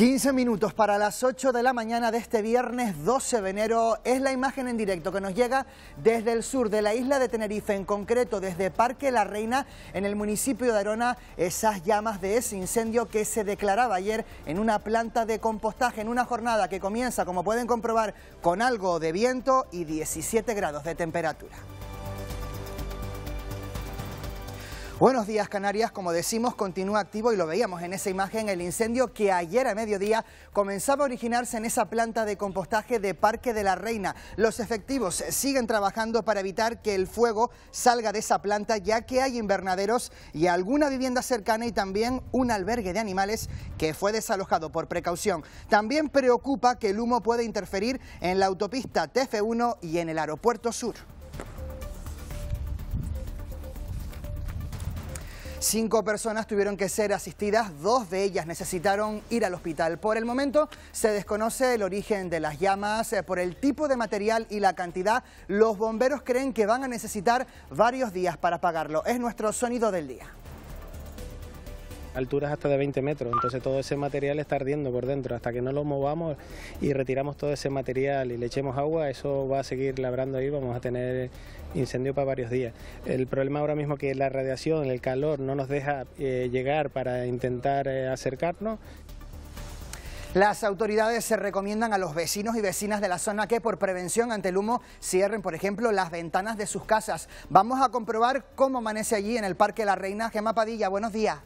15 minutos para las 8 de la mañana de este viernes 12 de enero es la imagen en directo que nos llega desde el sur de la isla de Tenerife, en concreto desde Parque La Reina, en el municipio de Arona, esas llamas de ese incendio que se declaraba ayer en una planta de compostaje, en una jornada que comienza, como pueden comprobar, con algo de viento y 17 grados de temperatura. Buenos días Canarias, como decimos, continúa activo y lo veíamos en esa imagen el incendio que ayer a mediodía comenzaba a originarse en esa planta de compostaje de Parque de la Reina. Los efectivos siguen trabajando para evitar que el fuego salga de esa planta ya que hay invernaderos y alguna vivienda cercana y también un albergue de animales que fue desalojado por precaución. También preocupa que el humo pueda interferir en la autopista TF1 y en el aeropuerto sur. Cinco personas tuvieron que ser asistidas, dos de ellas necesitaron ir al hospital. Por el momento se desconoce el origen de las llamas, eh, por el tipo de material y la cantidad. Los bomberos creen que van a necesitar varios días para apagarlo. Es nuestro sonido del día alturas hasta de 20 metros, entonces todo ese material está ardiendo por dentro, hasta que no lo movamos y retiramos todo ese material y le echemos agua, eso va a seguir labrando ahí, vamos a tener incendio para varios días. El problema ahora mismo es que la radiación, el calor no nos deja eh, llegar para intentar eh, acercarnos. Las autoridades se recomiendan a los vecinos y vecinas de la zona que por prevención ante el humo cierren, por ejemplo, las ventanas de sus casas. Vamos a comprobar cómo amanece allí en el Parque La Reina. Gema Padilla, buenos días.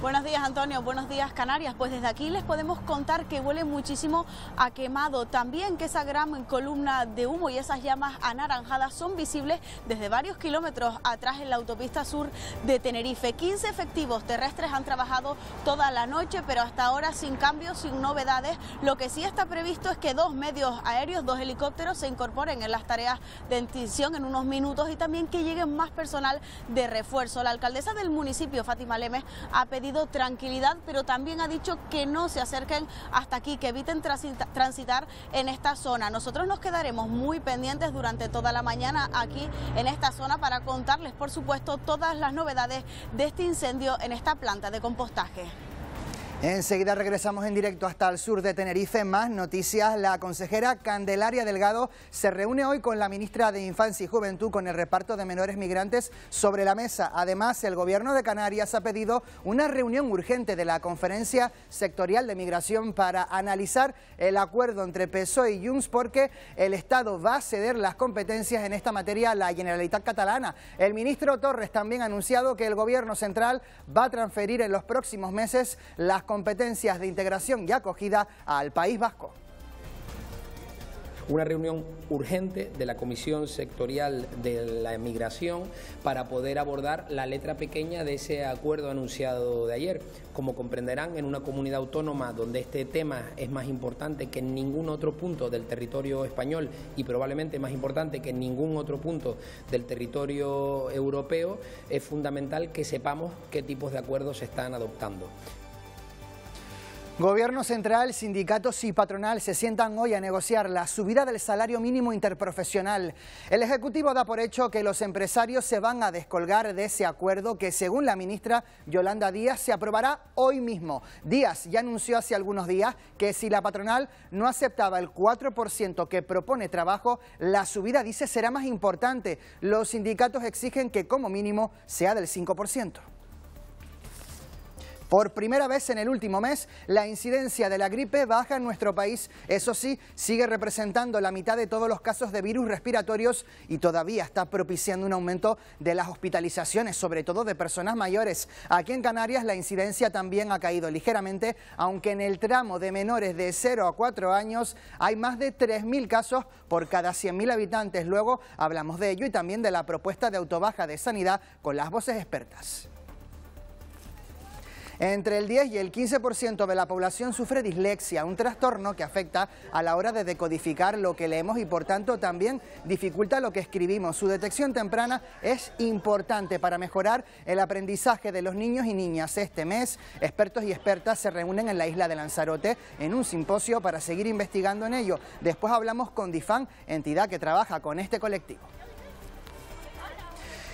Buenos días Antonio, buenos días Canarias. Pues desde aquí les podemos contar que huele muchísimo a quemado. También que esa gran columna de humo y esas llamas anaranjadas son visibles desde varios kilómetros atrás en la autopista sur de Tenerife. 15 efectivos terrestres han trabajado toda la noche, pero hasta ahora sin cambios, sin novedades. Lo que sí está previsto es que dos medios aéreos, dos helicópteros se incorporen en las tareas de extinción en unos minutos y también que lleguen más personal de refuerzo. La alcaldesa del municipio, Fátima Lemes, ha pedido tranquilidad, pero también ha dicho que no se acerquen hasta aquí, que eviten transitar en esta zona. Nosotros nos quedaremos muy pendientes durante toda la mañana aquí en esta zona para contarles, por supuesto, todas las novedades de este incendio en esta planta de compostaje. Enseguida regresamos en directo hasta el sur de Tenerife. Más noticias. La consejera Candelaria Delgado se reúne hoy con la ministra de Infancia y Juventud con el reparto de menores migrantes sobre la mesa. Además, el gobierno de Canarias ha pedido una reunión urgente de la Conferencia Sectorial de Migración para analizar el acuerdo entre PSOE y Junts porque el Estado va a ceder las competencias en esta materia a la Generalitat Catalana. El ministro Torres también ha anunciado que el gobierno central va a transferir en los próximos meses las competencias de integración y acogida al País Vasco una reunión urgente de la Comisión Sectorial de la Emigración para poder abordar la letra pequeña de ese acuerdo anunciado de ayer. Como comprenderán, en una comunidad autónoma donde este tema es más importante que en ningún otro punto del territorio español y probablemente más importante que en ningún otro punto del territorio europeo, es fundamental que sepamos qué tipos de acuerdos se están adoptando. Gobierno central, sindicatos y patronal se sientan hoy a negociar la subida del salario mínimo interprofesional. El Ejecutivo da por hecho que los empresarios se van a descolgar de ese acuerdo que, según la ministra Yolanda Díaz, se aprobará hoy mismo. Díaz ya anunció hace algunos días que si la patronal no aceptaba el 4% que propone trabajo, la subida, dice, será más importante. Los sindicatos exigen que como mínimo sea del 5%. Por primera vez en el último mes, la incidencia de la gripe baja en nuestro país. Eso sí, sigue representando la mitad de todos los casos de virus respiratorios y todavía está propiciando un aumento de las hospitalizaciones, sobre todo de personas mayores. Aquí en Canarias la incidencia también ha caído ligeramente, aunque en el tramo de menores de 0 a 4 años hay más de 3.000 casos por cada 100.000 habitantes. Luego hablamos de ello y también de la propuesta de autobaja de sanidad con las voces expertas. Entre el 10 y el 15% de la población sufre dislexia, un trastorno que afecta a la hora de decodificar lo que leemos y por tanto también dificulta lo que escribimos. Su detección temprana es importante para mejorar el aprendizaje de los niños y niñas. Este mes, expertos y expertas se reúnen en la isla de Lanzarote en un simposio para seguir investigando en ello. Después hablamos con DIFAN, entidad que trabaja con este colectivo.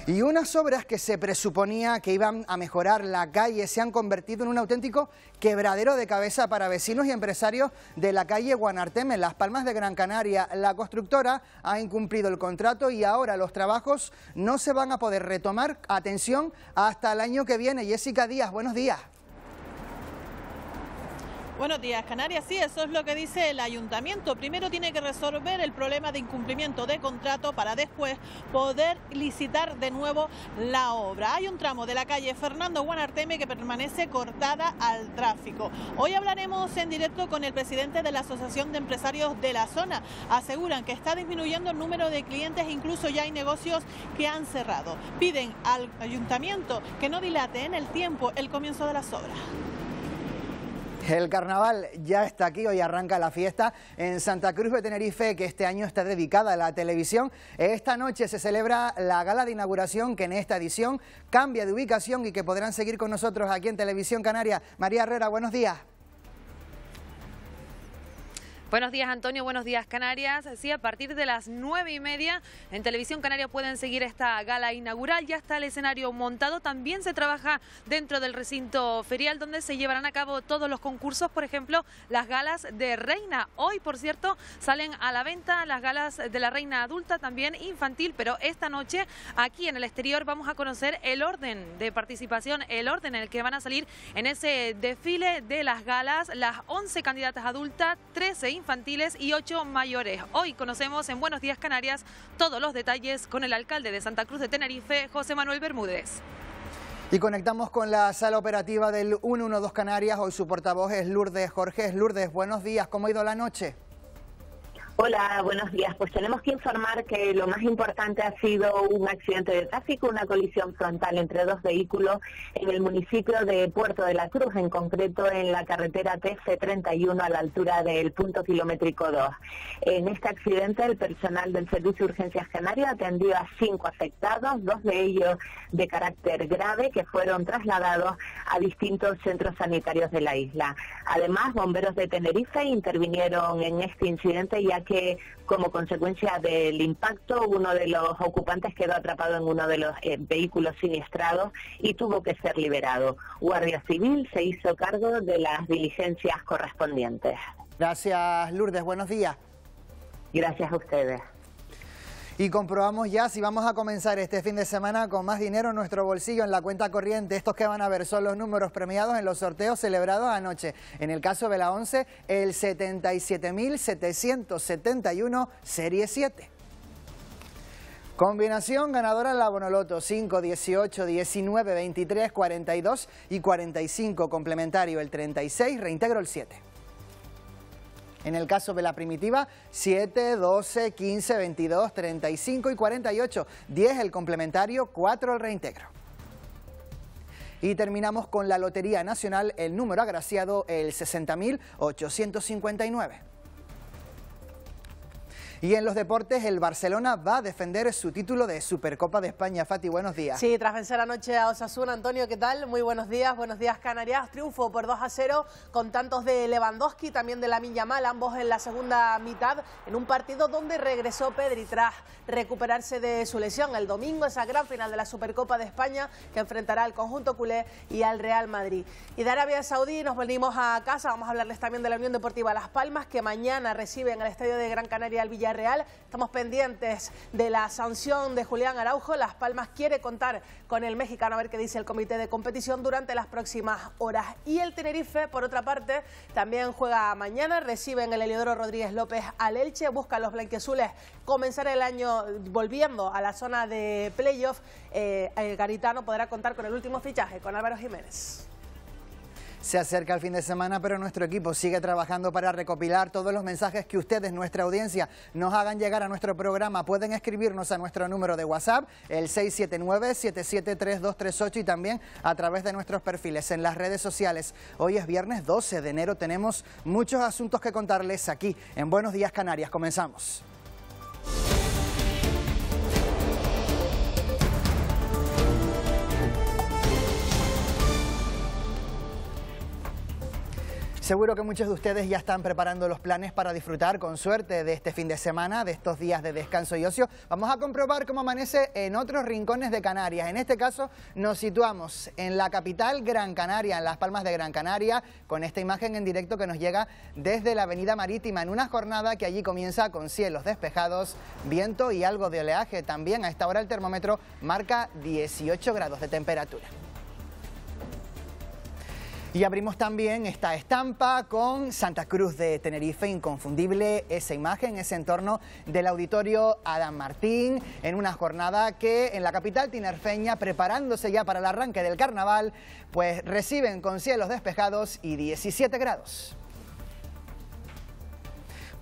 Y unas obras que se presuponía que iban a mejorar la calle se han convertido en un auténtico quebradero de cabeza para vecinos y empresarios de la calle Guanarteme, en Las Palmas de Gran Canaria. La constructora ha incumplido el contrato y ahora los trabajos no se van a poder retomar, atención, hasta el año que viene. Jessica Díaz, buenos días. Buenos días, Canarias. Sí, eso es lo que dice el ayuntamiento. Primero tiene que resolver el problema de incumplimiento de contrato para después poder licitar de nuevo la obra. Hay un tramo de la calle Fernando Guanarteme que permanece cortada al tráfico. Hoy hablaremos en directo con el presidente de la Asociación de Empresarios de la zona. Aseguran que está disminuyendo el número de clientes, incluso ya hay negocios que han cerrado. Piden al ayuntamiento que no dilate en el tiempo el comienzo de las obras. El carnaval ya está aquí, hoy arranca la fiesta en Santa Cruz de Tenerife, que este año está dedicada a la televisión. Esta noche se celebra la gala de inauguración que en esta edición cambia de ubicación y que podrán seguir con nosotros aquí en Televisión Canaria. María Herrera, buenos días. Buenos días Antonio, buenos días Canarias. Sí, a partir de las nueve y media en Televisión Canaria pueden seguir esta gala inaugural. Ya está el escenario montado. También se trabaja dentro del recinto ferial donde se llevarán a cabo todos los concursos, por ejemplo, las galas de reina. Hoy, por cierto, salen a la venta las galas de la reina adulta, también infantil, pero esta noche aquí en el exterior vamos a conocer el orden de participación, el orden en el que van a salir en ese desfile de las galas las 11 candidatas adultas, 13 infantiles y ocho mayores. Hoy conocemos en Buenos Días Canarias todos los detalles con el alcalde de Santa Cruz de Tenerife, José Manuel Bermúdez. Y conectamos con la sala operativa del 112 Canarias. Hoy su portavoz es Lourdes Jorge. Lourdes, buenos días. ¿Cómo ha ido la noche? Hola, buenos días. Pues tenemos que informar que lo más importante ha sido un accidente de tráfico, una colisión frontal entre dos vehículos en el municipio de Puerto de la Cruz, en concreto en la carretera TC31 a la altura del punto kilométrico 2. En este accidente el personal del Servicio de Urgencias Canarias atendió a cinco afectados, dos de ellos de carácter grave que fueron trasladados a distintos centros sanitarios de la isla. Además, bomberos de Tenerife intervinieron en este incidente y aquí que como consecuencia del impacto uno de los ocupantes quedó atrapado en uno de los eh, vehículos siniestrados y tuvo que ser liberado. Guardia Civil se hizo cargo de las diligencias correspondientes. Gracias Lourdes, buenos días. Gracias a ustedes. Y comprobamos ya si vamos a comenzar este fin de semana con más dinero en nuestro bolsillo en la cuenta corriente. Estos que van a ver son los números premiados en los sorteos celebrados anoche. En el caso de la 11, el 77.771 Serie 7. Combinación ganadora en la Bonoloto 5, 18, 19, 23, 42 y 45. Complementario el 36, reintegro el 7. En el caso de la primitiva, 7, 12, 15, 22, 35 y 48. 10 el complementario, 4 el reintegro. Y terminamos con la Lotería Nacional, el número agraciado, el 60.859. Y en los deportes, el Barcelona va a defender su título de Supercopa de España. Fati, buenos días. Sí, tras vencer anoche a Osasuna, Antonio, ¿qué tal? Muy buenos días, buenos días Canarias. Triunfo por 2 a 0 con tantos de Lewandowski, también de la Yamal, ambos en la segunda mitad, en un partido donde regresó Pedri tras recuperarse de su lesión. El domingo esa gran final de la Supercopa de España que enfrentará al conjunto culé y al Real Madrid. Y de Arabia Saudí nos volvimos a casa, vamos a hablarles también de la Unión Deportiva Las Palmas, que mañana recibe en el Estadio de Gran Canaria al Villarreal Real. Estamos pendientes de la sanción de Julián Araujo. Las Palmas quiere contar con el mexicano a ver qué dice el comité de competición durante las próximas horas. Y el Tenerife, por otra parte, también juega mañana. Reciben el Heliodoro Rodríguez López al Elche. Busca los blanquiazules comenzar el año volviendo a la zona de playoff. Eh, el Garitano podrá contar con el último fichaje, con Álvaro Jiménez. Se acerca el fin de semana, pero nuestro equipo sigue trabajando para recopilar todos los mensajes que ustedes, nuestra audiencia, nos hagan llegar a nuestro programa. Pueden escribirnos a nuestro número de WhatsApp, el 679 238 y también a través de nuestros perfiles en las redes sociales. Hoy es viernes 12 de enero, tenemos muchos asuntos que contarles aquí en Buenos Días Canarias. Comenzamos. Seguro que muchos de ustedes ya están preparando los planes para disfrutar con suerte de este fin de semana, de estos días de descanso y ocio. Vamos a comprobar cómo amanece en otros rincones de Canarias. En este caso nos situamos en la capital Gran Canaria, en Las Palmas de Gran Canaria, con esta imagen en directo que nos llega desde la avenida Marítima, en una jornada que allí comienza con cielos despejados, viento y algo de oleaje. También a esta hora el termómetro marca 18 grados de temperatura. Y abrimos también esta estampa con Santa Cruz de Tenerife, inconfundible esa imagen, ese entorno del auditorio Adam Martín, en una jornada que en la capital tinerfeña, preparándose ya para el arranque del carnaval, pues reciben con cielos despejados y 17 grados.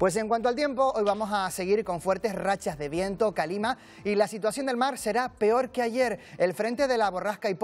Pues en cuanto al tiempo, hoy vamos a seguir con fuertes rachas de viento, calima y la situación del mar será peor que ayer. El frente de la borrasca eh,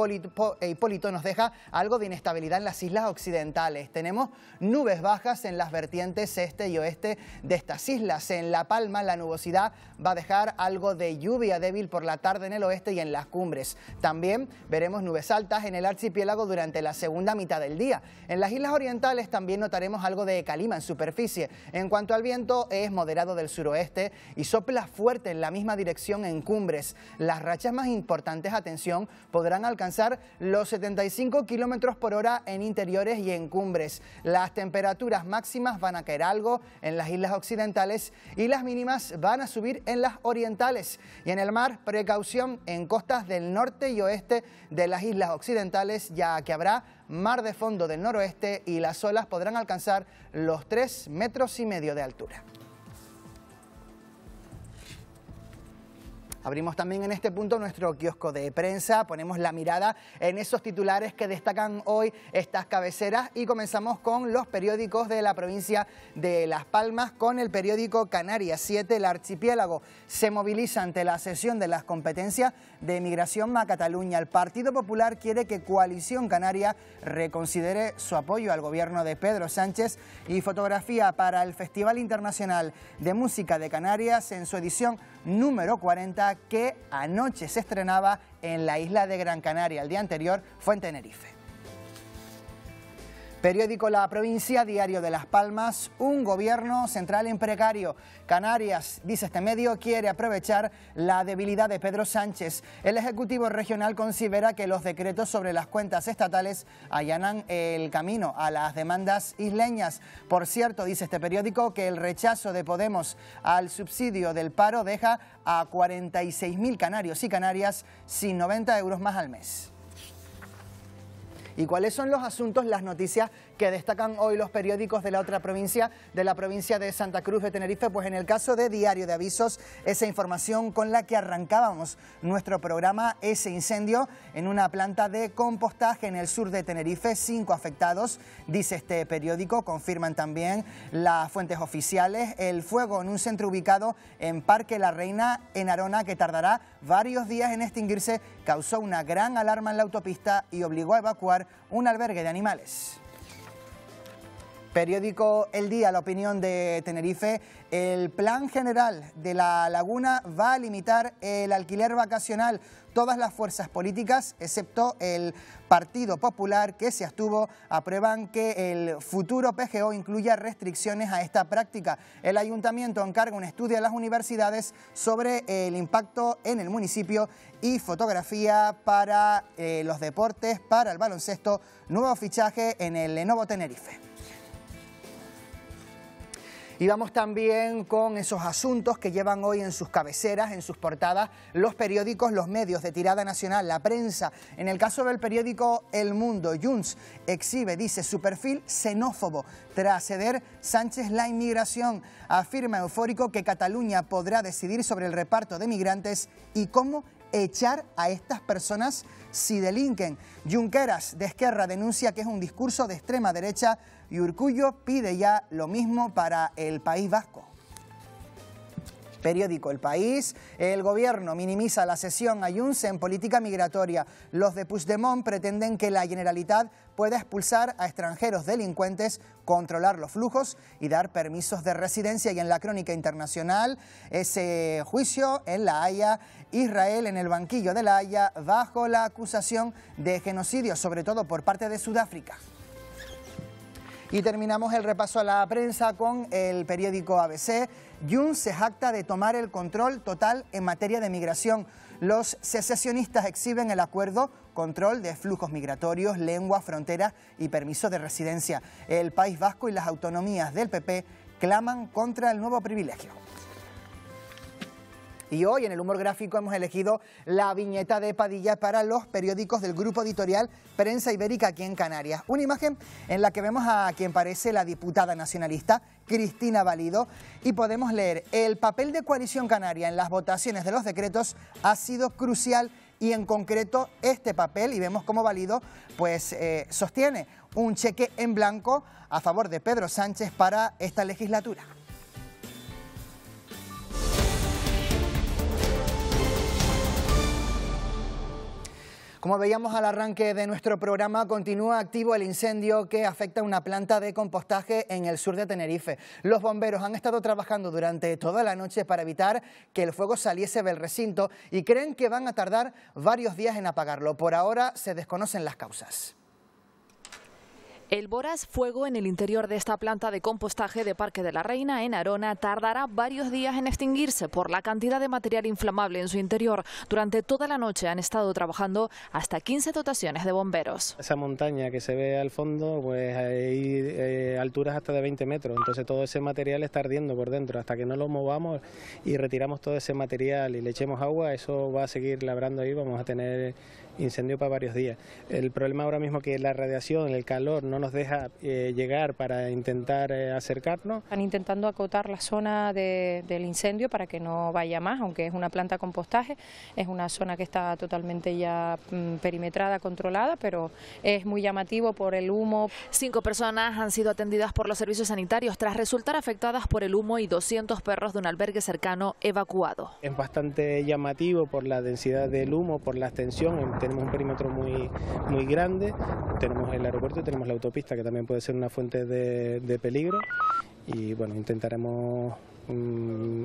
Hipólito nos deja algo de inestabilidad en las islas occidentales. Tenemos nubes bajas en las vertientes este y oeste de estas islas. En La Palma la nubosidad va a dejar algo de lluvia débil por la tarde en el oeste y en las cumbres. También veremos nubes altas en el archipiélago durante la segunda mitad del día. En las islas orientales también notaremos algo de calima en superficie. En cuanto al viento es moderado del suroeste y sopla fuerte en la misma dirección en cumbres. Las rachas más importantes, atención, podrán alcanzar los 75 kilómetros por hora en interiores y en cumbres. Las temperaturas máximas van a caer algo en las islas occidentales y las mínimas van a subir en las orientales. Y en el mar, precaución en costas del norte y oeste de las islas occidentales, ya que habrá mar de fondo del noroeste y las olas podrán alcanzar los tres metros y medio de altura. Abrimos también en este punto nuestro kiosco de prensa, ponemos la mirada en esos titulares que destacan hoy estas cabeceras y comenzamos con los periódicos de la provincia de Las Palmas, con el periódico Canarias 7, el archipiélago se moviliza ante la sesión de las competencias de migración a Cataluña. El Partido Popular quiere que Coalición Canaria reconsidere su apoyo al gobierno de Pedro Sánchez y fotografía para el Festival Internacional de Música de Canarias en su edición número 40 que anoche se estrenaba en la isla de Gran Canaria. El día anterior fue en Tenerife. Periódico La Provincia, Diario de Las Palmas, un gobierno central en precario. Canarias, dice este medio, quiere aprovechar la debilidad de Pedro Sánchez. El Ejecutivo Regional considera que los decretos sobre las cuentas estatales allanan el camino a las demandas isleñas. Por cierto, dice este periódico, que el rechazo de Podemos al subsidio del paro deja a 46.000 canarios y canarias sin 90 euros más al mes y cuáles son los asuntos, las noticias que destacan hoy los periódicos de la otra provincia, de la provincia de Santa Cruz de Tenerife, pues en el caso de Diario de Avisos, esa información con la que arrancábamos nuestro programa, ese incendio en una planta de compostaje en el sur de Tenerife, cinco afectados, dice este periódico, confirman también las fuentes oficiales, el fuego en un centro ubicado en Parque La Reina, en Arona, que tardará varios días en extinguirse, causó una gran alarma en la autopista y obligó a evacuar un albergue de animales. Periódico El Día, la opinión de Tenerife. El plan general de la laguna va a limitar el alquiler vacacional. Todas las fuerzas políticas, excepto el Partido Popular que se abstuvo, aprueban que el futuro PGO incluya restricciones a esta práctica. El ayuntamiento encarga un estudio a las universidades sobre el impacto en el municipio y fotografía para eh, los deportes, para el baloncesto, nuevo fichaje en el Lenovo Tenerife. Y vamos también con esos asuntos que llevan hoy en sus cabeceras, en sus portadas, los periódicos, los medios de tirada nacional, la prensa. En el caso del periódico El Mundo, Junts exhibe, dice, su perfil xenófobo. Tras ceder Sánchez la inmigración, afirma eufórico que Cataluña podrá decidir sobre el reparto de migrantes y cómo echar a estas personas si delinquen. Junqueras de Esquerra denuncia que es un discurso de extrema derecha y Urcullo pide ya lo mismo para el País Vasco. Periódico El País. El gobierno minimiza la sesión a Junts en política migratoria. Los de Puigdemont pretenden que la Generalitat pueda expulsar a extranjeros delincuentes, controlar los flujos y dar permisos de residencia. Y en la crónica internacional, ese juicio en La Haya, Israel en el banquillo de La Haya, bajo la acusación de genocidio, sobre todo por parte de Sudáfrica. Y terminamos el repaso a la prensa con el periódico ABC. Jun se jacta de tomar el control total en materia de migración. Los secesionistas exhiben el acuerdo control de flujos migratorios, lengua, fronteras y permiso de residencia. El País Vasco y las autonomías del PP claman contra el nuevo privilegio. Y hoy en el humor gráfico hemos elegido la viñeta de Padilla para los periódicos del grupo editorial Prensa Ibérica aquí en Canarias. Una imagen en la que vemos a quien parece la diputada nacionalista Cristina Valido y podemos leer el papel de Coalición Canaria en las votaciones de los decretos ha sido crucial y en concreto este papel, y vemos cómo Valido pues, eh, sostiene un cheque en blanco a favor de Pedro Sánchez para esta legislatura. Como veíamos al arranque de nuestro programa, continúa activo el incendio que afecta una planta de compostaje en el sur de Tenerife. Los bomberos han estado trabajando durante toda la noche para evitar que el fuego saliese del recinto y creen que van a tardar varios días en apagarlo. Por ahora se desconocen las causas. El voraz Fuego en el interior de esta planta de compostaje de Parque de la Reina, en Arona, tardará varios días en extinguirse por la cantidad de material inflamable en su interior. Durante toda la noche han estado trabajando hasta 15 dotaciones de bomberos. Esa montaña que se ve al fondo, pues hay eh, alturas hasta de 20 metros, entonces todo ese material está ardiendo por dentro. Hasta que no lo movamos y retiramos todo ese material y le echemos agua, eso va a seguir labrando ahí, vamos a tener incendio para varios días. El problema ahora mismo es que la radiación, el calor, no nos deja eh, llegar para intentar eh, acercarnos. Están intentando acotar la zona del incendio para que no vaya más, aunque es una planta compostaje, es una zona que está totalmente ya mm, perimetrada, controlada, pero es muy llamativo por el humo. Cinco personas han sido atendidas por los servicios sanitarios tras resultar afectadas por el humo y 200 perros de un albergue cercano evacuado. Es bastante llamativo por la densidad del humo, por la extensión, tenemos un perímetro muy, muy grande, tenemos el aeropuerto, tenemos la autopista autopista, que también puede ser una fuente de, de peligro. Y bueno, intentaremos mm,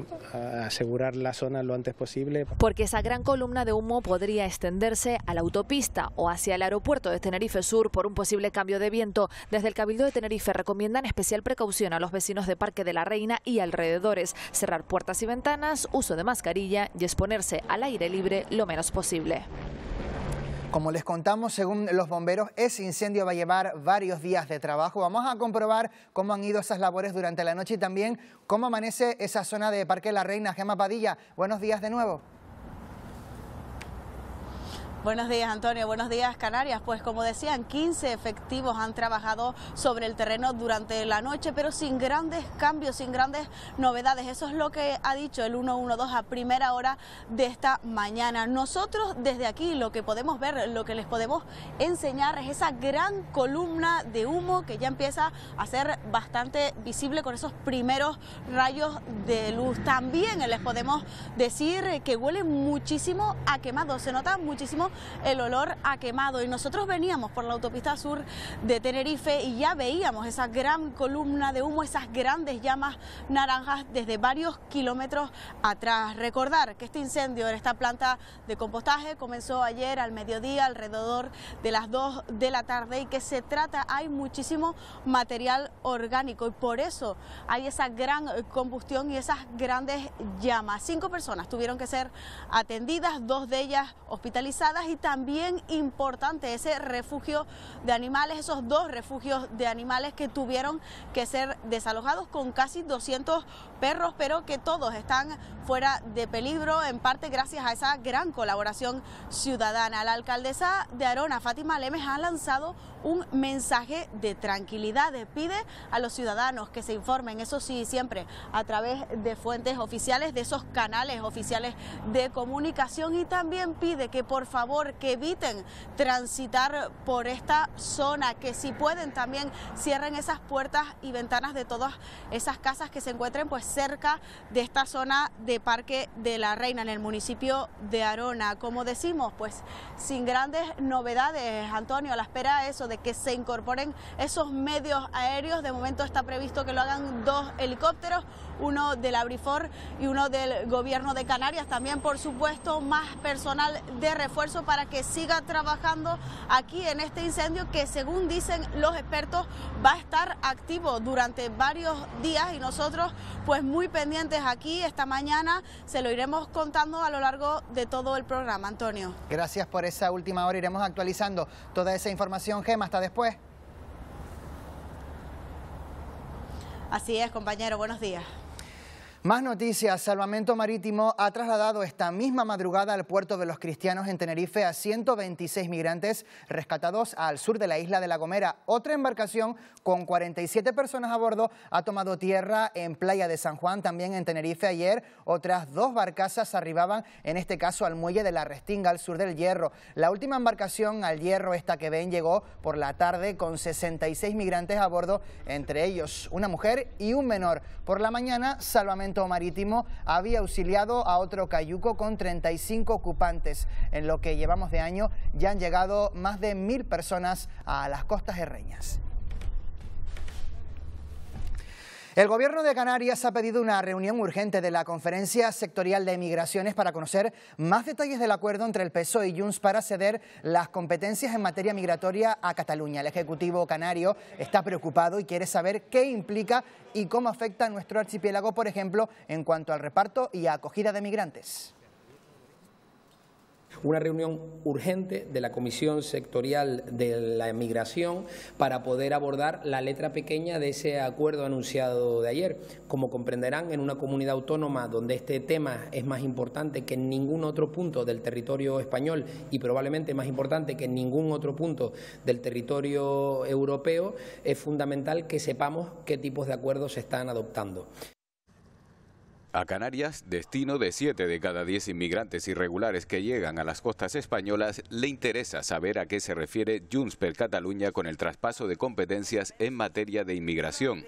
asegurar la zona lo antes posible. Porque esa gran columna de humo podría extenderse a la autopista o hacia el aeropuerto de Tenerife Sur por un posible cambio de viento. Desde el Cabildo de Tenerife recomiendan especial precaución a los vecinos de Parque de la Reina y alrededores, cerrar puertas y ventanas, uso de mascarilla y exponerse al aire libre lo menos posible. Como les contamos, según los bomberos, ese incendio va a llevar varios días de trabajo. Vamos a comprobar cómo han ido esas labores durante la noche y también cómo amanece esa zona de Parque La Reina. Gema Padilla, buenos días de nuevo. Buenos días, Antonio. Buenos días, Canarias. Pues como decían, 15 efectivos han trabajado sobre el terreno durante la noche, pero sin grandes cambios, sin grandes novedades. Eso es lo que ha dicho el 112 a primera hora de esta mañana. Nosotros desde aquí lo que podemos ver, lo que les podemos enseñar es esa gran columna de humo que ya empieza a ser bastante visible con esos primeros rayos de luz. También les podemos decir que huele muchísimo a quemado, se nota muchísimo el olor a quemado. Y nosotros veníamos por la autopista sur de Tenerife y ya veíamos esa gran columna de humo, esas grandes llamas naranjas desde varios kilómetros atrás. Recordar que este incendio en esta planta de compostaje comenzó ayer al mediodía, alrededor de las 2 de la tarde, y que se trata, hay muchísimo material orgánico y por eso hay esa gran combustión y esas grandes llamas. Cinco personas tuvieron que ser atendidas, dos de ellas hospitalizadas y también importante ese refugio de animales, esos dos refugios de animales que tuvieron que ser desalojados con casi 200 perros, pero que todos están fuera de peligro, en parte gracias a esa gran colaboración ciudadana. La alcaldesa de Arona, Fátima Lemes, ha lanzado un mensaje de tranquilidad. Pide a los ciudadanos que se informen, eso sí, siempre a través de fuentes oficiales, de esos canales oficiales de comunicación y también pide que por favor que eviten transitar por esta zona, que si pueden también cierren esas puertas y ventanas de todas esas casas que se encuentren pues cerca de esta zona de Parque de la Reina en el municipio de Arona. Como decimos, pues sin grandes novedades, Antonio, a la espera eso que se incorporen esos medios aéreos. De momento está previsto que lo hagan dos helicópteros, uno del Abrifor y uno del gobierno de Canarias. También, por supuesto, más personal de refuerzo para que siga trabajando aquí en este incendio que, según dicen los expertos, va a estar activo durante varios días y nosotros, pues muy pendientes aquí esta mañana, se lo iremos contando a lo largo de todo el programa. Antonio. Gracias por esa última hora, iremos actualizando toda esa información, hasta después. Así es, compañero. Buenos días. Más noticias. Salvamento Marítimo ha trasladado esta misma madrugada al puerto de los cristianos en Tenerife a 126 migrantes rescatados al sur de la isla de La Gomera. Otra embarcación con 47 personas a bordo ha tomado tierra en Playa de San Juan, también en Tenerife ayer. Otras dos barcazas arribaban, en este caso, al muelle de La Restinga, al sur del Hierro. La última embarcación al Hierro, esta que ven, llegó por la tarde con 66 migrantes a bordo, entre ellos una mujer y un menor. Por la mañana, Salvamento marítimo había auxiliado a otro cayuco con 35 ocupantes. En lo que llevamos de año ya han llegado más de mil personas a las costas herreñas. El gobierno de Canarias ha pedido una reunión urgente de la Conferencia Sectorial de Migraciones para conocer más detalles del acuerdo entre el PSOE y Junts para ceder las competencias en materia migratoria a Cataluña. El Ejecutivo canario está preocupado y quiere saber qué implica y cómo afecta a nuestro archipiélago, por ejemplo, en cuanto al reparto y acogida de migrantes una reunión urgente de la Comisión Sectorial de la Migración para poder abordar la letra pequeña de ese acuerdo anunciado de ayer. Como comprenderán, en una comunidad autónoma donde este tema es más importante que en ningún otro punto del territorio español y probablemente más importante que en ningún otro punto del territorio europeo, es fundamental que sepamos qué tipos de acuerdos se están adoptando. A Canarias, destino de 7 de cada 10 inmigrantes irregulares que llegan a las costas españolas, le interesa saber a qué se refiere Junts per Catalunya con el traspaso de competencias en materia de inmigración,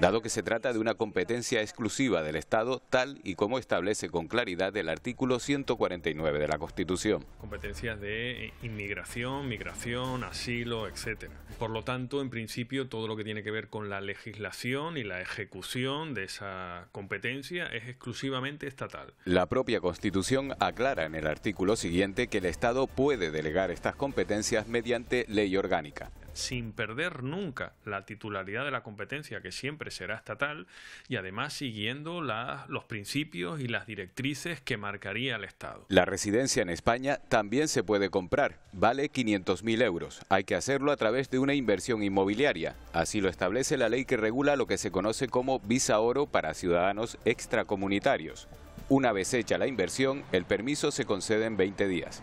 dado que se trata de una competencia exclusiva del Estado, tal y como establece con claridad el artículo 149 de la Constitución. Competencias de eh, inmigración, migración, asilo, etcétera. Por lo tanto, en principio, todo lo que tiene que ver con la legislación y la ejecución de esa competencia es exclusivamente estatal. La propia Constitución aclara en el artículo siguiente que el Estado puede delegar estas competencias mediante ley orgánica sin perder nunca la titularidad de la competencia, que siempre será estatal, y además siguiendo los principios y las directrices que marcaría el Estado. La residencia en España también se puede comprar, vale 500.000 euros. Hay que hacerlo a través de una inversión inmobiliaria. Así lo establece la ley que regula lo que se conoce como visa oro para ciudadanos extracomunitarios. Una vez hecha la inversión, el permiso se concede en 20 días.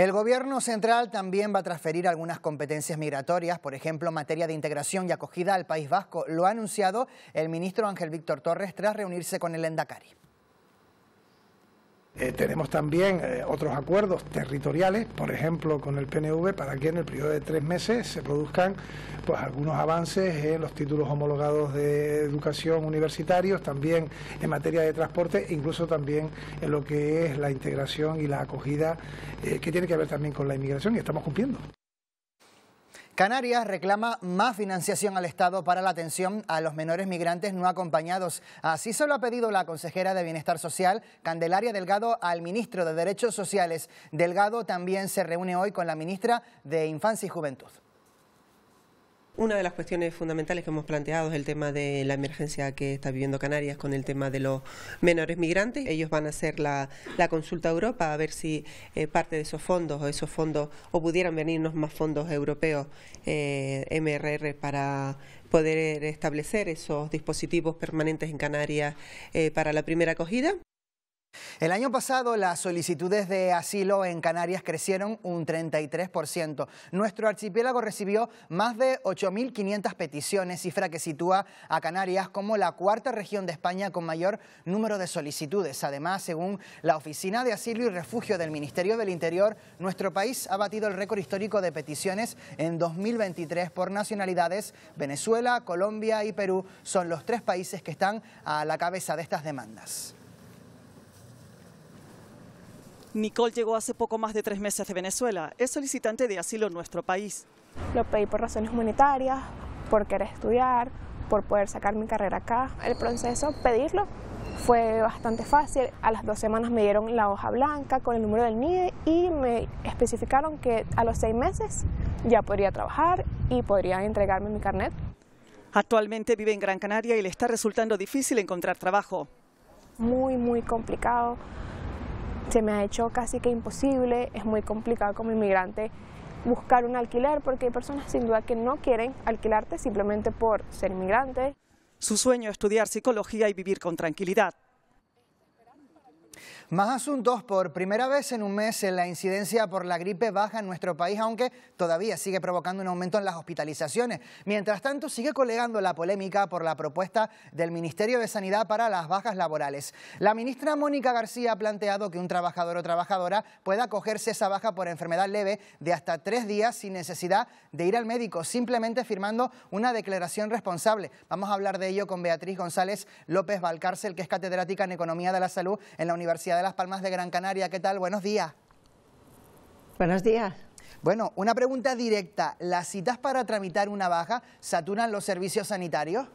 El gobierno central también va a transferir algunas competencias migratorias, por ejemplo, en materia de integración y acogida al País Vasco. Lo ha anunciado el ministro Ángel Víctor Torres tras reunirse con el Endacari. Eh, tenemos también eh, otros acuerdos territoriales, por ejemplo, con el PNV, para que en el periodo de tres meses se produzcan pues, algunos avances en los títulos homologados de educación universitarios, también en materia de transporte, e incluso también en lo que es la integración y la acogida eh, que tiene que ver también con la inmigración, y estamos cumpliendo. Canarias reclama más financiación al Estado para la atención a los menores migrantes no acompañados. Así se lo ha pedido la consejera de Bienestar Social, Candelaria Delgado, al ministro de Derechos Sociales. Delgado también se reúne hoy con la ministra de Infancia y Juventud. Una de las cuestiones fundamentales que hemos planteado es el tema de la emergencia que está viviendo Canarias con el tema de los menores migrantes. Ellos van a hacer la, consulta a Europa a ver si eh, parte de esos fondos o esos fondos o pudieran venirnos más fondos europeos eh, MRR para poder establecer esos dispositivos permanentes en Canarias eh, para la primera acogida. El año pasado las solicitudes de asilo en Canarias crecieron un 33%. Nuestro archipiélago recibió más de 8.500 peticiones, cifra que sitúa a Canarias como la cuarta región de España con mayor número de solicitudes. Además, según la Oficina de Asilo y Refugio del Ministerio del Interior, nuestro país ha batido el récord histórico de peticiones en 2023 por nacionalidades. Venezuela, Colombia y Perú son los tres países que están a la cabeza de estas demandas. Nicole llegó hace poco más de tres meses de Venezuela. Es solicitante de asilo en nuestro país. Lo pedí por razones humanitarias, por querer estudiar, por poder sacar mi carrera acá. El proceso, pedirlo, fue bastante fácil. A las dos semanas me dieron la hoja blanca con el número del NIE y me especificaron que a los seis meses ya podría trabajar y podría entregarme mi carnet. Actualmente vive en Gran Canaria y le está resultando difícil encontrar trabajo. Muy, muy complicado se me ha hecho casi que imposible, es muy complicado como inmigrante buscar un alquiler porque hay personas sin duda que no quieren alquilarte simplemente por ser inmigrante. Su sueño es estudiar psicología y vivir con tranquilidad. Más asuntos. Por primera vez en un mes eh, la incidencia por la gripe baja en nuestro país, aunque todavía sigue provocando un aumento en las hospitalizaciones. Mientras tanto, sigue colegando la polémica por la propuesta del Ministerio de Sanidad para las bajas laborales. La ministra Mónica García ha planteado que un trabajador o trabajadora pueda acogerse esa baja por enfermedad leve de hasta tres días sin necesidad de ir al médico, simplemente firmando una declaración responsable. Vamos a hablar de ello con Beatriz González López Valcárcel, que es catedrática en Economía de la Salud en la Universidad de Las Palmas de Gran Canaria. ¿Qué tal? Buenos días. Buenos días. Bueno, una pregunta directa. ¿Las citas para tramitar una baja saturan los servicios sanitarios?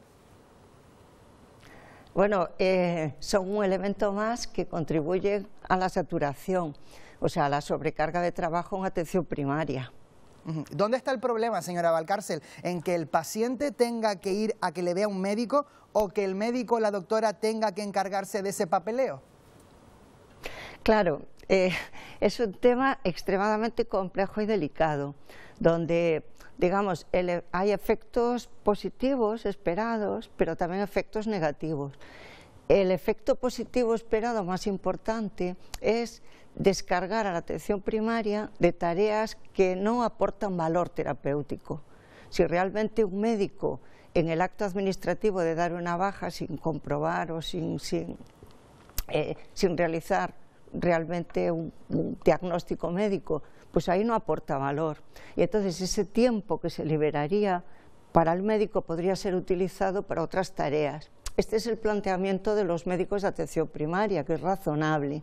Bueno, eh, son un elemento más que contribuye a la saturación, o sea, a la sobrecarga de trabajo en atención primaria. ¿Dónde está el problema, señora Valcárcel? ¿En que el paciente tenga que ir a que le vea un médico o que el médico o la doctora tenga que encargarse de ese papeleo? Claro, eh, es un tema extremadamente complejo y delicado, donde digamos, hay efectos positivos esperados, pero también efectos negativos. El efecto positivo esperado más importante es descargar a la atención primaria de tareas que no aportan valor terapéutico. Si realmente un médico en el acto administrativo de dar una baja sin comprobar o sin eh, sin realizar realmente un, diagnóstico médico, pues ahí no aporta valor. Y entonces ese tiempo que se liberaría para el médico podría ser utilizado para otras tareas. Este es el planteamiento de los médicos de atención primaria, que es razonable.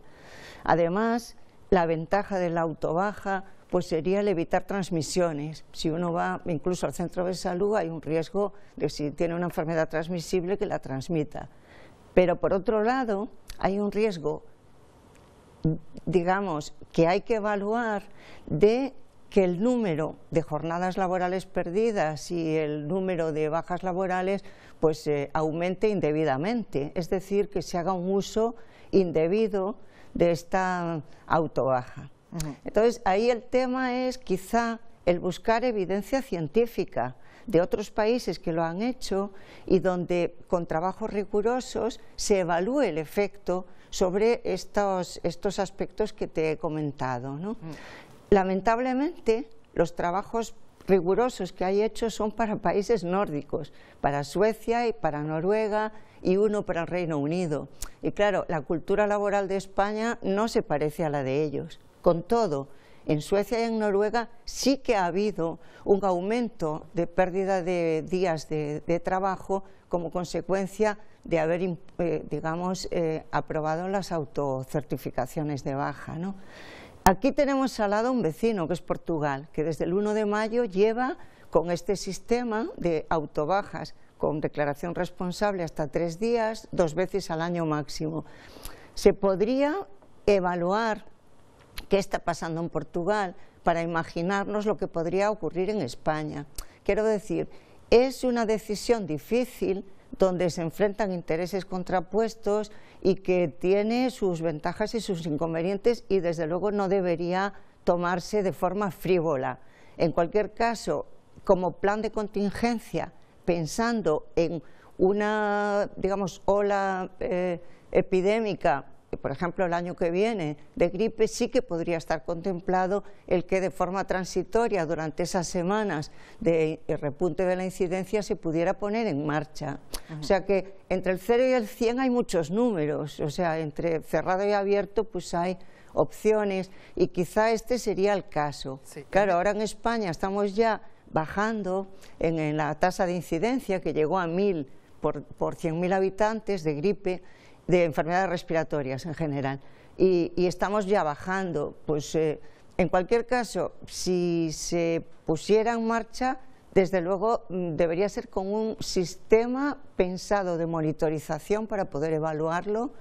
Además, la ventaja de la autobaja pues sería el evitar transmisiones. Si uno va incluso al centro de salud hay un riesgo de si tiene una enfermedad transmisible que la transmita. Pero por otro lado, hay un riesgo, digamos, que hay que evaluar de que el número de jornadas laborales perdidas y el número de bajas laborales pues eh, aumente indebidamente, es decir, que se haga un uso indebido de esta autobaja. Entonces, ahí el tema es quizá el buscar evidencia científica, de otros países que lo han hecho y donde con trabajos rigurosos se evalúe el efecto sobre estos, estos aspectos que te he comentado. Mm. Lamentablemente, los trabajos rigurosos que hay hechos son para países nórdicos, para Suecia y para Noruega y uno para el Reino Unido. Y claro, la cultura laboral de España no se parece a la de ellos. Con todo, en Suecia y en Noruega sí que ha habido un aumento de pérdida de días de, trabajo como consecuencia de haber, eh, digamos, eh, aprobado las autocertificaciones de baja. Aquí tenemos al lado un vecino, que es Portugal, que desde el 1 de mayo lleva con este sistema de autobajas, con declaración responsable hasta tres días, dos veces al año máximo. Se podría evaluar qué está pasando en Portugal para imaginarnos lo que podría ocurrir en España. Quiero decir, es una decisión difícil donde se enfrentan intereses contrapuestos y que tiene sus ventajas y sus inconvenientes y desde luego no debería tomarse de forma frívola. En cualquier caso, como plan de contingencia, pensando en una digamos, ola eh, epidémica por ejemplo, el año que viene de gripe sí que podría estar contemplado el que de forma transitoria durante esas semanas de repunte de la incidencia se pudiera poner en marcha. O sea que entre el 0 y el 100 hay muchos números, o sea, entre cerrado y abierto pues hay opciones y quizá este sería el caso. Claro, ahora en España estamos ya bajando en, la tasa de incidencia que llegó a 1000 por, por 100.000 habitantes de gripe de enfermedades respiratorias en general. Y, estamos ya bajando. Pues eh, en cualquier caso, si se pusiera en marcha, desde luego mm, debería ser con un sistema pensado de monitorización para poder evaluarlo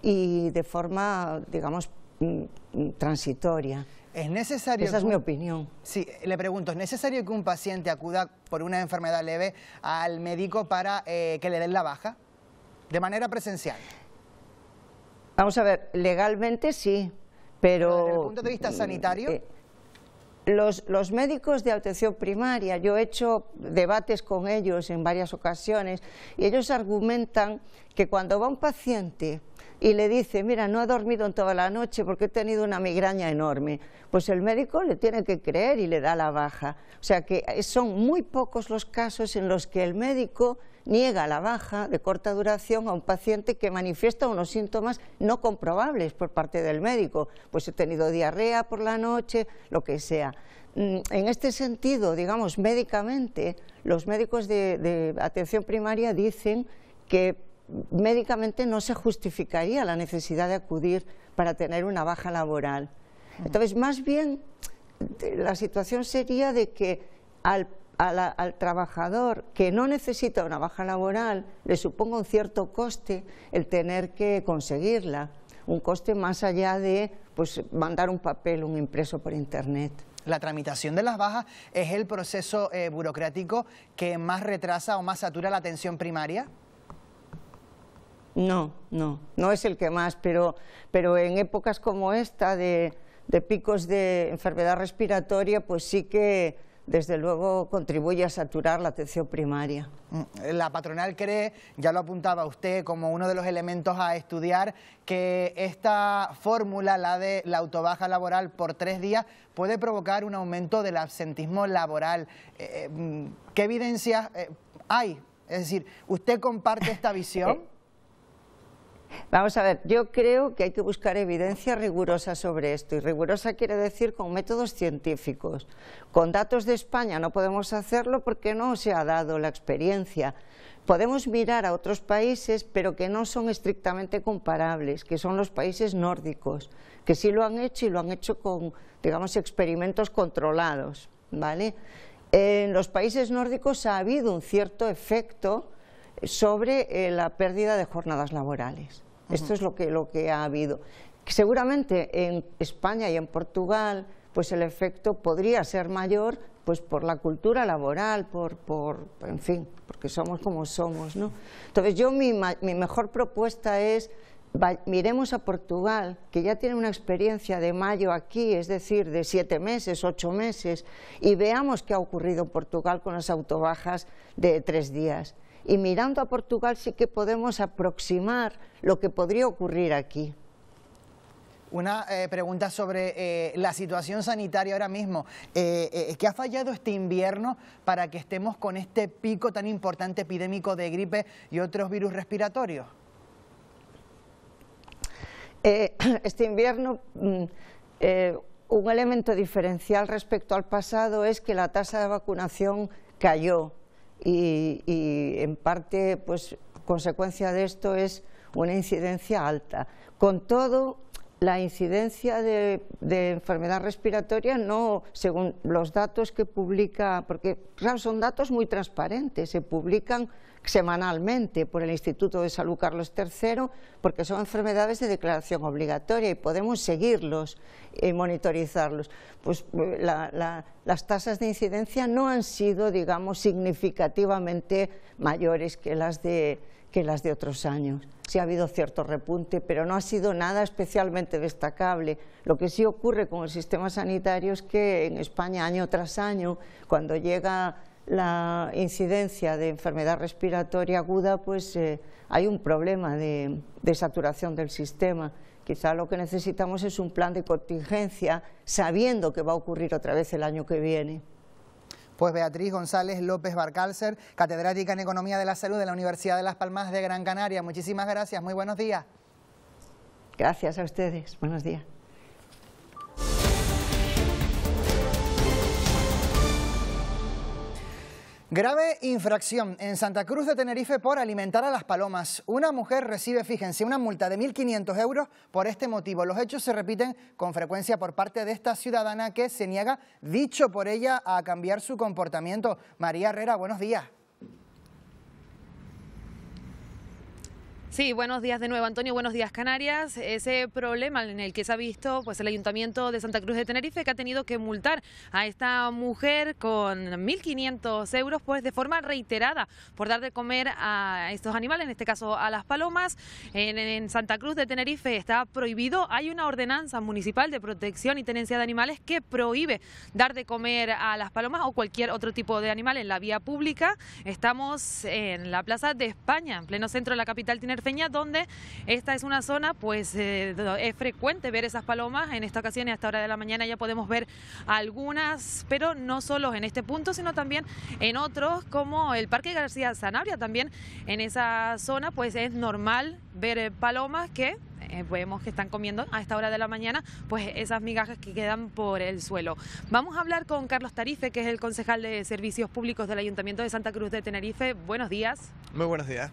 y de forma, digamos, mm, mm, transitoria. Es necesario. Esa es mi opinión. Sí, le pregunto, ¿es necesario que un paciente acuda por una enfermedad leve al médico para eh, que le den la baja? De manera presencial. Vamos a ver, legalmente sí, pero... desde el punto de vista sanitario... Eh, los, los, médicos de atención primaria, yo he hecho debates con ellos en varias ocasiones y ellos argumentan que cuando va un paciente y le dice, mira, no ha dormido en toda la noche porque he tenido una migraña enorme, pues el médico le tiene que creer y le da la baja. O sea que son muy pocos los casos en los que el médico niega la baja de corta duración a un paciente que manifiesta unos síntomas no comprobables por parte del médico, pues he tenido diarrea por la noche, lo que sea. Mm, en este sentido, digamos, médicamente, los médicos de, atención primaria dicen que médicamente no se justificaría la necesidad de acudir para tener una baja laboral. Entonces, más bien, la situación sería de que al al trabajador que no necesita una baja laboral le suponga un cierto coste el tener que conseguirla, un coste más allá de pues, mandar un papel, un impreso por Internet. La tramitación de las bajas es el proceso eh, burocrático que más retrasa o más satura la atención primaria. No, no, no es el que más, pero, pero en épocas como esta de picos de enfermedad respiratoria, pues sí que desde luego contribuye a saturar la atención primaria. Mm, la patronal cree, ya lo apuntaba usted, como uno de los elementos a estudiar, que esta fórmula, la de la autobaja laboral por tres días, puede provocar un aumento del absentismo laboral. Eh, eh, mm, ¿Qué evidencias eh, hay? Es decir, ¿usted comparte esta visión? Vamos a ver, yo creo que hay que buscar evidencia rigurosa sobre esto y rigurosa quiere decir con métodos científicos. Con datos de España no podemos hacerlo porque no se ha dado la experiencia. Podemos mirar a otros países, pero que no son estrictamente comparables, que son los países nórdicos, que sí lo han hecho y lo han hecho con, digamos, experimentos controlados, ¿vale? En los países nórdicos ha habido un cierto efecto sobre eh, la pérdida de jornadas laborales. Esto es lo que, lo que ha habido. Seguramente en España y en Portugal pues el efecto podría ser mayor pues por la cultura laboral, por, por en fin, porque somos como somos. ¿no? Entonces yo mi, mi mejor propuesta es miremos a Portugal, que ya tiene una experiencia de mayo aquí, es decir, de siete meses, ocho meses, y veamos qué ha ocurrido en Portugal con las autobajas de tres días y mirando a Portugal sí que podemos aproximar lo que podría ocurrir aquí. Una eh, pregunta sobre eh, la situación sanitaria ahora mismo. Eh, ¿Qué ha fallado este invierno para que estemos con este pico tan importante epidémico de gripe y otros virus respiratorios? este invierno, mm, un elemento diferencial respecto al pasado es que la tasa de vacunación cayó y, en parte pues consecuencia de esto es una incidencia alta. Con todo, la incidencia de, de, enfermedad respiratoria no, según los datos que publica, porque claro, son datos muy transparentes, se publican semanalmente por el Instituto de Salud Carlos III, porque son enfermedades de declaración obligatoria y podemos seguirlos y monitorizarlos. Pues las tasas de incidencia no han sido, digamos, significativamente mayores que las de, que las de otros años. Sí ha habido cierto repunte, pero no ha sido nada especialmente destacable. Lo que sí ocurre con el sistema sanitario es que en España año tras año, cuando llega la incidencia de enfermedad respiratoria aguda, pues eh, hay un problema de, saturación del sistema. Quizá lo que necesitamos es un plan de contingencia, sabiendo que va a ocurrir otra vez el año que viene. Pues Beatriz González López Barcalcer, catedrática en Economía de la Salud de la Universidad de Las Palmas de Gran Canaria. Muchísimas gracias, muy buenos días. Gracias a ustedes, buenos días. Grave infracción en Santa Cruz de Tenerife por alimentar a las palomas. Una mujer recibe, fíjense, una multa de 1.500 euros por este motivo. Los hechos se repiten con frecuencia por parte de esta ciudadana que se niega, dicho por ella, a cambiar su comportamiento. María Herrera, buenos días. Sí, buenos días de nuevo, Antonio. Buenos días, Canarias. Ese problema en el que se ha visto pues, el Ayuntamiento de Santa Cruz de Tenerife, que ha tenido que multar a esta mujer con 1.500 euros pues, de forma reiterada por dar de comer a estos animales, en este caso a las palomas. En, Santa Cruz de Tenerife está prohibido. Hay una ordenanza municipal de protección y tenencia de animales que prohíbe dar de comer a las palomas o cualquier otro tipo de animal en la vía pública. Estamos en la Plaza de España, en pleno centro de la capital tinerfeña donde esta es una zona, pues eh, es frecuente ver esas palomas. En esta ocasión, a esta hora de la mañana, ya podemos ver algunas, pero no solo en este punto, sino también en otros, como el Parque García Sanabria. También en esa zona, pues es normal ver eh, palomas que eh, vemos que están comiendo a esta hora de la mañana, pues esas migajas que quedan por el suelo. Vamos a hablar con Carlos Tarife, que es el concejal de Servicios Públicos del Ayuntamiento de Santa Cruz de Tenerife. Buenos días. Muy buenos días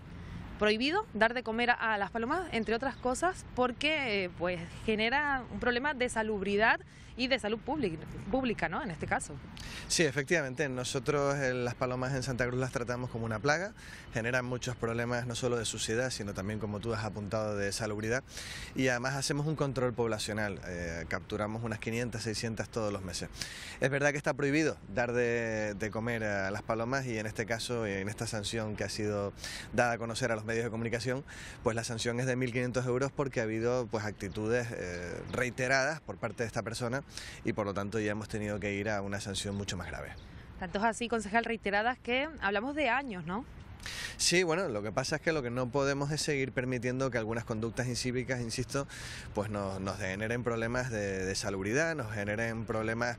prohibido dar de comer a las palomas, entre otras cosas, porque eh, pues genera un problema de salubridad y de salud pública, pública ¿no? En este caso. Sí, efectivamente. Nosotros eh, las palomas en Santa Cruz las tratamos como una plaga. Generan muchos problemas no solo de suciedad, sino también, como tú has apuntado, de salubridad. Y además hacemos un control poblacional. Eh, capturamos unas 500, 600 todos los meses. Es verdad que está prohibido dar de, comer a las palomas y en este caso, en esta sanción que ha sido dada a conocer a los medios de comunicación, pues la sanción es de 1.500 euros porque ha habido pues actitudes eh, reiteradas por parte de esta persona y por lo tanto ya hemos tenido que ir a una sanción mucho más grave. Tantos así, concejal, reiteradas que hablamos de años, ¿no? Sí, bueno, lo que pasa es que lo que no podemos es seguir permitiendo que algunas conductas incívicas, insisto, pues nos, nos generen problemas de, salubridad, nos generen problemas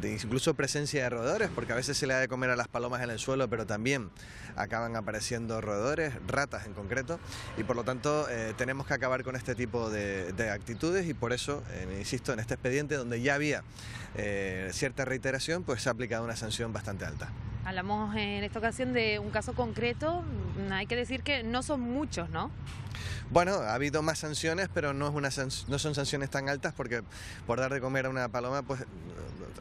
de incluso presencia de roedores, porque a veces se le da de comer a las palomas en el suelo, pero también acaban apareciendo roedores, ratas en concreto, y por lo tanto eh, tenemos que acabar con este tipo de, actitudes y por eso, eh, insisto, en este expediente donde ya había eh, cierta reiteración, pues se ha aplicado una sanción bastante alta. Hablamos en esta ocasión de un caso concreto, hay que decir que no son muchos, ¿no? Bueno, ha habido más sanciones, pero no, es una no son sanciones tan altas porque por dar de comer a una paloma, pues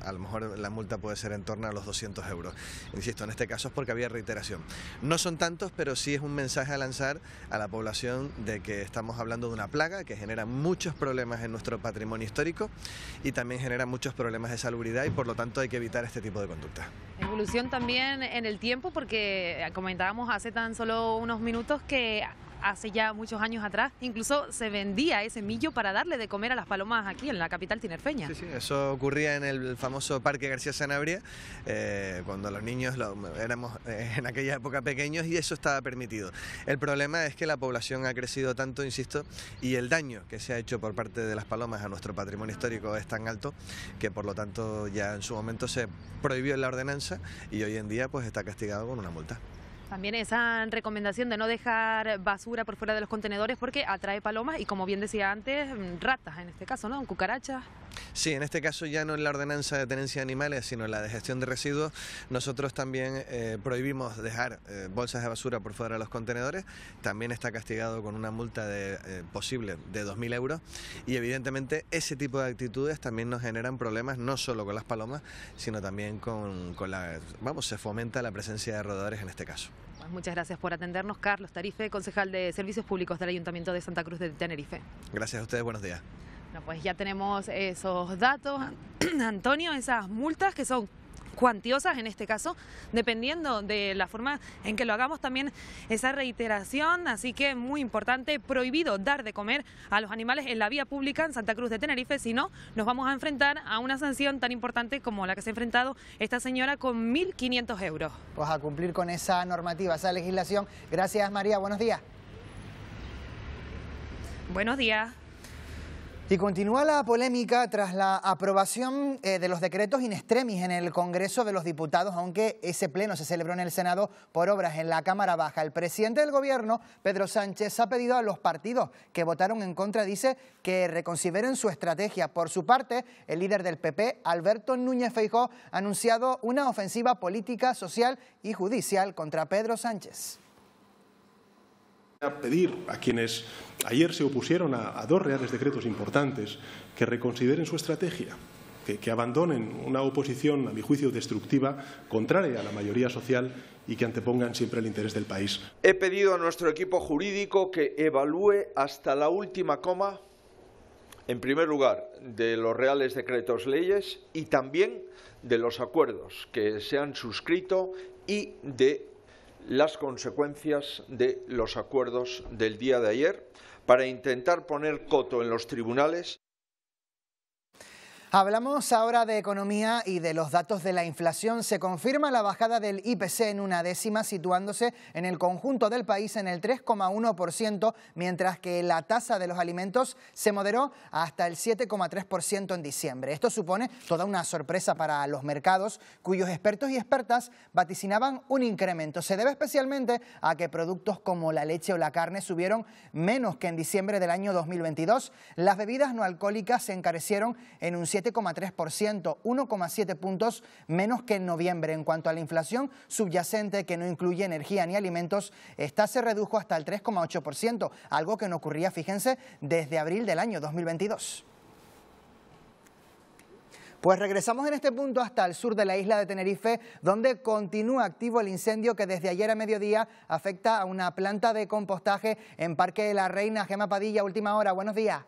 a lo mejor la multa puede ser en torno a los 200 euros. Insisto, en este caso es porque había reiteración. No son tantos, pero sí es un mensaje a lanzar a la población de que estamos hablando de una plaga que genera muchos problemas en nuestro patrimonio histórico y también genera muchos problemas de salubridad y por lo tanto hay que evitar este tipo de conducta. Evolución también en el tiempo porque comentábamos hace tan solo unos minutos que hace ya muchos años atrás, incluso se vendía ese millo para darle de comer a las palomas aquí en la capital tinerfeña. Sí, sí, eso ocurría en el famoso Parque García Sanabria, eh, cuando los niños éramos eh, en aquella época pequeños y eso estaba permitido. El problema es que la población ha crecido tanto, insisto, y el daño que se ha hecho por parte de las palomas a nuestro patrimonio histórico es tan alto que por lo tanto ya en su momento se prohibió la ordenanza y hoy en día pues está castigado con una multa. También esa recomendación de no dejar basura por fuera de los contenedores porque atrae palomas y como bien decía antes, mm, ratas en este caso, ¿no? Cucarachas. Sí, en este caso ya no es la ordenanza de tenencia de animales, sino la de gestión de residuos. Nosotros también eh, prohibimos dejar eh, bolsas de basura por fuera de los contenedores. También está castigado con una multa de, eh, posible de 2.000 euros. Y evidentemente ese tipo de actitudes también nos generan problemas, no solo con las palomas, sino también con, la... Vamos, se fomenta la presencia de rodadores en este caso. muchas gracias por atendernos, Carlos Tarife, concejal de Servicios Públicos del Ayuntamiento de Santa Cruz de Tenerife. Gracias a ustedes, buenos días. Bueno, pues ya tenemos esos datos, Antonio, esas multas que son cuantiosas en este caso, dependiendo de la forma en que lo hagamos también esa reiteración, así que muy importante, prohibido dar de comer a los animales en la vía pública en Santa Cruz de Tenerife, si no nos vamos a enfrentar a una sanción tan importante como la que se ha enfrentado esta señora con 1.500 euros. Pues a cumplir con esa normativa, esa legislación. Gracias María, buenos días. Buenos días. Y continúa la polémica tras la aprobación eh, de los decretos in extremis en el Congreso de los Diputados, aunque ese pleno se celebró en el Senado por obras en la Cámara Baja. El presidente del Gobierno, Pedro Sánchez, ha pedido a los partidos que votaron en contra, dice, que reconsideren su estrategia. Por su parte, el líder del PP, Alberto Núñez Feijó, ha anunciado una ofensiva política, social y judicial contra Pedro Sánchez pedir a quienes ayer se opusieron a, dos reales decretos importantes que reconsideren su estrategia, que, abandonen una oposición, a mi juicio, destructiva, contraria a la mayoría social y que antepongan siempre el interés del país. He pedido a nuestro equipo jurídico que evalúe hasta la última coma, en primer lugar, de los reales decretos leyes y también de los acuerdos que se han suscrito y de las consecuencias de los acuerdos del día de ayer para intentar poner coto en los tribunales Hablamos ahora de economía y de los datos de la inflación. Se confirma la bajada del IPC en una décima, situándose en el conjunto del país en el 3,1%, mientras que la tasa de los alimentos se moderó hasta el 7,3% en diciembre. Esto supone toda una sorpresa para los mercados, cuyos expertos y expertas vaticinaban un incremento. Se debe especialmente a que productos como la leche o la carne subieron menos que en diciembre del año 2022. Las bebidas no alcohólicas se encarecieron en un 7 7,3%, 1,7 puntos menos que en noviembre. En cuanto a la inflación subyacente, que no incluye energía ni alimentos, esta se redujo hasta el 3,8%, algo que no ocurría, fíjense, desde abril del año 2022. Pues regresamos en este punto hasta el sur de la isla de Tenerife, donde continúa activo el incendio que desde ayer a mediodía afecta a una planta de compostaje en Parque de la Reina. Gema Padilla, última hora, buenos días.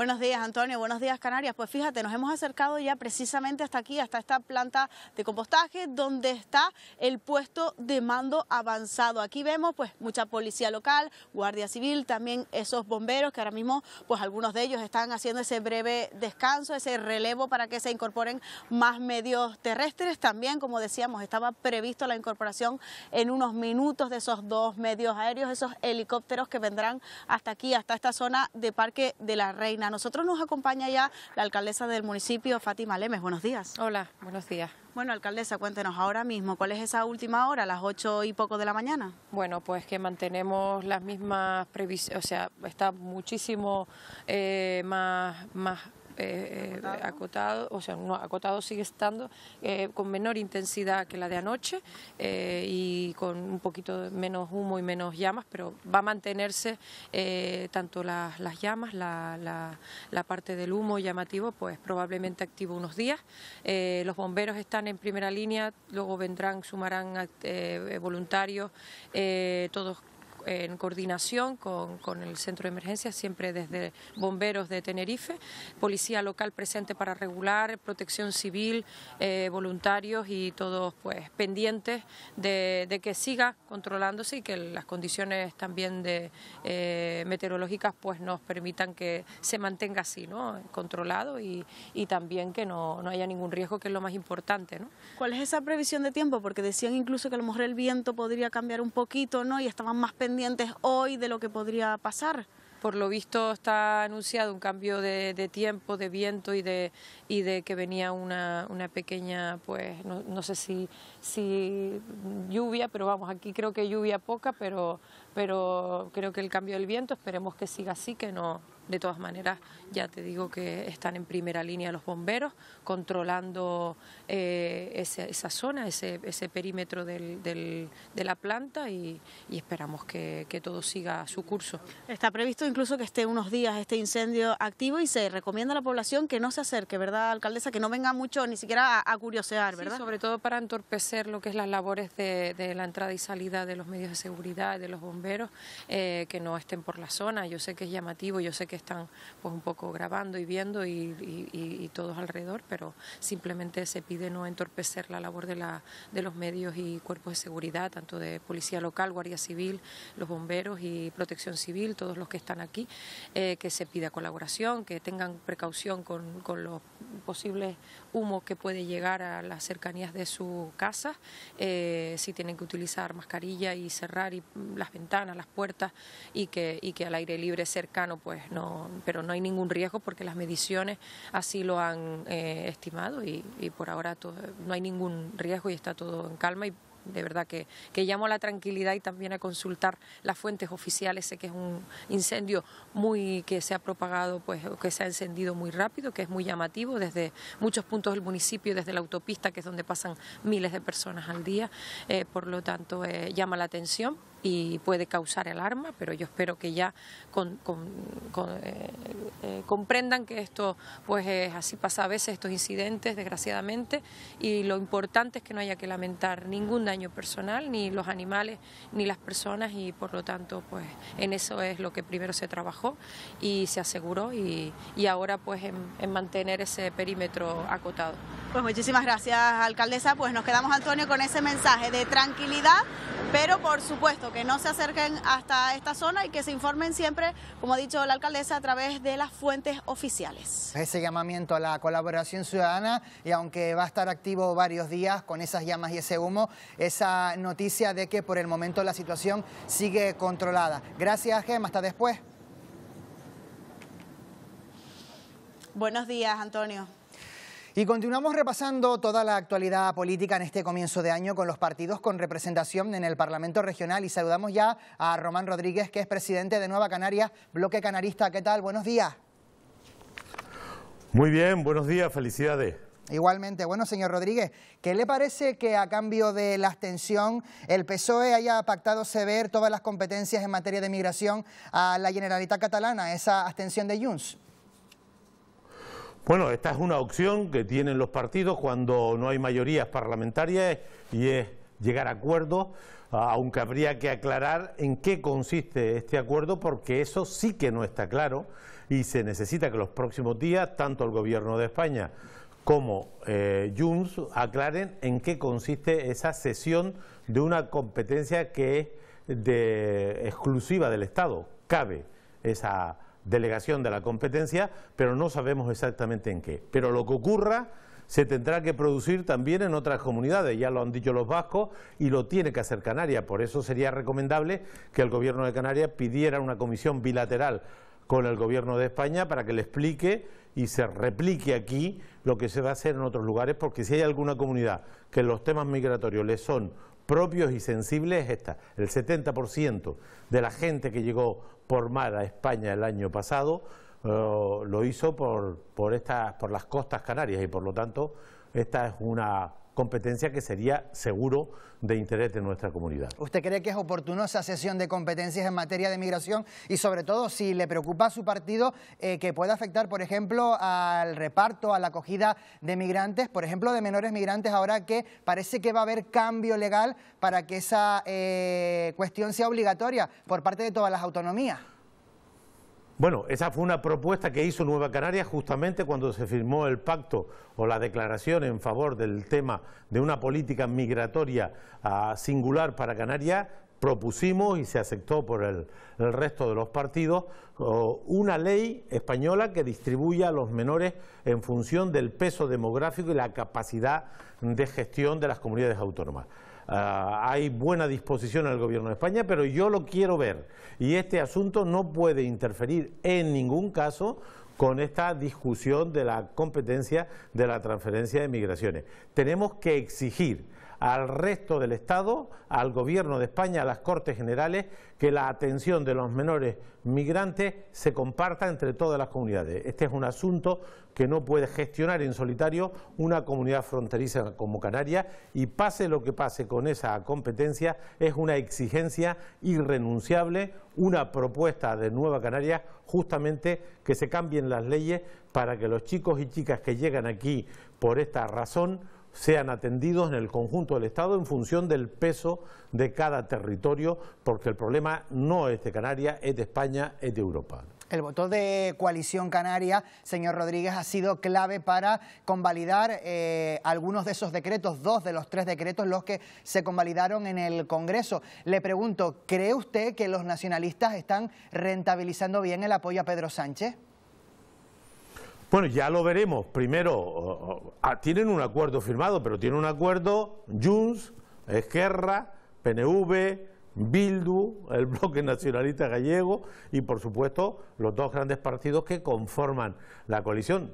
Buenos días, Antonio. Buenos días, Canarias. Pues fíjate, nos hemos acercado ya precisamente hasta aquí, hasta esta planta de compostaje, donde está el puesto de mando avanzado. Aquí vemos pues mucha policía local, guardia civil, también esos bomberos que ahora mismo pues algunos de ellos están haciendo ese breve descanso, ese relevo para que se incorporen más medios terrestres. También, como decíamos, estaba previsto la incorporación en unos minutos de esos dos medios aéreos, esos helicópteros que vendrán hasta aquí, hasta esta zona de Parque de la Reina nosotros nos acompaña ya la alcaldesa del municipio, Fátima Lemes. Buenos días. Hola, buenos días. Bueno, alcaldesa, cuéntenos ahora mismo, ¿cuál es esa última hora, las ocho y poco de la mañana? Bueno, pues que mantenemos las mismas previsiones, o sea, está muchísimo eh, más, más eh, eh, acotado, o sea, no, acotado sigue estando eh, con menor intensidad que la de anoche y con un poquito menos humo y menos llamas, pero va a mantenerse tanto las, llamas, la, parte del humo llamativo, pues probablemente activo unos días. los bomberos están en primera línea, luego vendrán, sumarán voluntarios, todos en coordinación con, el centro de emergencia... siempre desde bomberos de Tenerife, policía local presente para regular, protección civil, eh, voluntarios y todos pues pendientes de, que siga controlándose y que las condiciones también de, eh, meteorológicas pues nos permitan que se mantenga así, ¿no? controlado y, también que no, no, haya ningún riesgo, que es lo más importante. ¿Cuál es esa previsión de tiempo? Porque decían incluso que a lo mejor el viento podría cambiar un poquito ¿no? y estaban más pendientes pendientes hoy de lo que podría pasar? Por lo visto está anunciado un cambio de, tiempo, de viento y de, y de que venía una, pequeña, pues no, no, sé si, si lluvia, pero vamos, aquí creo que lluvia poca, pero, pero creo que el cambio del viento, esperemos que siga así, que no, de todas maneras, ya te digo que están en primera línea los bomberos, controlando eh, esa, zona, ese, perímetro de la planta y, esperamos que, todo siga su curso. Está previsto incluso que esté unos días este incendio activo y se recomienda a la población que no se acerque, ¿verdad, alcaldesa? Que no venga mucho ni siquiera a, curiosear, ¿verdad? sobre todo para entorpecer lo que es las labores de, la entrada y salida de los medios de seguridad, de los bomberos, eh, que no estén por la zona. Yo sé que es llamativo, yo sé que están pues un poco grabando y viendo y, todos alrededor, pero simplemente se pide no entorpecer la labor de, la, de los medios y cuerpos de seguridad, tanto de policía local, guardia civil, los bomberos y protección civil, todos los que están aquí, eh, que se pida colaboración, que tengan precaución con, con los posibles humos que puede llegar a las cercanías de su casa, eh, si tienen que utilizar mascarilla y cerrar y, mm, las ventanas, las puertas y que, y que al aire libre cercano pues pero no hay ningún riesgo porque las mediciones así lo han eh, estimado y, por ahora no hay ningún riesgo y está todo en calma y de verdad que, que, llamo a la tranquilidad y también a consultar las fuentes oficiales. Sé que es un incendio muy que se ha propagado, pues que se ha encendido muy rápido, que es muy llamativo desde muchos puntos del municipio, desde la autopista, que es donde pasan miles de personas al día. Eh, por lo tanto, eh, llama la atención y puede causar alarma, pero yo espero que ya eh, eh, comprendan que esto pues es así pasa a veces estos incidentes desgraciadamente y lo importante es que no haya que lamentar ningún daño personal ni los animales ni las personas y por lo tanto pues en eso es lo que primero se trabajó y se aseguró y, ahora pues en, en mantener ese perímetro acotado. Pues muchísimas gracias alcaldesa, pues nos quedamos Antonio con ese mensaje de tranquilidad, pero por supuesto que no se acerquen hasta esta zona y que se informen siempre, como ha dicho la alcaldesa, a través de las fuentes oficiales. Ese llamamiento a la colaboración ciudadana y aunque va a estar activo varios días con esas llamas y ese humo, esa noticia de que por el momento la situación sigue controlada. Gracias, Gemma. Hasta después. Buenos días, Antonio. Y continuamos repasando toda la actualidad política en este comienzo de año con los partidos con representación en el Parlamento Regional y saludamos ya a Román Rodríguez, que es presidente de Nueva Canaria, Bloque Canarista. ¿Qué tal? Buenos días. Muy bien, buenos días, felicidades. Igualmente, bueno, señor Rodríguez, ¿qué le parece que a cambio de la abstención el PSOE haya pactado ceder todas las competencias en materia de migración a la Generalitat Catalana, esa abstención de Junts? Bueno, esta es una opción que tienen los partidos cuando no hay mayorías parlamentarias y es llegar a acuerdos, aunque habría que aclarar en qué consiste este acuerdo, porque eso sí que no está claro y se necesita que los próximos días tanto el Gobierno de España como eh, Junts aclaren en qué consiste esa cesión de una competencia que es exclusiva del Estado. Cabe esa delegación de la competencia, pero no sabemos exactamente en qué. Pero lo que ocurra se tendrá que producir también en otras comunidades, ya lo han dicho los vascos y lo tiene que hacer Canarias, por eso sería recomendable que el gobierno de Canarias pidiera una comisión bilateral con el gobierno de España para que le explique y se replique aquí lo que se va a hacer en otros lugares, porque si hay alguna comunidad que los temas migratorios le son propios y sensibles es esta. El 70% de la gente que llegó por mar a España el año pasado, eh, lo hizo por, por, por las costas canarias y por lo tanto esta es una competencia que sería seguro de interés de nuestra comunidad. ¿Usted cree que es oportuno esa sesión de competencias en materia de migración y sobre todo si le preocupa a su partido eh, que pueda afectar, por ejemplo, al reparto, a la acogida de migrantes, por ejemplo, de menores migrantes, ahora que parece que va a haber cambio legal para que esa eh, cuestión sea obligatoria por parte de todas las autonomías? Bueno, esa fue una propuesta que hizo Nueva Canaria justamente cuando se firmó el pacto o la declaración en favor del tema de una política migratoria ah, singular para Canarias, propusimos y se aceptó por el, resto de los partidos una ley española que distribuya a los menores en función del peso demográfico y la capacidad de gestión de las comunidades autónomas. Ah, hay buena disposición en el gobierno de España, pero yo lo quiero ver. Y este asunto no puede interferir en ningún caso con esta discusión de la competencia de la transferencia de migraciones. Tenemos que exigir al resto del Estado, al Gobierno de España, a las Cortes Generales, que la atención de los menores migrantes se comparta entre todas las comunidades. Este es un asunto que no puede gestionar en solitario una comunidad fronteriza como Canarias y pase lo que pase con esa competencia, es una exigencia irrenunciable, una propuesta de Nueva Canarias justamente que se cambien las leyes para que los chicos y chicas que llegan aquí por esta razón sean atendidos en el conjunto del Estado en función del peso de cada territorio, porque el problema no es de Canarias, es de España, es de Europa. El voto de coalición canaria, señor Rodríguez, ha sido clave para convalidar eh, algunos de esos decretos, dos de los tres decretos, los que se convalidaron en el Congreso. Le pregunto, ¿cree usted que los nacionalistas están rentabilizando bien el apoyo a Pedro Sánchez? Bueno, ya lo veremos. Primero, ah, tienen un acuerdo firmado, pero tienen un acuerdo Junts, Esquerra, PNV, Bildu, el bloque nacionalista gallego y, por supuesto, los dos grandes partidos que conforman la coalición,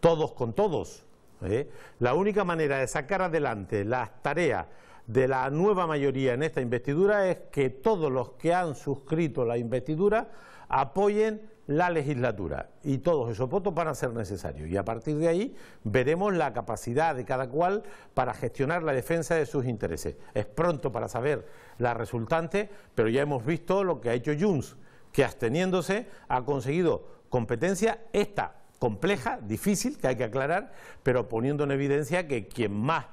todos con todos. ¿eh? La única manera de sacar adelante las tareas de la nueva mayoría en esta investidura es que todos los que han suscrito la investidura apoyen la legislatura y todos esos votos van a ser necesarios y a partir de ahí veremos la capacidad de cada cual para gestionar la defensa de sus intereses. Es pronto para saber la resultante, pero ya hemos visto lo que ha hecho Junts, que absteniéndose ha conseguido competencia esta compleja, difícil, que hay que aclarar, pero poniendo en evidencia que quien más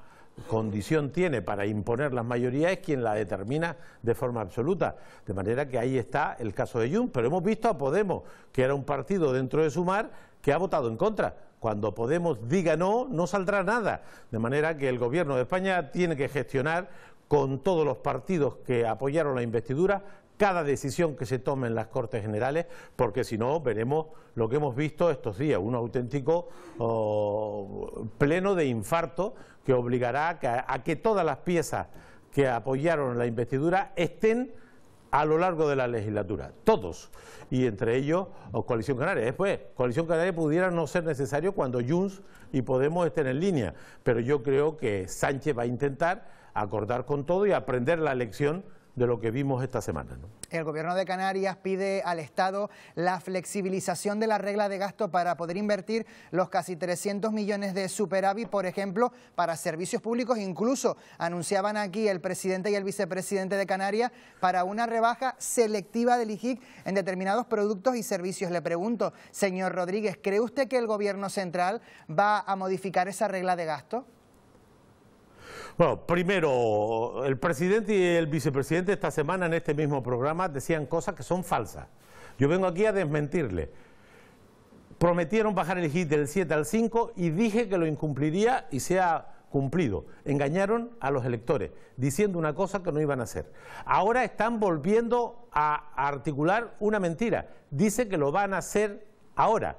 condición tiene para imponer las mayorías es quien la determina de forma absoluta. De manera que ahí está el caso de Jun. Pero hemos visto a Podemos, que era un partido dentro de Sumar, que ha votado en contra. Cuando Podemos diga no, no saldrá nada. De manera que el Gobierno de España tiene que gestionar con todos los partidos que apoyaron la investidura cada decisión que se tome en las Cortes Generales, porque si no veremos lo que hemos visto estos días, un auténtico oh, pleno de infarto que obligará a que, a que todas las piezas que apoyaron la investidura estén a lo largo de la legislatura, todos, y entre ellos oh, Coalición Canaria. Después, Coalición Canaria pudiera no ser necesario cuando Junts y Podemos estén en línea, pero yo creo que Sánchez va a intentar acordar con todo y aprender la lección de lo que vimos esta semana. El gobierno de Canarias pide al Estado la flexibilización de la regla de gasto para poder invertir los casi 300 millones de superávit, por ejemplo, para servicios públicos. Incluso anunciaban aquí el presidente y el vicepresidente de Canarias para una rebaja selectiva del IGIC en determinados productos y servicios. Le pregunto, señor Rodríguez, ¿cree usted que el gobierno central va a modificar esa regla de gasto? Bueno, primero, el presidente y el vicepresidente esta semana en este mismo programa decían cosas que son falsas. Yo vengo aquí a desmentirle. Prometieron bajar el hit del 7 al 5 y dije que lo incumpliría y se ha cumplido. Engañaron a los electores diciendo una cosa que no iban a hacer. Ahora están volviendo a articular una mentira. Dice que lo van a hacer ahora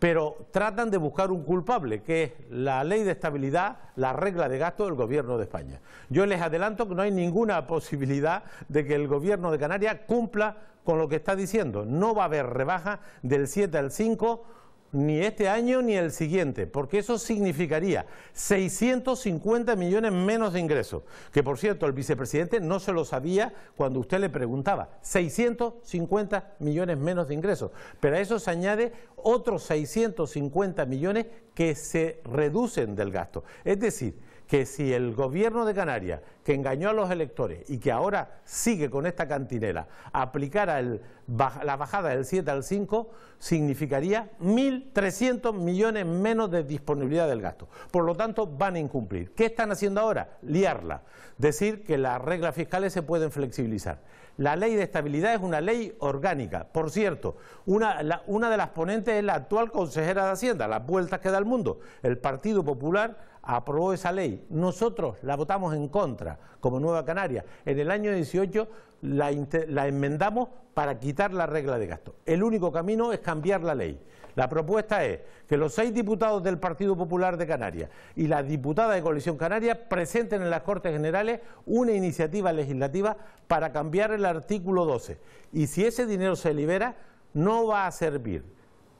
pero tratan de buscar un culpable, que es la ley de estabilidad, la regla de gasto del Gobierno de España. Yo les adelanto que no hay ninguna posibilidad de que el Gobierno de Canarias cumpla con lo que está diciendo. No va a haber rebaja del 7 al 5 ni este año ni el siguiente, porque eso significaría 650 millones menos de ingresos, que por cierto el vicepresidente no se lo sabía cuando usted le preguntaba, 650 millones menos de ingresos, pero a eso se añade otros 650 millones que se reducen del gasto. Es decir, que si el gobierno de Canarias, que engañó a los electores y que ahora sigue con esta cantinela, aplicara la bajada del 7 al 5, significaría 1.300 millones menos de disponibilidad del gasto. Por lo tanto, van a incumplir. ¿Qué están haciendo ahora? Liarla. Decir que las reglas fiscales se pueden flexibilizar. La ley de estabilidad es una ley orgánica. Por cierto, una, de las ponentes es la actual consejera de Hacienda, las vueltas que da el mundo. El Partido Popular aprobó esa ley. Nosotros la votamos en contra, como Nueva Canaria. En el año 18 la, la enmendamos para quitar la regla de gasto. El único camino es cambiar la ley. La propuesta es que los seis diputados del Partido Popular de Canarias y la diputada de Coalición Canaria presenten en las Cortes Generales una iniciativa legislativa para cambiar el artículo 12. Y si ese dinero se libera, no va a servir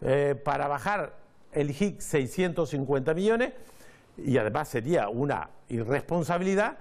eh, para bajar el HIC 650 millones, y además sería una irresponsabilidad,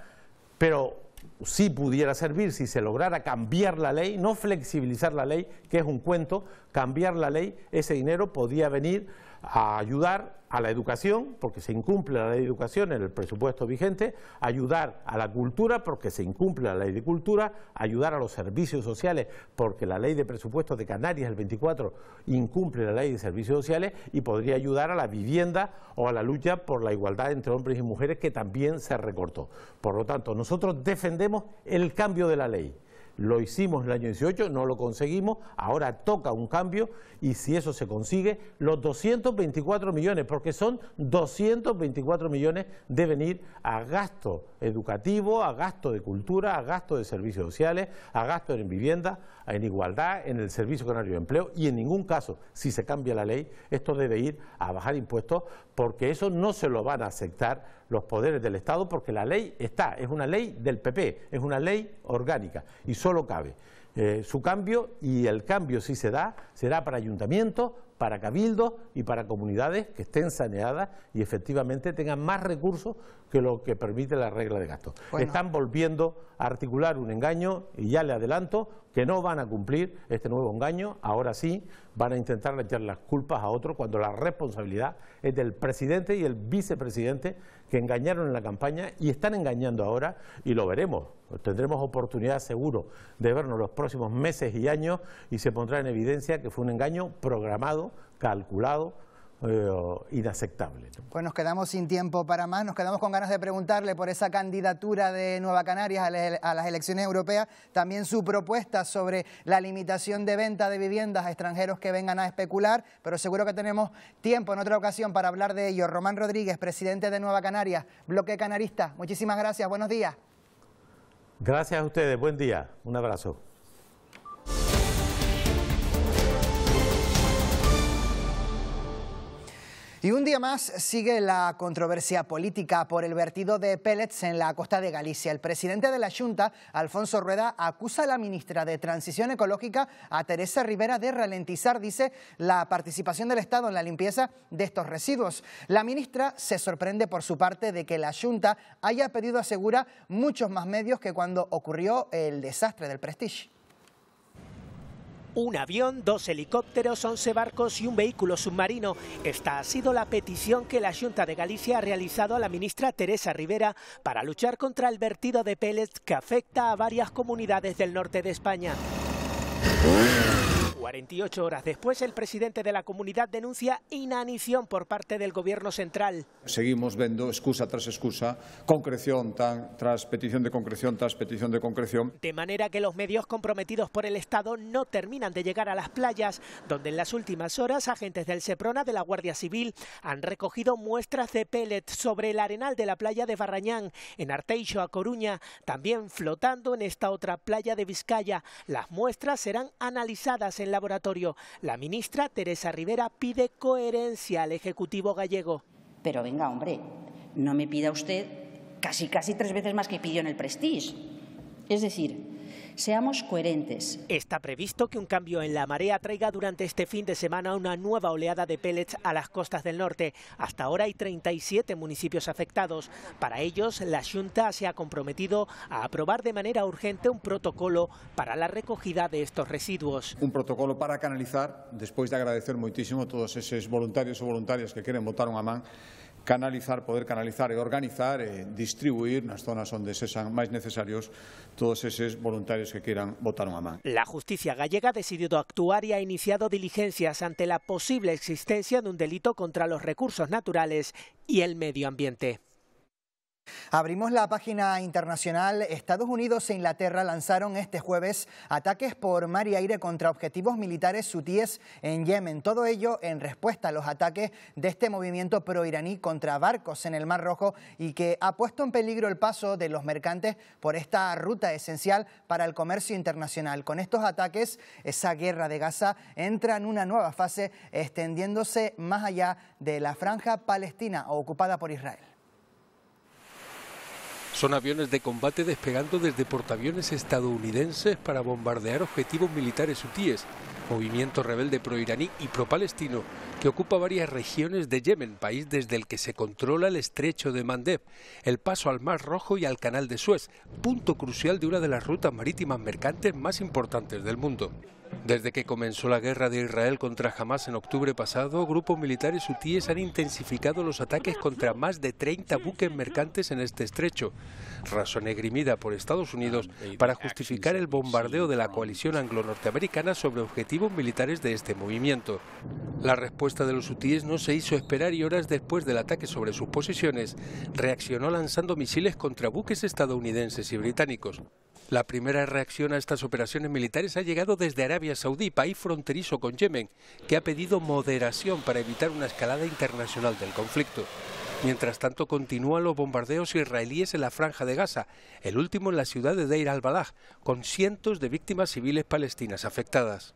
pero si pudiera servir si se lograra cambiar la ley, no flexibilizar la ley, que es un cuento, cambiar la ley, ese dinero podía venir a ayudar a la educación, porque se incumple la ley de educación en el presupuesto vigente, ayudar a la cultura, porque se incumple la ley de cultura, ayudar a los servicios sociales, porque la ley de presupuesto de Canarias, el 24, incumple la ley de servicios sociales, y podría ayudar a la vivienda o a la lucha por la igualdad entre hombres y mujeres, que también se recortó. Por lo tanto, nosotros defendemos el cambio de la ley. Lo hicimos en el año 18, no lo conseguimos, ahora toca un cambio y si eso se consigue, los 224 millones, porque son 224 millones deben ir a gasto educativo, a gasto de cultura, a gasto de servicios sociales, a gasto en vivienda, en igualdad, en el Servicio Canario de Empleo y en ningún caso, si se cambia la ley, esto debe ir a bajar impuestos porque eso no se lo van a aceptar los poderes del Estado porque la ley está, es una ley del PP, es una ley orgánica y solo cabe. Eh, su cambio y el cambio si se da será para ayuntamientos, para cabildos y para comunidades que estén saneadas y efectivamente tengan más recursos que lo que permite la regla de gasto. Están volviendo a articular un engaño y ya le adelanto que no van a cumplir este nuevo engaño, ahora sí van a intentar echar las culpas a otros cuando la responsabilidad es del presidente y el vicepresidente que engañaron en la campaña y están engañando ahora y lo veremos, tendremos oportunidad seguro de vernos los próximos meses y años y se pondrá en evidencia que fue un engaño programado, calculado, eh, inaceptable. Bueno, Pues nos quedamos sin tiempo para más, nos quedamos con ganas de preguntarle por esa candidatura de Nueva Canarias a, a las elecciones europeas, también su propuesta sobre la limitación de venta de viviendas a extranjeros que vengan a especular, pero seguro que tenemos tiempo en otra ocasión para hablar de ello. Román Rodríguez, presidente de Nueva Canarias, Bloque Canarista, muchísimas gracias, buenos días. Gracias a ustedes, buen día, un abrazo. Y un día más sigue la controversia política por el vertido de pellets en la costa de Galicia. El presidente de la Junta, Alfonso Rueda, acusa a la ministra de Transición Ecológica, a Teresa Rivera, de ralentizar, dice, la participación del Estado en la limpieza de estos residuos. La ministra se sorprende por su parte de que la Junta haya pedido, asegura, muchos más medios que cuando ocurrió el desastre del Prestige un avión, dos helicópteros, 11 barcos y un vehículo submarino. Esta ha sido la petición que la Junta de Galicia ha realizado a la ministra Teresa Rivera para luchar contra el vertido de pellets que afecta a varias comunidades del norte de España. 48 horas después, el presidente de la comunidad denuncia inanición por parte del Gobierno central. Seguimos viendo excusa tras excusa, concreción tras petición de concreción tras petición de concreción. De manera que los medios comprometidos por el Estado no terminan de llegar a las playas, donde en las últimas horas agentes del SEPRONA de la Guardia Civil han recogido muestras de pellets sobre el arenal de la playa de Barrañán, en Arteixo, a Coruña, también flotando en esta otra playa de Vizcaya. Las muestras serán analizadas en laboratorio. La ministra Teresa Rivera pide coherencia al Ejecutivo gallego. Pero venga, hombre, no me pida usted casi, casi tres veces más que pidió en el Prestige. Es decir, Seamos coherentes. Está previsto que un cambio en la marea traiga durante este fin de semana una nueva oleada de pellets a las costas del norte. Hasta ahora hay 37 municipios afectados. Para ellos, la Junta se ha comprometido a aprobar de manera urgente un protocolo para la recogida de estos residuos. Un protocolo para canalizar, después de agradecer muchísimo a todos esos voluntarios o voluntarias que quieren votar un mano, canalizar, poder canalizar y organizar e distribuir las zonas donde sean más necesarios todos esos voluntarios que quieran votar un amán. La justicia gallega ha decidido actuar y ha iniciado diligencias ante la posible existencia de un delito contra los recursos naturales y el medio ambiente. Abrimos la página internacional. Estados Unidos e Inglaterra lanzaron este jueves ataques por mar y aire contra objetivos militares sutíes en Yemen. Todo ello en respuesta a los ataques de este movimiento proiraní contra barcos en el Mar Rojo y que ha puesto en peligro el paso de los mercantes por esta ruta esencial para el comercio internacional. Con estos ataques, esa guerra de Gaza entra en una nueva fase extendiéndose más allá de la franja palestina ocupada por Israel. Son aviones de combate despegando desde portaaviones estadounidenses para bombardear objetivos militares hutíes, movimiento rebelde iraní y palestino que ocupa varias regiones de Yemen, país desde el que se controla el estrecho de Mandeb, el paso al Mar Rojo y al Canal de Suez, punto crucial de una de las rutas marítimas mercantes más importantes del mundo. Desde que comenzó la guerra de Israel contra Hamas en octubre pasado, grupos militares hutíes han intensificado los ataques contra más de 30 buques mercantes en este estrecho, razón esgrimida por Estados Unidos para justificar el bombardeo de la coalición anglo-norteamericana sobre objetivos militares de este movimiento. La respuesta de los hutíes no se hizo esperar y horas después del ataque sobre sus posiciones, reaccionó lanzando misiles contra buques estadounidenses y británicos. La primera reacción a estas operaciones militares ha llegado desde Arabia Saudí, país fronterizo con Yemen, que ha pedido moderación para evitar una escalada internacional del conflicto. Mientras tanto, continúan los bombardeos israelíes en la franja de Gaza, el último en la ciudad de Deir al-Balaj, con cientos de víctimas civiles palestinas afectadas.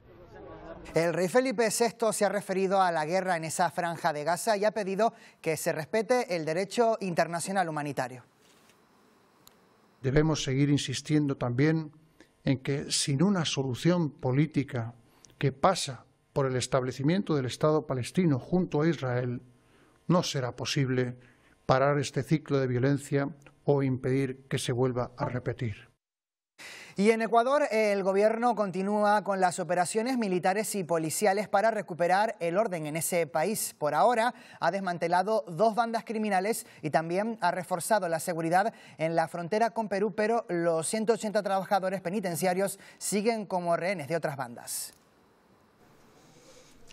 El rey Felipe VI se ha referido a la guerra en esa franja de Gaza y ha pedido que se respete el derecho internacional humanitario debemos seguir insistiendo también en que sin una solución política que pasa por el establecimiento del Estado palestino junto a Israel, no será posible parar este ciclo de violencia o impedir que se vuelva a repetir. Y en Ecuador el gobierno continúa con las operaciones militares y policiales para recuperar el orden en ese país. Por ahora ha desmantelado dos bandas criminales y también ha reforzado la seguridad en la frontera con Perú, pero los 180 trabajadores penitenciarios siguen como rehenes de otras bandas.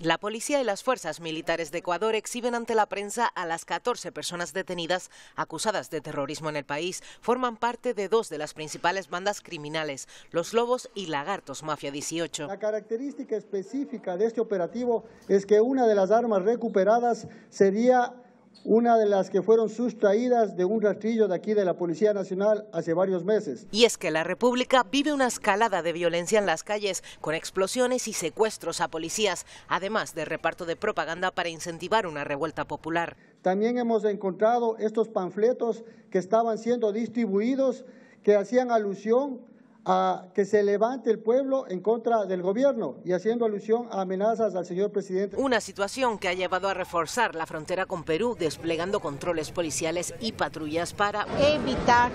La policía y las fuerzas militares de Ecuador exhiben ante la prensa a las 14 personas detenidas acusadas de terrorismo en el país. Forman parte de dos de las principales bandas criminales, los Lobos y Lagartos Mafia 18. La característica específica de este operativo es que una de las armas recuperadas sería una de las que fueron sustraídas de un rastrillo de aquí de la Policía Nacional hace varios meses. Y es que la República vive una escalada de violencia en las calles, con explosiones y secuestros a policías, además de reparto de propaganda para incentivar una revuelta popular. También hemos encontrado estos panfletos que estaban siendo distribuidos, que hacían alusión a que se levante el pueblo en contra del gobierno y haciendo alusión a amenazas al señor presidente. Una situación que ha llevado a reforzar la frontera con Perú, desplegando controles policiales y patrullas para evitar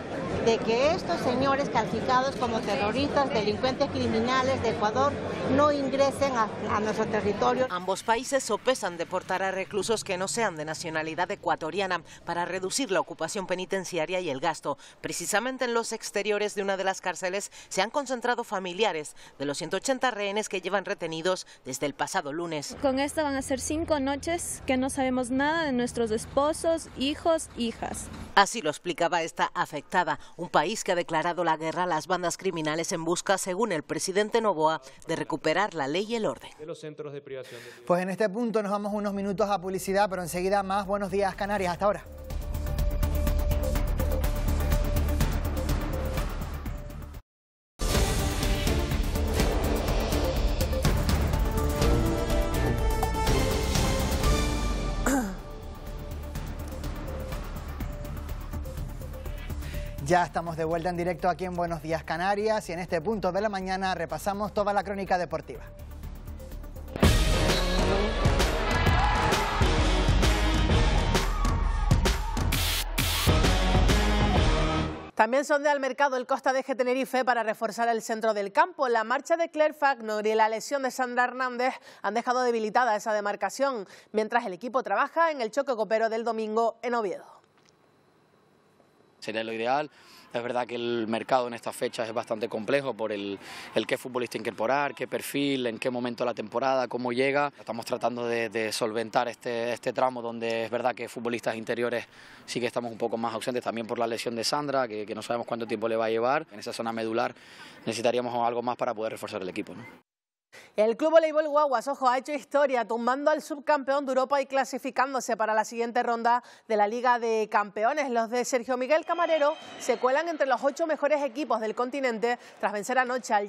de que estos señores calificados como terroristas, delincuentes criminales de Ecuador no ingresen a, a nuestro territorio. Ambos países sopesan deportar a reclusos que no sean de nacionalidad ecuatoriana para reducir la ocupación penitenciaria y el gasto, precisamente en los exteriores de una de las cárceles se han concentrado familiares de los 180 rehenes que llevan retenidos desde el pasado lunes. Con esto van a ser cinco noches que no sabemos nada de nuestros esposos, hijos, hijas. Así lo explicaba esta afectada, un país que ha declarado la guerra a las bandas criminales en busca, según el presidente Novoa, de recuperar la ley y el orden. Pues en este punto nos vamos unos minutos a publicidad, pero enseguida más Buenos Días Canarias. Hasta ahora. Ya estamos de vuelta en directo aquí en Buenos Días Canarias y en este punto de la mañana repasamos toda la crónica deportiva. También sondea al mercado el Costa de G Tenerife para reforzar el centro del campo. La marcha de Claire Fagnor y la lesión de Sandra Hernández han dejado debilitada esa demarcación, mientras el equipo trabaja en el choque copero del domingo en Oviedo sería lo ideal. Es verdad que el mercado en estas fechas es bastante complejo por el, qué futbolista incorporar, qué perfil, en qué momento de la temporada, cómo llega. Estamos tratando de, solventar este, este, tramo donde es verdad que futbolistas interiores sí que estamos un poco más ausentes, también por la lesión de Sandra, que, no sabemos cuánto tiempo le va a llevar. En esa zona medular necesitaríamos algo más para poder reforzar el equipo. El Club Voleibol Guaguas, ojo, ha hecho historia tumbando al subcampeón de Europa y clasificándose para la siguiente ronda de la Liga de Campeones. Los de Sergio Miguel Camarero se cuelan entre los ocho mejores equipos del continente tras vencer anoche al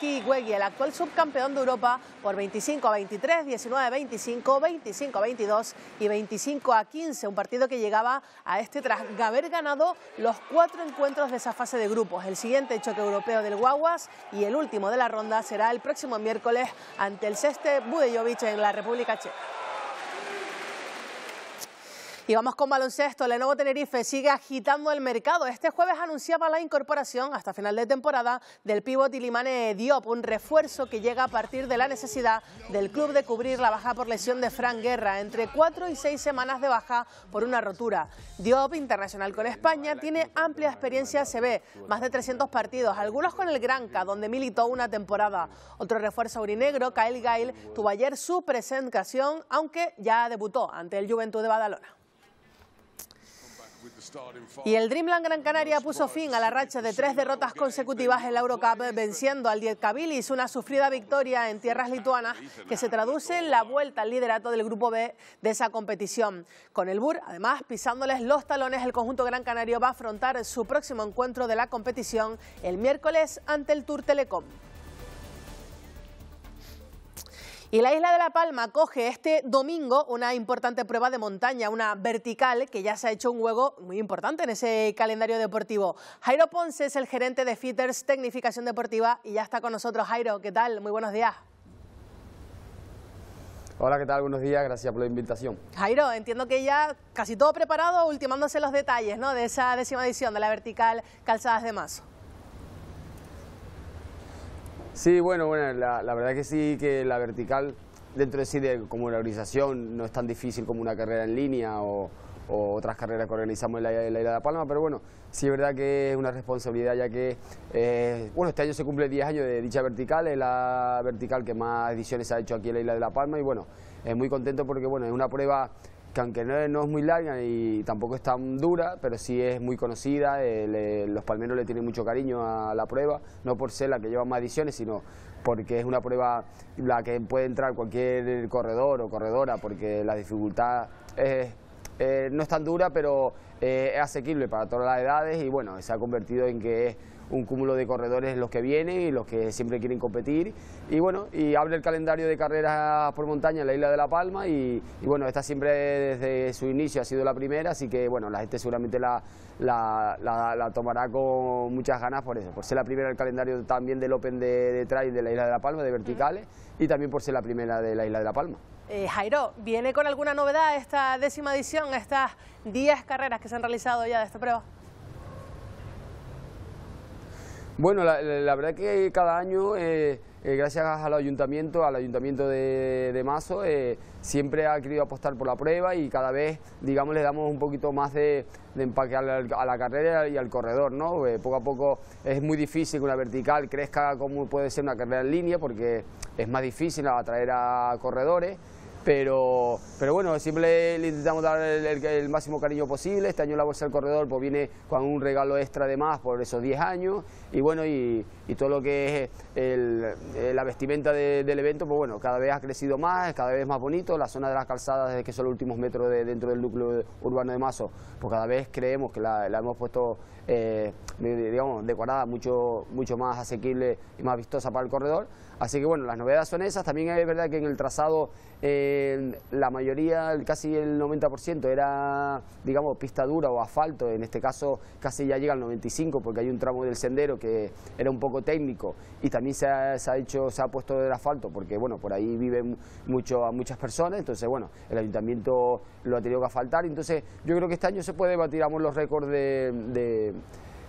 y Güegui, el actual subcampeón de Europa, por 25 a 23, 19 a 25, 25 a 22 y 25 a 15. Un partido que llegaba a este tras haber ganado los cuatro encuentros de esa fase de grupos. El siguiente choque europeo del Guaguas y el último de la ronda será el próximo miércoles ante el Seste Budejovic en la República Checa. Y vamos con baloncesto. Lenovo Tenerife sigue agitando el mercado. Este jueves anunciaba la incorporación hasta final de temporada del pívot Ilimane Diop, un refuerzo que llega a partir de la necesidad del club de cubrir la baja por lesión de Fran Guerra, entre cuatro y seis semanas de baja por una rotura. Diop, internacional con España, tiene amplia experiencia ve más de 300 partidos, algunos con el Granca, donde militó una temporada. Otro refuerzo aurinegro, Kyle Gail, tuvo ayer su presentación, aunque ya debutó ante el Juventud de Badalona. Y el Dreamland Gran Canaria puso fin a la racha de tres derrotas consecutivas en la Eurocup, venciendo al Kabilis, una sufrida victoria en tierras lituanas que se traduce en la vuelta al liderato del Grupo B de esa competición. Con el Bur, además, pisándoles los talones, el conjunto Gran Canario va a afrontar su próximo encuentro de la competición el miércoles ante el Tour Telecom. Y la isla de La Palma coge este domingo una importante prueba de montaña, una vertical que ya se ha hecho un juego muy importante en ese calendario deportivo. Jairo Ponce es el gerente de Fitters Tecnificación Deportiva y ya está con nosotros. Jairo, ¿qué tal? Muy buenos días. Hola, ¿qué tal? Buenos días, gracias por la invitación. Jairo, entiendo que ya casi todo preparado, ultimándose los detalles ¿no? de esa décima edición de la vertical Calzadas de Mazo. Sí, bueno, bueno la, verdad que sí, que la vertical dentro de sí, de, como organización, no es tan difícil como una carrera en línea o, otras carreras que organizamos en la, Isla de la Palma, pero bueno, sí es verdad que es una responsabilidad ya que, eh, bueno, este año se cumple 10 años de dicha vertical, es la vertical que más ediciones ha hecho aquí en la Isla de la Palma y bueno, es muy contento porque bueno, es una prueba que aunque no, es muy larga y tampoco es tan dura, pero sí es muy conocida, eh, los palmeros le tienen mucho cariño a la prueba, no por ser la que lleva más ediciones, sino porque es una prueba la que puede entrar cualquier corredor o corredora, porque la dificultad eh, no es tan dura, pero eh, es asequible para todas las edades y bueno, se ha convertido en que es un cúmulo de corredores los que vienen y los que siempre quieren competir. Y bueno, y abre el calendario de carreras por montaña en la isla de La Palma y, bueno, esta siempre desde su inicio ha sido la primera, así que bueno, la gente seguramente la, la, tomará con muchas ganas por eso, por ser la primera del calendario también del Open de, Trail de la isla de La Palma, de verticales, y también por ser la primera de la isla de La Palma. Eh, Jairo, ¿viene con alguna novedad esta décima edición, estas 10 carreras que se han realizado ya de esta prueba? Bueno, la, verdad que cada año, eh, eh, gracias al ayuntamiento, al ayuntamiento de, Mazo, eh, siempre ha querido apostar por la prueba y cada vez, digamos, le damos un poquito más de, empaque a la, carrera y al corredor, ¿no? poco a poco es muy difícil que una vertical crezca como puede ser una carrera en línea porque es más difícil atraer a corredores pero, pero bueno, siempre le intentamos dar el, máximo cariño posible. Este año la Bolsa del Corredor pues, viene con un regalo extra de más por esos 10 años y bueno, y, todo lo que es eh, la vestimenta del evento, pues bueno, cada vez ha crecido más, cada vez más bonito, la zona de las calzadas, desde que son los últimos metros dentro del núcleo urbano de Mazo, pues cada vez creemos que la, hemos puesto, eh, digamos, decorada mucho, mucho más asequible y más vistosa para el corredor. Así que bueno, las novedades son esas. También es verdad que en el trazado eh, la mayoría, casi el 90% era, digamos, pista dura o asfalto. En este caso casi ya llega al 95% porque hay un tramo del sendero que era un poco técnico y también se ha, puesto el asfalto porque, bueno, por ahí viven mucho, muchas personas. Entonces, bueno, el ayuntamiento lo ha tenido que asfaltar. Entonces, yo creo que este año se puede batiramos los récords de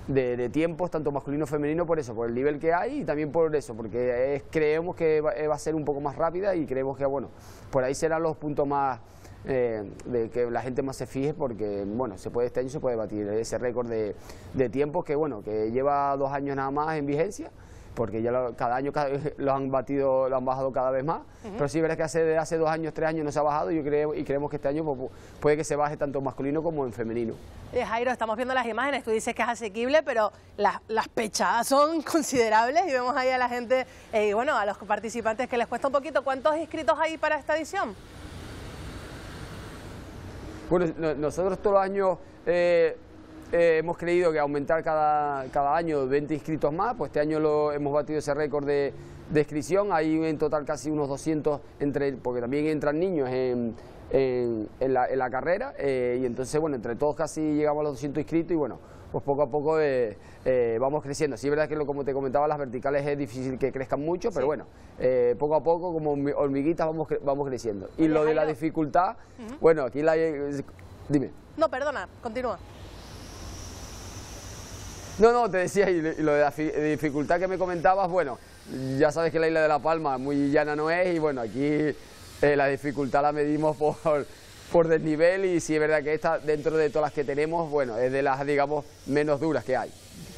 de, tiempos, tanto masculino como femenino, por eso, por el nivel que hay y también por eso, porque creemos que eh, va, a ser un poco más rápida y creemos que, bueno, por ahí serán los puntos más, eh, de que la gente más se fije, porque, bueno, se puede este año se puede batir ese récord de, de tiempos que, bueno, que lleva dos años nada más en vigencia porque ya cada año lo han batido, lo han bajado cada vez más, pero sí verás que hace, hace dos años, tres años no se ha bajado y, creo, y creemos que este año pues, puede que se baje tanto en masculino como en femenino. Eh, Jairo, estamos viendo las imágenes, tú dices que es asequible, pero las, las pechadas son considerables y vemos ahí a la gente, eh, y bueno, a los participantes que les cuesta un poquito. ¿Cuántos inscritos hay para esta edición? Bueno, nosotros todos los años... Eh, eh, hemos creído que aumentar cada, año 20 inscritos más, pues este año lo, hemos batido ese récord de, inscripción, hay en total casi unos 200, entre, porque también entran niños en, en, la, carrera, eh, y entonces bueno, entre todos casi llegamos a los 200 inscritos y bueno, pues poco a poco eh, vamos creciendo. Sí, es verdad que lo, como te comentaba, las verticales es difícil que crezcan mucho, pero bueno, poco a poco, como hormiguitas, vamos, vamos creciendo. Y lo de la dificultad, bueno, aquí la... dime. No, perdona, continúa. No, no, te decía, y lo de la dificultad que me comentabas, bueno, ya sabes que la isla de La Palma muy llana no es y bueno, aquí eh, la dificultad la medimos por, por desnivel y sí es verdad que esta, dentro de todas las que tenemos, bueno, es de las, digamos, menos duras que hay.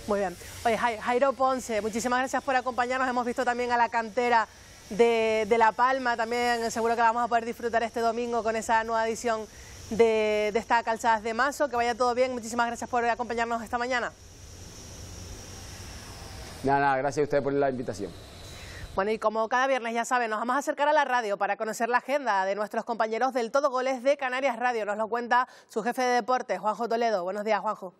Muy bien. Oye, Jairo Ponce, muchísimas gracias por acompañarnos. Hemos visto también a la cantera de, La Palma, también seguro que la vamos a poder disfrutar este domingo con esa nueva edición de, de esta Calzadas de Mazo. Que vaya todo bien. Muchísimas gracias por acompañarnos esta mañana. Nada, nada, gracias a ustedes por la invitación. Bueno, y como cada viernes ya saben, nos vamos a acercar a la radio para conocer la agenda de nuestros compañeros del Todo Goles de Canarias Radio. Nos lo cuenta su jefe de deporte, Juanjo Toledo. Buenos días, Juanjo.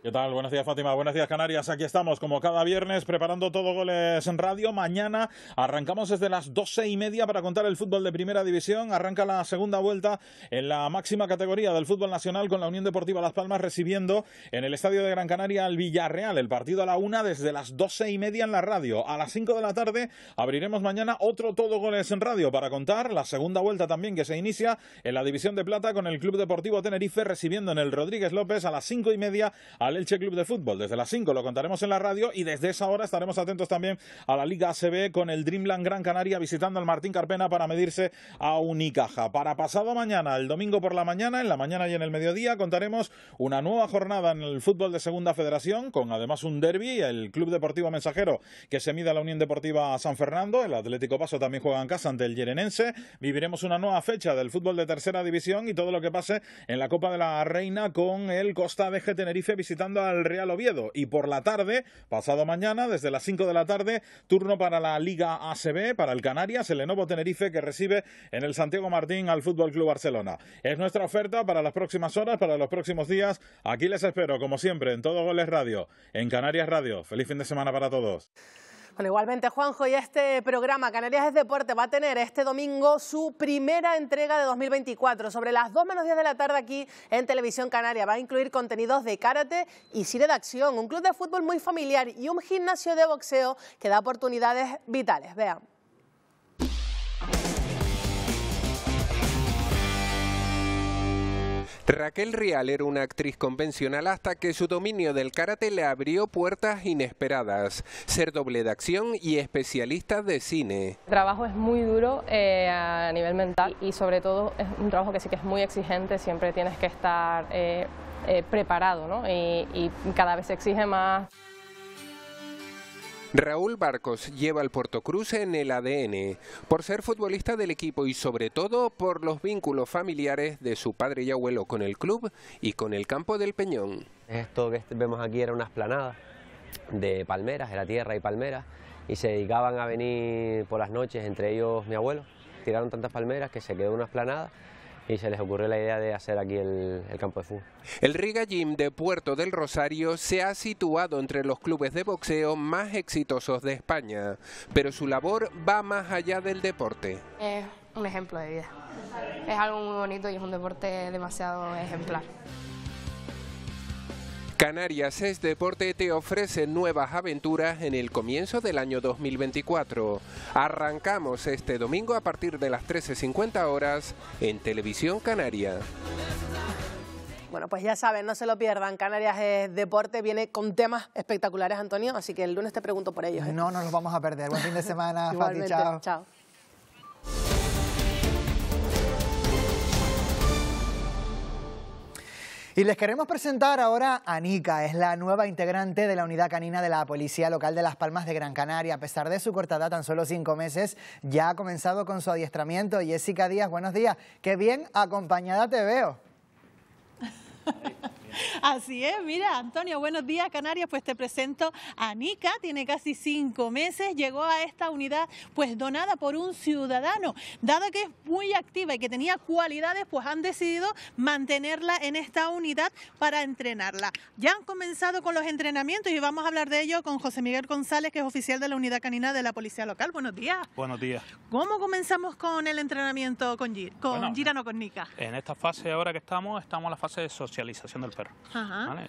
¿Qué tal? Buenos días, Fátima. Buenos días, Canarias. Aquí estamos, como cada viernes, preparando todo goles en radio. Mañana arrancamos desde las doce y media para contar el fútbol de primera división. Arranca la segunda vuelta en la máxima categoría del fútbol nacional con la Unión Deportiva Las Palmas recibiendo en el estadio de Gran Canaria al Villarreal. El partido a la una desde las doce y media en la radio. A las cinco de la tarde abriremos mañana otro todo goles en radio para contar la segunda vuelta también que se inicia en la División de Plata con el Club Deportivo Tenerife recibiendo en el Rodríguez López a las cinco y media al Elche Club de Fútbol. Desde las 5 lo contaremos en la radio y desde esa hora estaremos atentos también a la Liga ACB con el Dreamland Gran Canaria visitando al Martín Carpena para medirse a Unicaja. Para pasado mañana, el domingo por la mañana, en la mañana y en el mediodía, contaremos una nueva jornada en el fútbol de Segunda Federación con además un derby, el Club Deportivo Mensajero que se mide a la Unión Deportiva San Fernando, el Atlético Paso también juega en casa ante el Yerenense. Viviremos una nueva fecha del fútbol de tercera división y todo lo que pase en la Copa de la Reina con el Costa de Tenerife visitando al Real Oviedo. Y por la tarde, pasado mañana, desde las 5 de la tarde, turno para la Liga ACB, para el Canarias, el Lenovo Tenerife que recibe en el Santiago Martín al Fútbol Club Barcelona. Es nuestra oferta para las próximas horas, para los próximos días. Aquí les espero, como siempre, en Todo Goles Radio, en Canarias Radio. Feliz fin de semana para todos. Bueno, igualmente, Juanjo, y este programa Canarias es Deporte va a tener este domingo su primera entrega de 2024. Sobre las 2 menos 10 de la tarde aquí en Televisión Canaria va a incluir contenidos de karate y cine de acción, un club de fútbol muy familiar y un gimnasio de boxeo que da oportunidades vitales. Vean. Raquel Rial era una actriz convencional hasta que su dominio del karate le abrió puertas inesperadas, ser doble de acción y especialista de cine. El trabajo es muy duro eh, a nivel mental y sobre todo es un trabajo que sí que es muy exigente, siempre tienes que estar eh, eh, preparado y, y cada vez se exige más. Raúl Barcos lleva el Cruz en el ADN, por ser futbolista del equipo y sobre todo por los vínculos familiares de su padre y abuelo con el club y con el campo del Peñón. Esto que este, vemos aquí era una esplanada de palmeras, de la tierra y palmeras, y se dedicaban a venir por las noches, entre ellos mi abuelo. Tiraron tantas palmeras que se quedó una esplanada y se les ocurrió la idea de hacer aquí el, campo de fútbol. El Riga Gym de Puerto del Rosario se ha situado entre los clubes de boxeo más exitosos de España, pero su labor va más allá del deporte. Es un ejemplo de vida, es algo muy bonito y es un deporte demasiado ejemplar. Canarias es Deporte te ofrece nuevas aventuras en el comienzo del año 2024. Arrancamos este domingo a partir de las 13.50 horas en Televisión Canaria. Bueno, pues ya saben, no se lo pierdan. Canarias es deporte, viene con temas espectaculares, Antonio, así que el lunes te pregunto por ellos. ¿eh? No, no los vamos a perder. Buen fin de semana, Fati, chao. Y les queremos presentar ahora a Nika, es la nueva integrante de la unidad canina de la Policía Local de Las Palmas de Gran Canaria. A pesar de su corta edad, tan solo cinco meses, ya ha comenzado con su adiestramiento. Jessica Díaz, buenos días. Qué bien acompañada te veo. Así es, mira, Antonio, buenos días, Canarias. Pues te presento a Nica, tiene casi cinco meses, llegó a esta unidad pues donada por un ciudadano. Dado que es muy activa y que tenía cualidades, pues han decidido mantenerla en esta unidad para entrenarla. Ya han comenzado con los entrenamientos y vamos a hablar de ello con José Miguel González, que es oficial de la unidad canina de la Policía Local. Buenos días. Buenos días. ¿Cómo comenzamos con el entrenamiento con, con Girano, con Nica? En esta fase ahora que estamos, estamos en la fase de socialización del perro.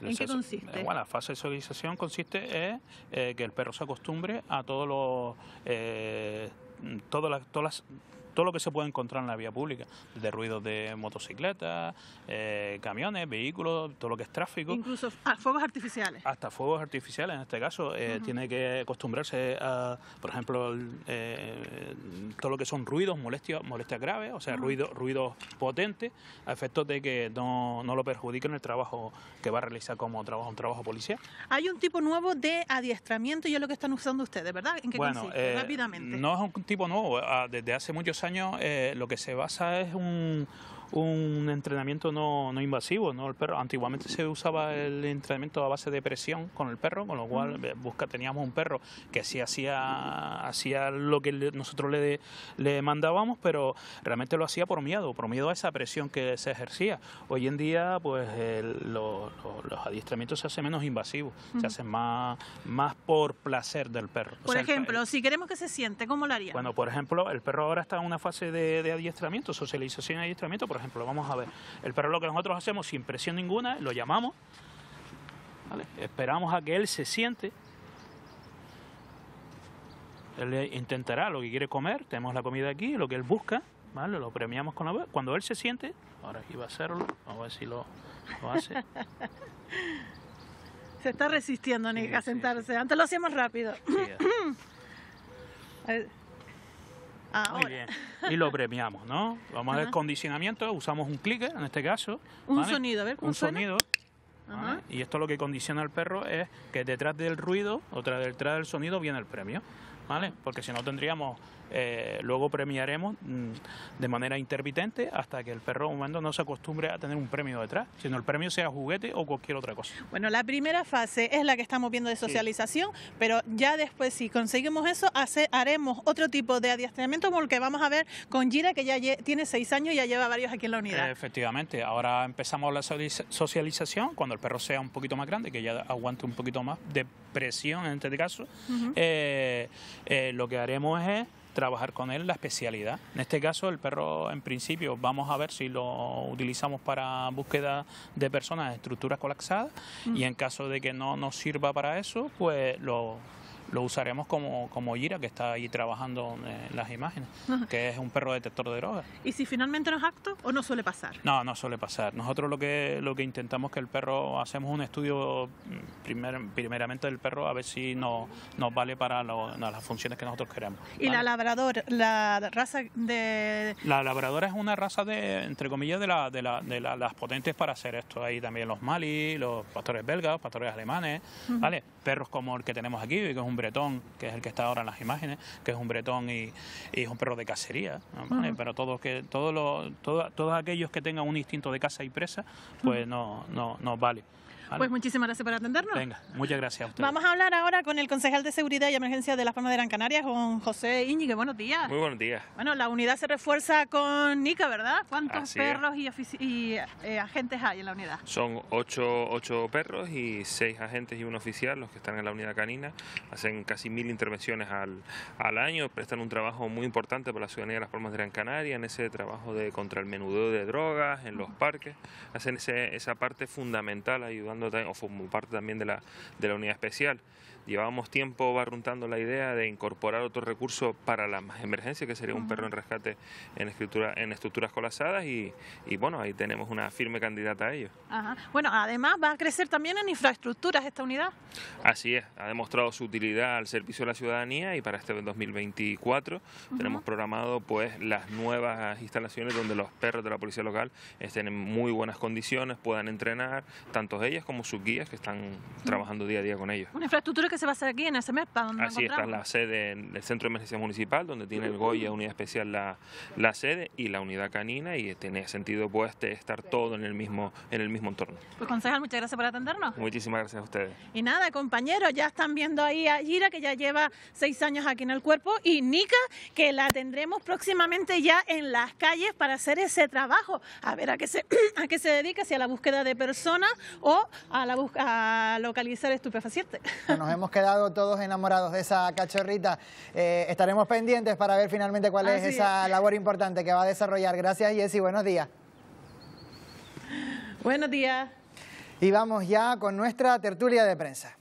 ¿En qué consiste? la fase de socialización consiste en eh, que el perro se acostumbre a todos los... Eh, todas las, todas las todo lo que se puede encontrar en la vía pública, ...de ruidos de motocicletas, eh, camiones, vehículos, todo lo que es tráfico. Incluso fuegos artificiales. Hasta fuegos artificiales, en este caso, eh, tiene que acostumbrarse a, por ejemplo, eh, todo lo que son ruidos, molestias, molestias graves, o sea, ruido ruidos potentes, a efectos de que no, lo perjudiquen el trabajo que va a realizar como trabajo, un trabajo policial. Hay un tipo nuevo de adiestramiento y es lo que están usando ustedes, ¿verdad? ¿En qué Rápidamente. No es un tipo nuevo, ah, desde hace muchos años eh, lo que se basa es un, un entrenamiento no, invasivo, ¿no? El perro, antiguamente se usaba el entrenamiento a base de presión con el perro, con lo cual eh, busca, teníamos un perro que sí hacía, hacía lo que nosotros le, le mandábamos, pero realmente lo hacía por miedo, por miedo a esa presión que se ejercía. Hoy en día, pues los adiestramientos se hacen menos invasivos, se hacen más, más por placer del perro. Por ejemplo, si queremos que se siente, ¿cómo lo haría? Bueno, por ejemplo, el perro ahora está en una fase de, de adiestramiento, socialización y adiestramiento, ejemplo, vamos a ver. El perro lo que nosotros hacemos sin presión ninguna, lo llamamos, esperamos a que él se siente, él intentará lo que quiere comer, tenemos la comida aquí, lo que él busca, ¿vale? Lo premiamos con la Cuando él se siente, ahora va a hacerlo, vamos a ver si lo, hace. se está resistiendo, a sentarse. Antes lo hacíamos rápido. Muy bien. Y lo premiamos, ¿no? Vamos a ver condicionamiento, usamos un clicker en este caso. Un sonido, a ver cómo Un sonido. Y esto lo que condiciona al perro es que detrás del ruido o detrás del sonido viene el premio, ¿vale? Porque si no tendríamos eh, luego premiaremos mm, de manera intermitente hasta que el perro humano no se acostumbre a tener un premio detrás, sino el premio sea juguete o cualquier otra cosa. Bueno, la primera fase es la que estamos viendo de socialización, pero ya después si conseguimos eso, haremos otro tipo de adiestramiento como el que vamos a ver con Gira, que ya tiene seis años y ya lleva varios aquí en la unidad. Efectivamente, ahora empezamos la socialización cuando el perro sea un poquito más grande, que ya aguante un poquito más de presión en este caso. Eh, eh, lo que haremos es trabajar con él la especialidad. En este caso, el perro, en principio, vamos a ver si lo utilizamos para búsqueda de personas de estructuras colapsadas mm. y en caso de que no nos sirva para eso, pues lo lo usaremos como, como Gira, que está ahí trabajando en eh, las imágenes, que es un perro detector de drogas. ¿Y si finalmente no acto o no suele pasar? No, no suele pasar. Nosotros lo que, lo que intentamos que el perro, hacemos un estudio mm, primer, primeramente del perro a ver si no, nos vale para las funciones que nosotros queremos. ¿Y la labradora, la raza de...? La labradora es una raza de, entre comillas, de, la, de, la, de las potentes para hacer esto. ahí también los malis, los pastores belgas, pastores alemanes, ¿vale? perros como el que tenemos aquí, que es un bretón, que es el que está ahora en las imágenes, que es un bretón y, es un perro de cacería, pero todos que todos los, todos aquellos que tengan un instinto de caza y presa, pues no, no, no vale. Pues muchísimas gracias por atendernos. Venga, muchas gracias a ustedes. Vamos a hablar ahora con el concejal de Seguridad y Emergencia de Las Palmas de Gran Canaria, con José Íñiguez. Buenos días. Muy buenos días. Bueno, la unidad se refuerza con NICA, ¿verdad? ¿Cuántos perros y, eh, agentes hay en la unidad? Son ocho, perros y seis agentes y un oficial, los que están en la unidad canina. Hacen casi mil intervenciones al, al año, prestan un trabajo muy importante para la ciudadanía de Las Palmas de Gran Canaria, en ese trabajo de contra el menudo de drogas, en los parques. Hacen esa parte fundamental ayudando o formó parte también de la, de la unidad especial. Llevamos tiempo barruntando la idea de incorporar otro recurso para las emergencias, que sería un perro en rescate en, estructuras colapsadas y, bueno, ahí tenemos una firme candidata a ello. Bueno, además va a crecer también en infraestructuras esta unidad. Así es, ha demostrado su utilidad al servicio de la ciudadanía y para este 2024 tenemos programado pues las nuevas instalaciones donde los perros de la policía local estén en muy buenas condiciones, puedan entrenar, tanto ellas como sus guías que están trabajando día a día con ellos. Una infraestructura que se va a hacer aquí en SEMERPA, donde Así está la sede del Centro de Emergencia Municipal, donde tiene el Goya Unidad Especial la, sede y la unidad canina, y tiene sentido pues estar todo en el mismo, en el mismo entorno. Pues concejal, muchas gracias por atendernos. Muchísimas gracias a ustedes. Y nada, compañeros, ya están viendo ahí a Gira, que ya lleva seis años aquí en el cuerpo, y Nica, que la tendremos próximamente ya en las calles para hacer ese trabajo. A ver a qué se, a qué se dedica, si a la búsqueda de personas o a la a localizar estupefacientes hemos quedado todos enamorados de esa cachorrita. Eh, estaremos pendientes para ver finalmente cuál es esa labor importante que va a desarrollar. Gracias, Jessy. Buenos días. Buenos días. Y vamos ya con nuestra tertulia de prensa.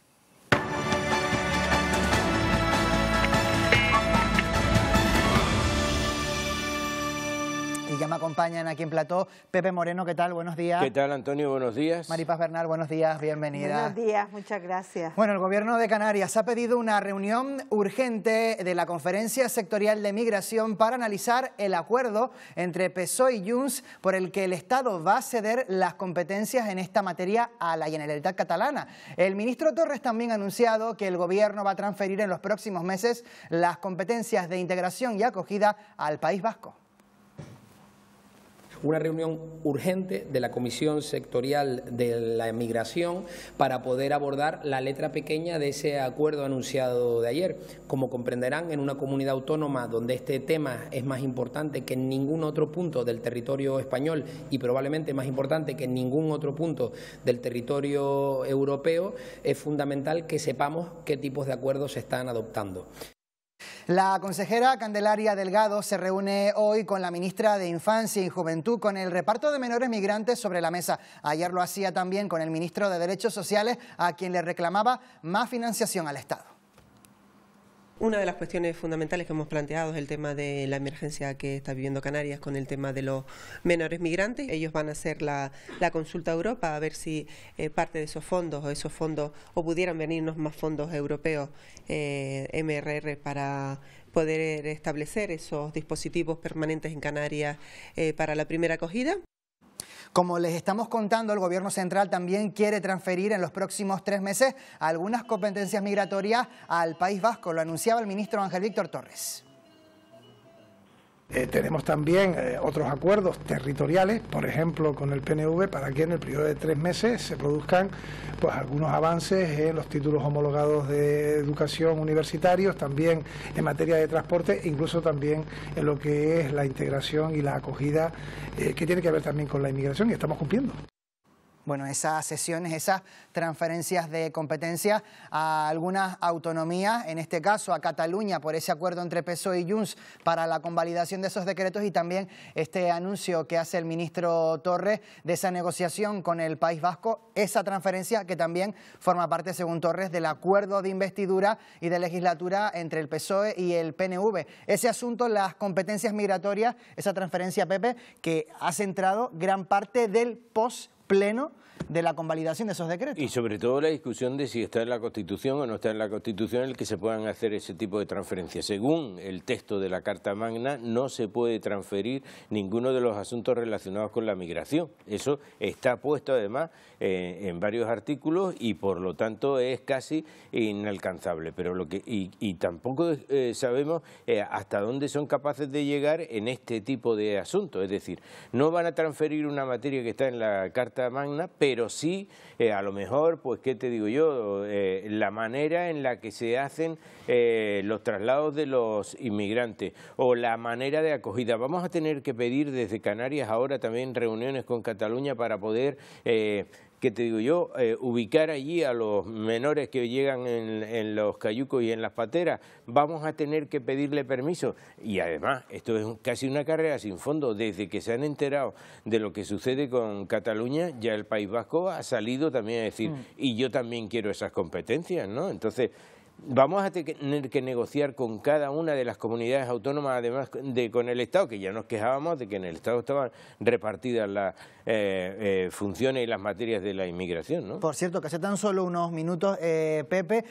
ya me acompañan aquí en Plató. Pepe Moreno, ¿qué tal? Buenos días. ¿Qué tal, Antonio? Buenos días. Maripaz Bernal, buenos días, bienvenida. Buenos días, muchas gracias. Bueno, el Gobierno de Canarias ha pedido una reunión urgente de la Conferencia Sectorial de Migración para analizar el acuerdo entre PSOE y Junts por el que el Estado va a ceder las competencias en esta materia a la Generalitat Catalana. El ministro Torres también ha anunciado que el Gobierno va a transferir en los próximos meses las competencias de integración y acogida al País Vasco una reunión urgente de la Comisión Sectorial de la Migración para poder abordar la letra pequeña de ese acuerdo anunciado de ayer. Como comprenderán, en una comunidad autónoma donde este tema es más importante que en ningún otro punto del territorio español y probablemente más importante que en ningún otro punto del territorio europeo, es fundamental que sepamos qué tipos de acuerdos se están adoptando. La consejera Candelaria Delgado se reúne hoy con la ministra de Infancia y Juventud con el reparto de menores migrantes sobre la mesa. Ayer lo hacía también con el ministro de Derechos Sociales, a quien le reclamaba más financiación al Estado. Una de las cuestiones fundamentales que hemos planteado es el tema de la emergencia que está viviendo Canarias con el tema de los menores migrantes. Ellos van a hacer la, consulta a Europa a ver si eh, parte de esos fondos o esos fondos o pudieran venirnos más fondos europeos eh, MRR para poder establecer esos dispositivos permanentes en Canarias eh, para la primera acogida. Como les estamos contando, el gobierno central también quiere transferir en los próximos tres meses algunas competencias migratorias al País Vasco, lo anunciaba el ministro Ángel Víctor Torres. Eh, tenemos también eh, otros acuerdos territoriales, por ejemplo con el PNV, para que en el periodo de tres meses se produzcan pues algunos avances en los títulos homologados de educación universitarios, también en materia de transporte, e incluso también en lo que es la integración y la acogida eh, que tiene que ver también con la inmigración y estamos cumpliendo bueno, esas sesiones, esas transferencias de competencias a algunas autonomías, en este caso a Cataluña por ese acuerdo entre PSOE y Junts para la convalidación de esos decretos y también este anuncio que hace el ministro Torres de esa negociación con el País Vasco, esa transferencia que también forma parte, según Torres, del acuerdo de investidura y de legislatura entre el PSOE y el PNV. Ese asunto, las competencias migratorias, esa transferencia, Pepe, que ha centrado gran parte del post pleno de la convalidación de esos decretos. Y sobre todo la discusión de si está en la Constitución o no está en la Constitución el que se puedan hacer ese tipo de transferencias. Según el texto de la Carta Magna, no se puede transferir ninguno de los asuntos relacionados con la migración. Eso está puesto además eh, en varios artículos y por lo tanto es casi inalcanzable. Pero lo que y, tampoco eh, sabemos eh, hasta dónde son capaces de llegar en este tipo de asuntos. Es decir, no van a transferir una materia que está en la Carta Magna, pero sí, eh, a lo mejor, pues, ¿qué te digo yo? Eh, la manera en la que se hacen eh, los traslados de los inmigrantes o la manera de acogida. Vamos a tener que pedir desde Canarias ahora también reuniones con Cataluña para poder que te digo yo, eh, ubicar allí a los menores que llegan en, los cayucos y en las pateras, vamos a tener que pedirle permiso. Y además, esto es casi una carrera sin fondo. Desde que se han enterado de lo que sucede con Cataluña, ya el País Vasco ha salido también a decir, mm. y yo también quiero esas competencias, ¿no? Entonces vamos a tener que negociar con cada una de las comunidades autónomas, además de con el Estado, que ya nos quejábamos de que en el Estado estaban repartidas las eh, eh, funciones y las materias de la inmigración. ¿no? Por cierto, que hace tan solo unos minutos, eh, Pepe,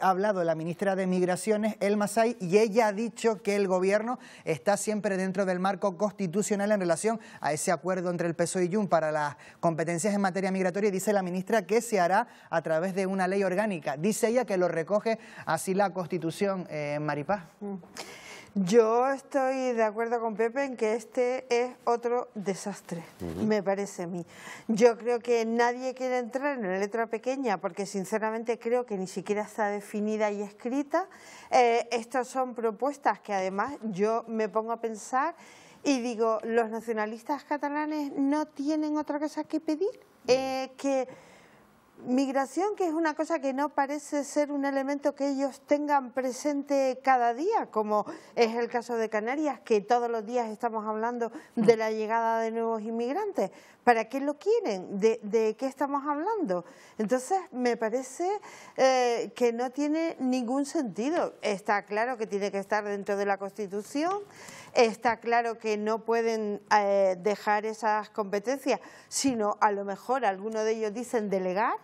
ha hablado la ministra de Migraciones, Elma Say, y ella ha dicho que el gobierno está siempre dentro del marco constitucional en relación a ese acuerdo entre el PSOE y Jun para las competencias en materia migratoria, dice la ministra que se hará a través de una ley orgánica. Dice ella que lo recoge así la Constitución, eh, Maripaz. Mm. Yo estoy de acuerdo con Pepe en que este es otro desastre, me parece a mí. Yo creo que nadie quiere entrar en la letra pequeña porque sinceramente creo que ni siquiera está definida y escrita. Eh, estas son propuestas que además yo me pongo a pensar y digo, los nacionalistas catalanes no tienen otra cosa que pedir eh, que Migración, que es una cosa que no parece ser un elemento que ellos tengan presente cada día, como es el caso de Canarias, que todos los días estamos hablando de la llegada de nuevos inmigrantes. ¿Para qué lo quieren? ¿De, qué estamos hablando? Entonces, me parece eh, que no tiene ningún sentido. Está claro que tiene que estar dentro de la Constitución, está claro que no pueden eh, dejar esas competencias, sino a lo mejor algunos de ellos dicen delegar,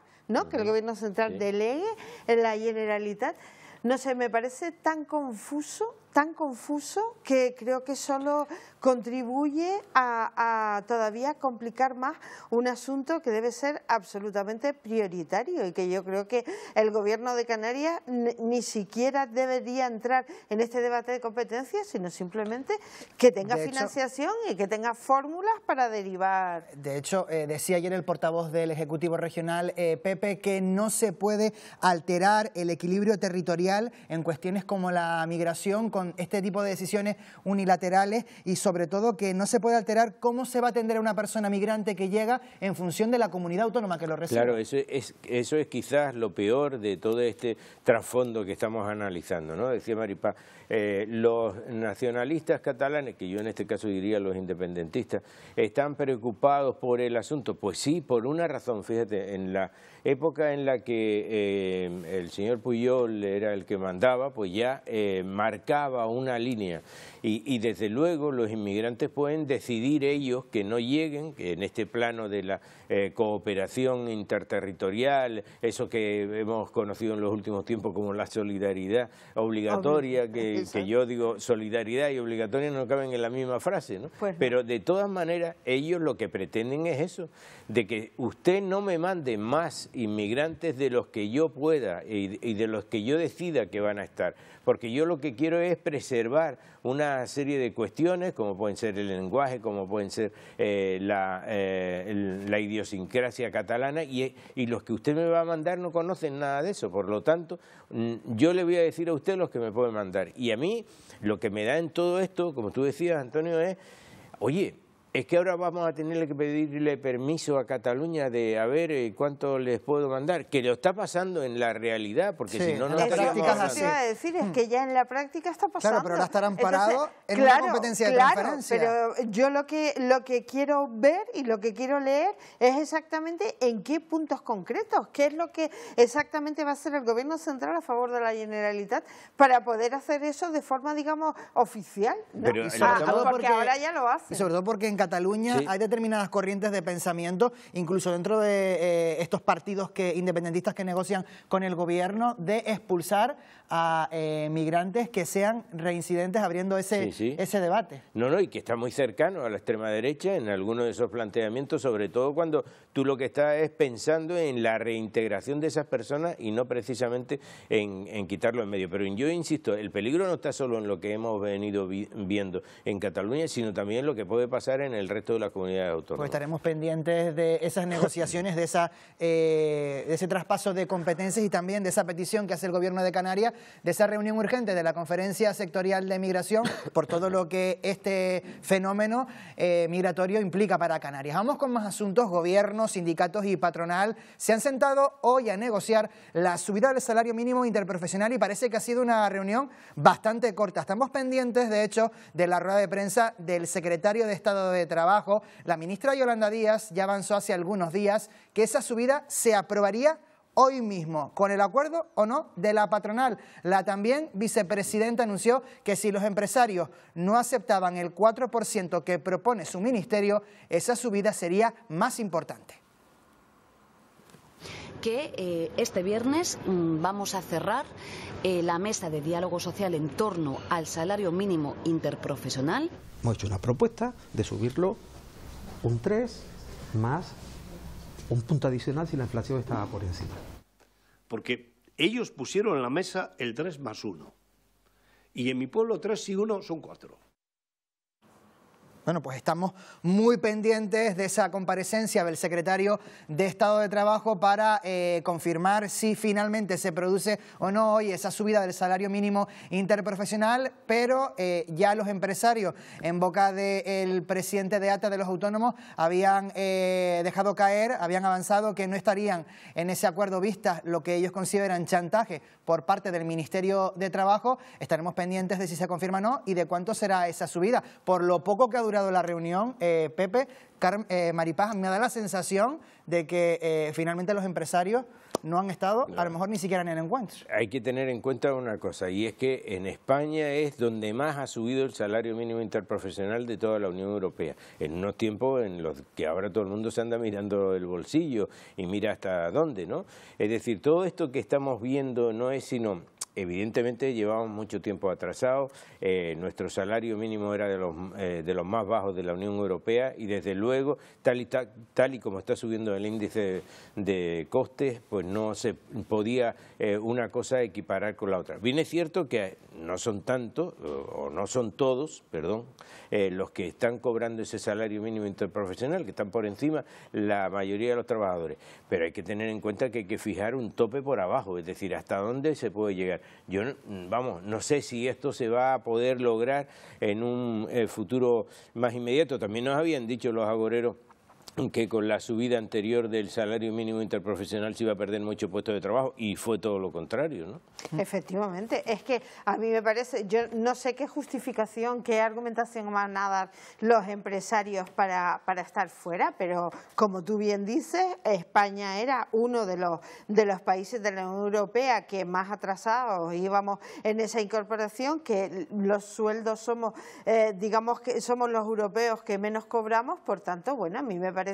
que el gobierno central delegue en la Generalitat. No sé, me parece tan confuso tan confuso que creo que solo contribuye a, todavía complicar más un asunto que debe ser absolutamente prioritario y que yo creo que el Gobierno de Canarias ni siquiera debería entrar en este debate de competencias, sino simplemente que tenga financiación y que tenga fórmulas para derivar. De hecho, eh, decía ayer el portavoz del Ejecutivo Regional, eh, Pepe, que no se puede alterar el equilibrio territorial en cuestiones como la migración, este tipo de decisiones unilaterales y sobre todo que no se puede alterar cómo se va a atender a una persona migrante que llega en función de la comunidad autónoma que lo recibe. Claro, eso es, eso es quizás lo peor de todo este trasfondo que estamos analizando, ¿no? Decía Maripá, eh, los nacionalistas catalanes, que yo en este caso diría los independentistas, están preocupados por el asunto. Pues sí, por una razón, fíjate, en la época en la que eh, el señor Puyol era el que mandaba, pues ya eh, marcaba a una línea. Y, desde luego los inmigrantes pueden decidir ellos que no lleguen, que en este plano de la eh, cooperación interterritorial, eso que hemos conocido en los últimos tiempos como la solidaridad obligatoria, que, yo digo solidaridad y obligatoria no caben en la misma frase, pues Pero de todas maneras ellos lo que pretenden es eso, de que usted no me mande más inmigrantes de los que yo pueda y de los que yo decida que van a estar, porque yo lo que quiero es preservar una serie de cuestiones, como pueden ser el lenguaje, como pueden ser eh, eh, la, idiosincrasia catalana, y, y, los que usted me va a mandar no conocen nada de eso. Por lo tanto, mm, yo le voy a decir a usted los que me pueden mandar. Y a mí lo que me da en todo esto, como tú decías, Antonio, es, oye, es que ahora vamos a tener que pedirle permiso a Cataluña de a ver eh, cuánto les puedo mandar, que lo está pasando en la realidad, porque si no, no Lo que decir es que ya en la práctica está pasando. Claro, pero ahora estarán parados en la competencia de claro, pero yo lo que, lo que quiero ver y lo que quiero leer es exactamente en qué puntos concretos, qué es lo que exactamente va a hacer el gobierno central a favor de la Generalitat para poder hacer eso de forma, digamos, oficial. Pero, ah, porque, ahora ya lo hace. sobre todo porque Cataluña hay determinadas corrientes de pensamiento, incluso dentro de eh, estos partidos que, independentistas que negocian con el gobierno, de expulsar a eh, migrantes que sean reincidentes abriendo ese, ese debate. No, no, y que está muy cercano a la extrema derecha en algunos de esos planteamientos, sobre todo cuando tú lo que estás es pensando en la reintegración de esas personas y no precisamente en, en quitarlo en medio. Pero yo insisto, el peligro no está solo en lo que hemos venido viendo en Cataluña, sino también en lo que puede pasar en el resto de las comunidades autónomas. Pues estaremos pendientes de esas negociaciones, de, eh, de ese traspaso de competencias y también de esa petición que hace el gobierno de Canarias de esa reunión urgente de la Conferencia Sectorial de Migración por todo lo que este fenómeno eh, migratorio implica para Canarias. Vamos con más asuntos. Gobierno, sindicatos y patronal se han sentado hoy a negociar la subida del salario mínimo interprofesional y parece que ha sido una reunión bastante corta. Estamos pendientes, de hecho, de la rueda de prensa del secretario de Estado de Trabajo. La ministra Yolanda Díaz ya avanzó hace algunos días que esa subida se aprobaría hoy mismo, con el acuerdo o no de la patronal. La también vicepresidenta anunció que si los empresarios no aceptaban el 4% que propone su ministerio, esa subida sería más importante que eh, este viernes mm, vamos a cerrar eh, la mesa de diálogo social en torno al salario mínimo interprofesional. Hemos hecho una propuesta de subirlo un 3 más un punto adicional si la inflación estaba por encima. Porque ellos pusieron en la mesa el 3 más 1. Y en mi pueblo 3 y 1 son 4. Bueno, pues estamos muy pendientes de esa comparecencia del secretario de Estado de Trabajo para eh, confirmar si finalmente se produce o no hoy esa subida del salario mínimo interprofesional, pero eh, ya los empresarios, en boca del presidente de ATA de los autónomos, habían eh, dejado caer, habían avanzado que no estarían en ese acuerdo vista lo que ellos consideran chantaje por parte del Ministerio de Trabajo. Estaremos pendientes de si se confirma o no y de cuánto será esa subida. Por lo poco que durado la reunión, eh, Pepe, eh, Maripaz, me da la sensación de que eh, finalmente los empresarios no han estado, a lo mejor ni siquiera en el encuentro. Hay que tener en cuenta una cosa, y es que en España es donde más ha subido el salario mínimo interprofesional de toda la Unión Europea, en unos tiempos en los que ahora todo el mundo se anda mirando el bolsillo y mira hasta dónde, ¿no? Es decir, todo esto que estamos viendo no es sino evidentemente llevamos mucho tiempo atrasados, eh, nuestro salario mínimo era de los, eh, de los más bajos de la Unión Europea y desde luego, tal y, tal, y como está subiendo el índice de, costes, pues no se podía eh, una cosa equiparar con la otra. Bien es cierto que no son tantos, o no son todos, perdón, eh, los que están cobrando ese salario mínimo interprofesional, que están por encima la mayoría de los trabajadores. Pero hay que tener en cuenta que hay que fijar un tope por abajo, es decir, hasta dónde se puede llegar. Yo, mm, vamos, no sé si esto se va a poder lograr en un eh, futuro más inmediato. También nos habían dicho los agoreros que con la subida anterior del salario mínimo interprofesional se iba a perder mucho puesto de trabajo y fue todo lo contrario, ¿no? Efectivamente, es que a mí me parece, yo no sé qué justificación, qué argumentación van a dar los empresarios para, estar fuera, pero como tú bien dices, España era uno de los, de los países de la Unión Europea que más atrasados íbamos en esa incorporación, que los sueldos somos, eh, digamos que somos los europeos que menos cobramos, por tanto, bueno, a mí me parece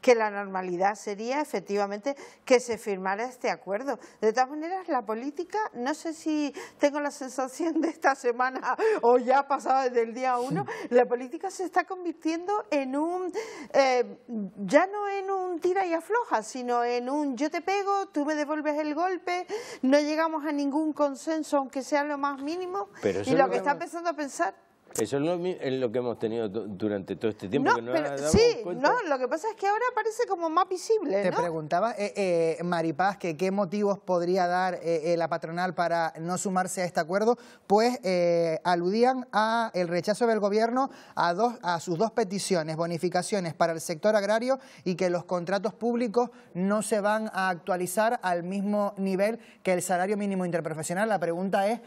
que la normalidad sería efectivamente que se firmara este acuerdo. De todas maneras, la política, no sé si tengo la sensación de esta semana o ya pasado desde el día uno, la política se está convirtiendo en un, eh, ya no en un tira y afloja, sino en un yo te pego, tú me devuelves el golpe, no llegamos a ningún consenso, aunque sea lo más mínimo, y lo que está empezando a pensar eso es lo, que hemos tenido durante todo este tiempo. sí, lo que pasa es que ahora parece como más visible. Te preguntaba, eh, eh, Maripaz, que qué motivos podría dar eh, eh, la patronal para no sumarse a este acuerdo, pues aludían a el rechazo del gobierno a, a sus dos peticiones, bonificaciones para el sector agrario y que los contratos públicos no se van a actualizar al mismo nivel que el salario mínimo interprofesional. La pregunta es,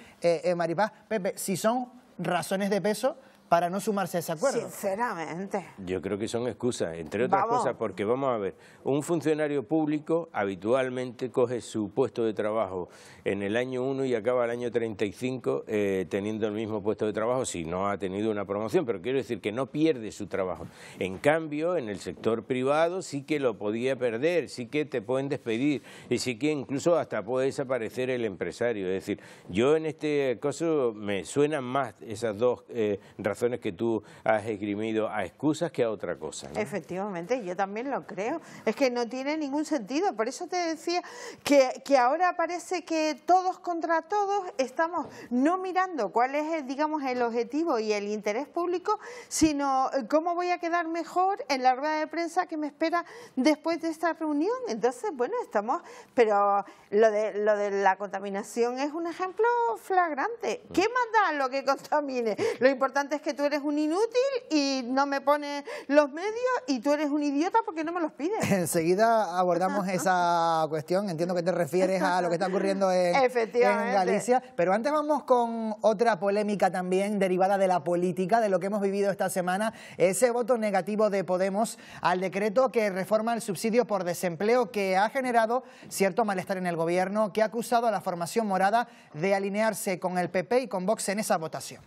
Maripaz, Pepe, si son razones de peso para no sumarse a ese acuerdo. Sinceramente. Yo creo que son excusas, entre otras cosas, porque vamos a ver, un funcionario público habitualmente coge su puesto de trabajo en el año 1 y acaba el año 35 eh, teniendo el mismo puesto de trabajo si no ha tenido una promoción, pero quiero decir que no pierde su trabajo. En cambio, en el sector privado sí que lo podía perder, sí que te pueden despedir y sí que incluso hasta puede desaparecer el empresario. Es decir, yo en este caso me suenan más esas dos eh, razones que tú has esgrimido a excusas que a otra cosa. Efectivamente, yo también lo creo. Es que no tiene ningún sentido. Por eso te decía que, ahora parece que todos contra todos estamos no mirando cuál es, eh, digamos, el objetivo y el interés público, sino eh, cómo voy a quedar mejor en la rueda de prensa que me espera después de esta reunión. Entonces, bueno, estamos, pero lo de, lo de la contaminación es un ejemplo flagrante. ¿Qué más da lo que contamine? Lo importante es que que tú eres un inútil y no me pones los medios y tú eres un idiota porque no me los pides. Enseguida abordamos esa cuestión, entiendo que te refieres a lo que está ocurriendo en, en Galicia, pero antes vamos con otra polémica también derivada de la política, de lo que hemos vivido esta semana, ese voto negativo de Podemos al decreto que reforma el subsidio por desempleo que ha generado cierto malestar en el gobierno, que ha acusado a la formación morada de alinearse con el PP y con Vox en esa votación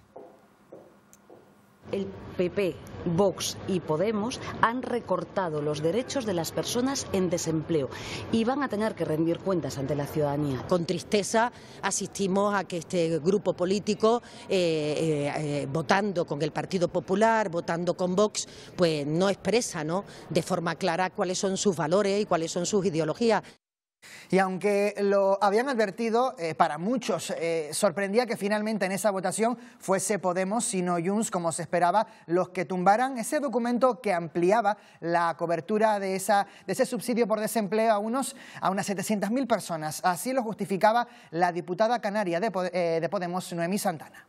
el PP, Vox y Podemos han recortado los derechos de las personas en desempleo y van a tener que rendir cuentas ante la ciudadanía. Con tristeza asistimos a que este grupo político, eh, eh, eh, votando con el Partido Popular, votando con Vox, pues no expresa de forma clara cuáles son sus valores y cuáles son sus ideologías. Y aunque lo habían advertido, eh, para muchos eh, sorprendía que finalmente en esa votación fuese Podemos, sino Junts, como se esperaba, los que tumbaran ese documento que ampliaba la cobertura de, esa, de ese subsidio por desempleo a, unos, a unas 700.000 personas. Así lo justificaba la diputada canaria de, eh, de Podemos, Noemí Santana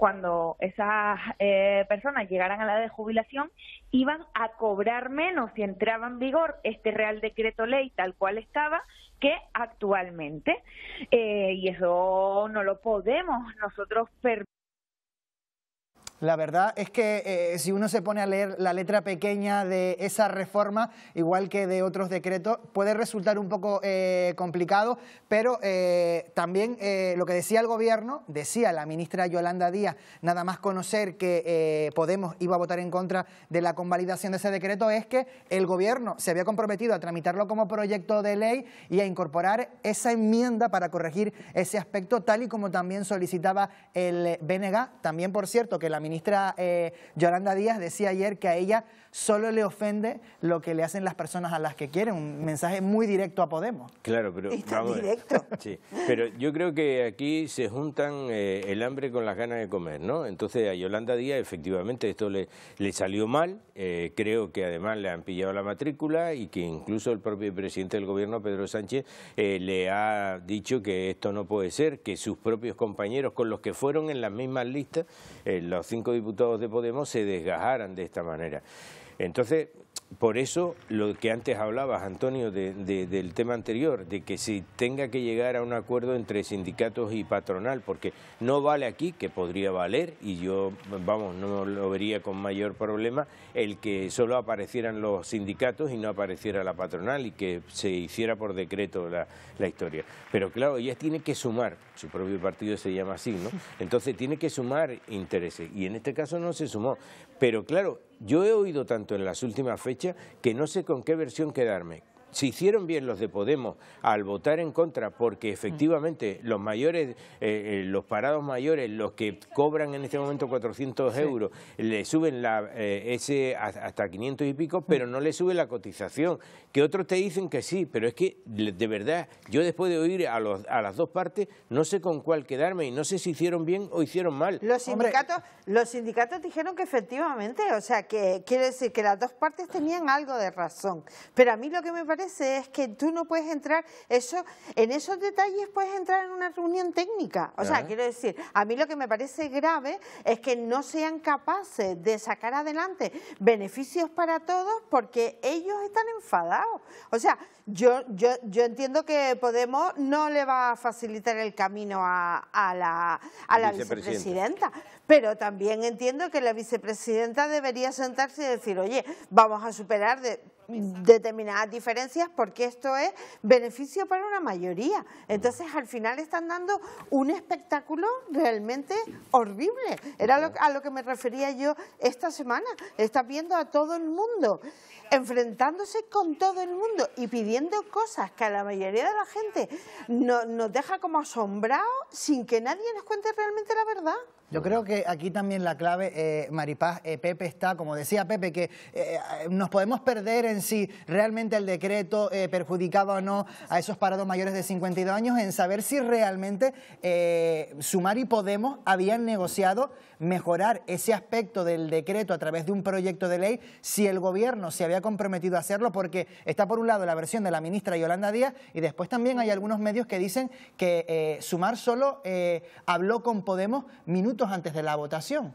cuando esas eh, personas llegaran a la de jubilación, iban a cobrar menos si entraba en vigor este Real Decreto Ley tal cual estaba que actualmente. Eh, y eso no lo podemos nosotros permitir la verdad es que eh, si uno se pone a leer la letra pequeña de esa reforma, igual que de otros decretos, puede resultar un poco eh, complicado, pero eh, también lo que decía el gobierno, decía la ministra Yolanda Díaz, nada más conocer que Podemos iba a votar en contra de la convalidación de ese decreto, es que el gobierno se había comprometido a tramitarlo como proyecto de ley y a incorporar esa enmienda para corregir ese aspecto, tal y como también solicitaba el BNG, también por cierto que la ministra ministra eh, Yolanda Díaz decía ayer que a ella solo le ofende lo que le hacen las personas a las que quieren. Un mensaje muy directo a Podemos. Claro, pero... Vamos directo. pero yo creo que aquí se juntan eh, el hambre con las ganas de comer, ¿no? Entonces a Yolanda Díaz efectivamente esto le, salió mal, eh, creo que además le han pillado la matrícula y que incluso el propio presidente del gobierno, Pedro Sánchez, eh, le ha dicho que esto no puede ser, que sus propios compañeros con los que fueron en las mismas listas, los cinco diputados de Podemos, se desgajaran de esta manera. Entonces, por eso lo que antes hablabas, Antonio, del tema anterior, de que se tenga que llegar a un acuerdo entre sindicatos y patronal, porque no vale aquí, que podría valer, y yo, vamos, no lo vería con mayor problema, el que solo aparecieran los sindicatos y no apareciera la patronal y que se hiciera por decreto la, la historia. Pero claro, ella tiene que sumar, su propio partido se llama así, ¿no? Entonces tiene que sumar intereses, y en este caso no se sumó. Pero claro, yo he oído tanto en las últimas fechas que no sé con qué versión quedarme. Si hicieron bien los de Podemos al votar en contra, porque mm. efectivamente los mayores, eh, eh, los parados mayores, los que cobran en este momento 400 euros, le suben la, eh, ese hasta 500 y pico, mm. pero no le sube la cotización. Que otros te dicen que sí, pero es que de verdad, yo después de oír a, los, a las dos partes, no sé con cuál quedarme y no sé si hicieron bien o hicieron mal. Los sindicatos, los sindicatos dijeron que efectivamente, o sea, que quiere decir que las dos partes tenían algo de razón. Pero a mí lo que me parece es que tú no puedes entrar, eso, en esos detalles puedes entrar en una reunión técnica. O sea, quiero decir, a mí lo que me parece grave es que no sean capaces de sacar adelante beneficios para todos porque ellos están enfadados. O sea, yo, yo, yo entiendo que Podemos no le va a facilitar el camino a, la, vicepresidenta, pero también entiendo que la vicepresidenta debería sentarse y decir, oye, vamos a superar de determinadas diferencias porque esto es beneficio para una mayoría. Entonces, al final están dando un espectáculo realmente horrible. Era a lo que me refería yo esta semana. Estás viendo a todo el mundo enfrentándose con todo el mundo y pidiendo cosas que a la mayoría de la gente nos deja como asombrados sin que nadie nos cuente realmente la verdad. Yo creo que aquí también la clave, eh, Maripaz, eh, Pepe está, como decía Pepe, que eh, nos podemos perder en si realmente el decreto perjudicaba o no a esos parados mayores de 52 años, en saber si realmente Sumar y Podemos habían negociado mejorar ese aspecto del decreto a través de un proyecto de ley, si el gobierno se había comprometido a hacerlo, porque está por un lado la versión de la ministra Yolanda Díaz y después también hay algunos medios que dicen que Sumar solo habló con Podemos minutos antes de la votación.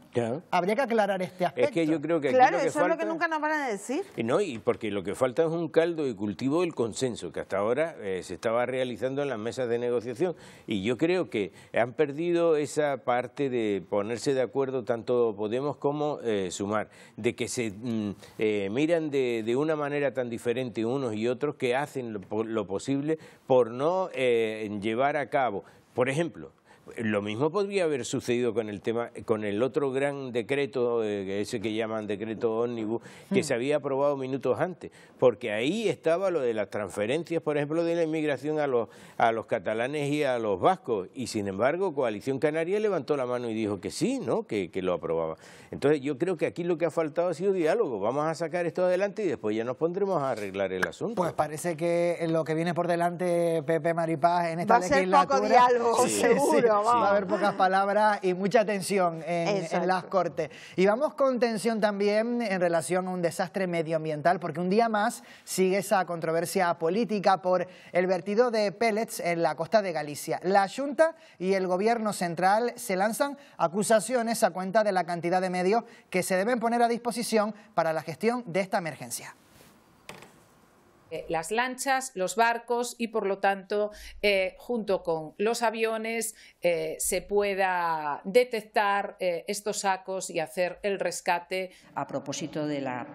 Habría que aclarar este aspecto. Es que yo creo que claro, eso es lo que nunca nos van a decir. no, y porque lo que falta es un caldo y cultivo del consenso, que hasta ahora eh, se estaba realizando en las mesas de negociación. Y yo creo que han perdido esa parte de ponerse de acuerdo tanto Podemos como eh, Sumar, de que se mm, eh, miran de, una manera tan diferente unos y otros que hacen lo posible por no llevar a cabo. Por ejemplo, lo mismo podría haber sucedido con el tema, con el otro gran decreto, eh, ese que llaman decreto ómnibus, que hmm. se había aprobado minutos antes, porque ahí estaba lo de las transferencias, por ejemplo, de la inmigración a los, a los catalanes y a los vascos, y sin embargo Coalición Canaria levantó la mano y dijo que sí, ¿no? que, lo aprobaba. Entonces yo creo que aquí lo que ha faltado ha sido diálogo, vamos a sacar esto adelante y después ya nos pondremos a arreglar el asunto. Pues parece que lo que viene por delante, Pepe Maripaz, en esta Va a ser Poco diálogo, seguro vamos. Va a haber pocas palabras y mucha tensión en, en, las cortes. Y vamos con tensión también en relación a un desastre medioambiental, porque un día más sigue esa controversia política por el vertido de pellets en la costa de Galicia. La Junta y el gobierno central se lanzan acusaciones a cuenta de la cantidad de medios que se deben poner a disposición para la gestión de esta emergencia. Eh, las lanchas, los barcos y por lo tanto eh, junto con los aviones eh, se pueda detectar estos sacos y hacer el rescate. A propósito de la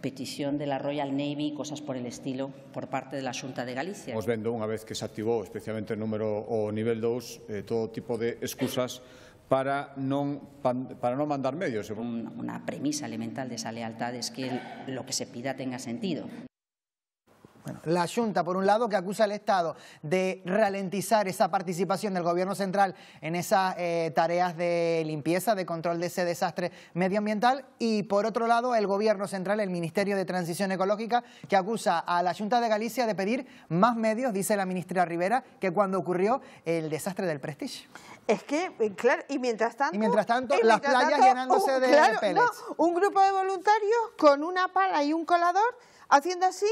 petición de la Royal Navy, cosas por el estilo, por parte de la Junta de Galicia. Os vendo, una vez que se activó especialmente el número o nivel 2, todo tipo de excusas para no mandar medios. Una premisa elemental de esa lealtad es que lo que se pida tenga sentido la Junta, por un lado, que acusa al Estado de ralentizar esa participación del gobierno central en esas eh, tareas de limpieza, de control de ese desastre medioambiental. Y por otro lado, el gobierno central, el Ministerio de Transición Ecológica, que acusa a la Junta de Galicia de pedir más medios, dice la ministra Rivera, que cuando ocurrió el desastre del Prestige. Es que, eh, claro, y mientras tanto... Y mientras tanto, las playas llenándose de claro, un grupo de voluntarios con una pala y un colador haciendo así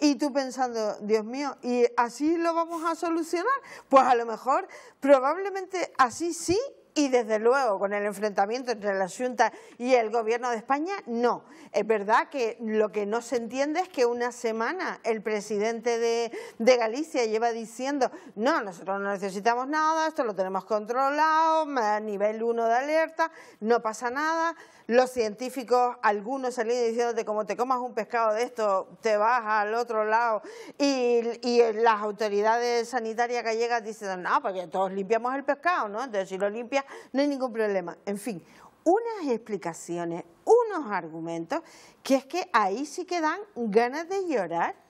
y tú pensando, Dios mío, ¿y así lo vamos a solucionar? Pues a lo mejor, probablemente así sí y desde luego con el enfrentamiento entre la Junta y el Gobierno de España, no. Es verdad que lo que no se entiende es que una semana el presidente de, de Galicia lleva diciendo no, nosotros no necesitamos nada, esto lo tenemos controlado, a nivel 1 de alerta, no pasa nada. Los científicos, algunos salían que como te comas un pescado de esto, te vas al otro lado. Y, y las autoridades sanitarias gallegas dicen, no, porque todos limpiamos el pescado, ¿no? Entonces, si lo limpias, no hay ningún problema. En fin, unas explicaciones, unos argumentos, que es que ahí sí que dan ganas de llorar.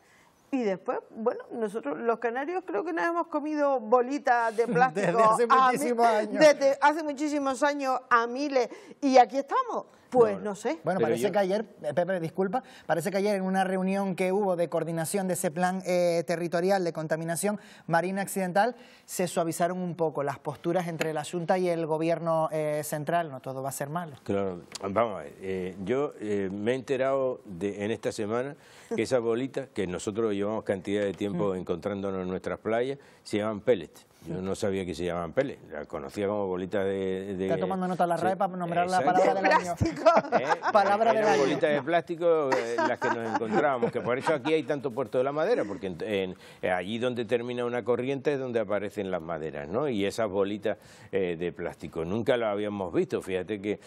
Y después, bueno, nosotros los canarios creo que nos hemos comido bolitas de plástico desde hace muchísimos, años. hace muchísimos años a miles y aquí estamos. Pues no sé. Bueno, parece que ayer, eh, Pepe, disculpa, parece que ayer en una reunión que hubo de coordinación de ese plan eh, territorial de contaminación marina accidental, se suavizaron un poco las posturas entre la Junta y el gobierno eh, central. No todo va a ser malo. Claro, vamos a ver. yo me he enterado en esta semana que esas bolitas, que nosotros llevamos cantidad de tiempo mm. encontrándonos en nuestras playas, se llaman pellets. Yo no sabía que se llamaban Pele, la conocía como bolitas de... de... Está tomando nota la RAE para nombrar la palabra del año. ¿Eh? Palabra del año. bolitas de plástico eh, las que nos encontrábamos, que por eso aquí hay tanto puerto de la madera, porque en, eh, allí donde termina una corriente es donde aparecen las maderas, ¿no? Y esas bolitas de plástico, nunca las habíamos visto, fíjate que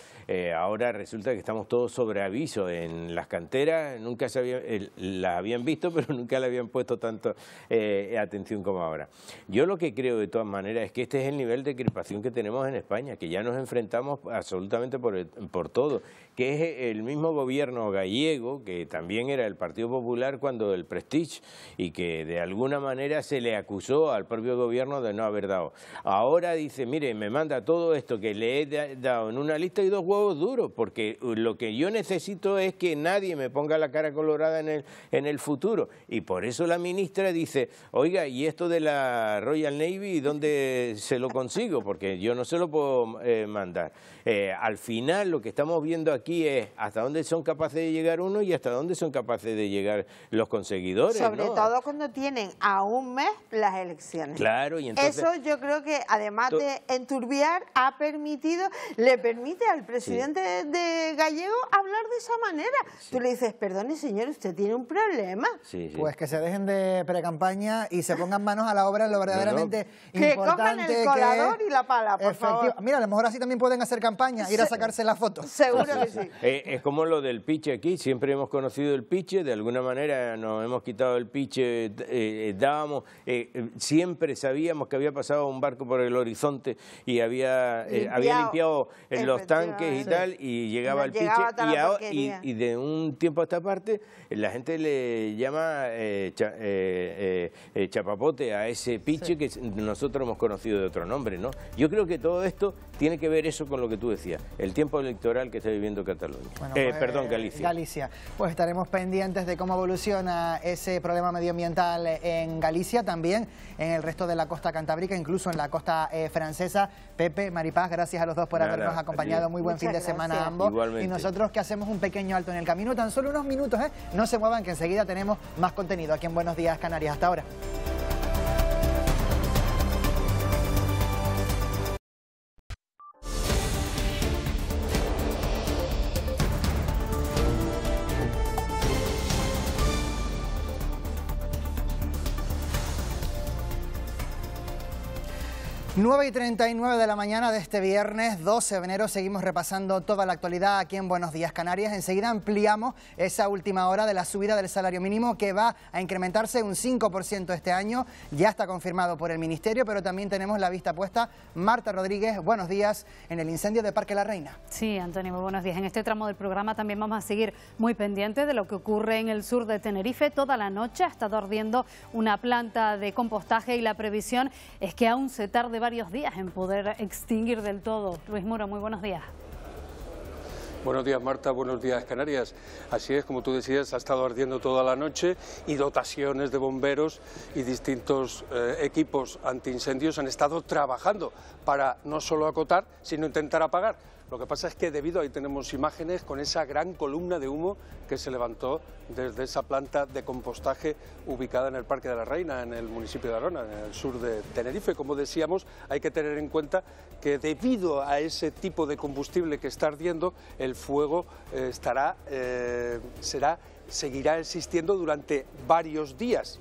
ahora resulta que estamos todos sobre aviso en las canteras, nunca se las habían visto, pero nunca le habían puesto tanto atención como ahora. Yo lo que creo de todas maneras, es que este es el nivel de crispación que tenemos en España, que ya nos enfrentamos absolutamente por, por todo que es el mismo gobierno gallego, que también era el Partido Popular cuando el Prestige, y que de alguna manera se le acusó al propio gobierno de no haber dado. Ahora dice, mire, me manda todo esto que le he dado en una lista y dos huevos duros, porque lo que yo necesito es que nadie me ponga la cara colorada en el, en el futuro. Y por eso la ministra dice, oiga, ¿y esto de la Royal Navy, dónde se lo consigo? Porque yo no se lo puedo eh, mandar. Eh, al final, lo que estamos viendo aquí aquí es hasta dónde son capaces de llegar uno y hasta dónde son capaces de llegar los conseguidores. Sobre todo cuando tienen a un mes las elecciones. Claro, y entonces... Eso yo creo que además de enturbiar, ha permitido, le permite al presidente de Gallego hablar de esa manera. Tú le dices, perdone señor, usted tiene un problema. pues que se dejen de pre-campaña y se pongan manos a la obra lo verdaderamente importante. Que cojan el colador y la pala, por favor. Mira, a lo mejor así también pueden hacer campaña, ir a sacarse la foto. Seguro Eh, es como lo del piche aquí, siempre hemos conocido el piche, de alguna manera nos hemos quitado el piche, eh, eh, dábamos, siempre sabíamos que había pasado un barco por el horizonte y había limpiado, había limpiado los tanques y tal, y llegaba el piche, y, de un tiempo a esta parte la gente le llama chapapote a ese piche que nosotros hemos conocido de otro nombre, ¿no? Yo creo que todo esto tiene que ver eso con lo que tú decías, el tiempo electoral que está viviendo Cataluña. Eh, pues, perdón, Galicia. Galicia. Pues estaremos pendientes de cómo evoluciona ese problema medioambiental en Galicia, también en el resto de la costa cantábrica, incluso en la costa eh, francesa. Pepe, Maripaz, gracias a los dos por habernos acompañado. Muy buen fin de semana ambos. Y nosotros que hacemos un pequeño alto en el camino, tan solo unos minutos, ¿eh? No se muevan que enseguida tenemos más contenido aquí en Buenos Días Canarias. Hasta ahora. 9 y 39 de la mañana de este viernes 12 de enero seguimos repasando toda la actualidad aquí en Buenos Días Canarias. Enseguida ampliamos esa última hora de la subida del salario mínimo que va a incrementarse un 5% este año. Ya está confirmado por el Ministerio, pero también tenemos la vista puesta. Marta Rodríguez, buenos días en el incendio de Parque La Reina. Sí, Antonio, muy buenos días. En este tramo del programa también vamos a seguir muy pendientes de lo que ocurre en el sur de Tenerife. Toda la noche ha estado ardiendo una planta de compostaje y la previsión es que aún se tarde varios días en poder extinguir del todo. Luis Muro, muy buenos días. Buenos días Marta, buenos días Canarias. Así es, como tú decías, ha estado ardiendo toda la noche y dotaciones de bomberos y distintos eh, equipos antiincendios han estado trabajando para no solo acotar, sino intentar apagar lo que pasa es que debido, ahí tenemos imágenes con esa gran columna de humo que se levantó desde esa planta de compostaje ubicada en el Parque de la Reina, en el municipio de Arona, en el sur de Tenerife. Como decíamos, hay que tener en cuenta que debido a ese tipo de combustible que está ardiendo, el fuego eh, estará, eh, será seguirá existiendo durante varios días.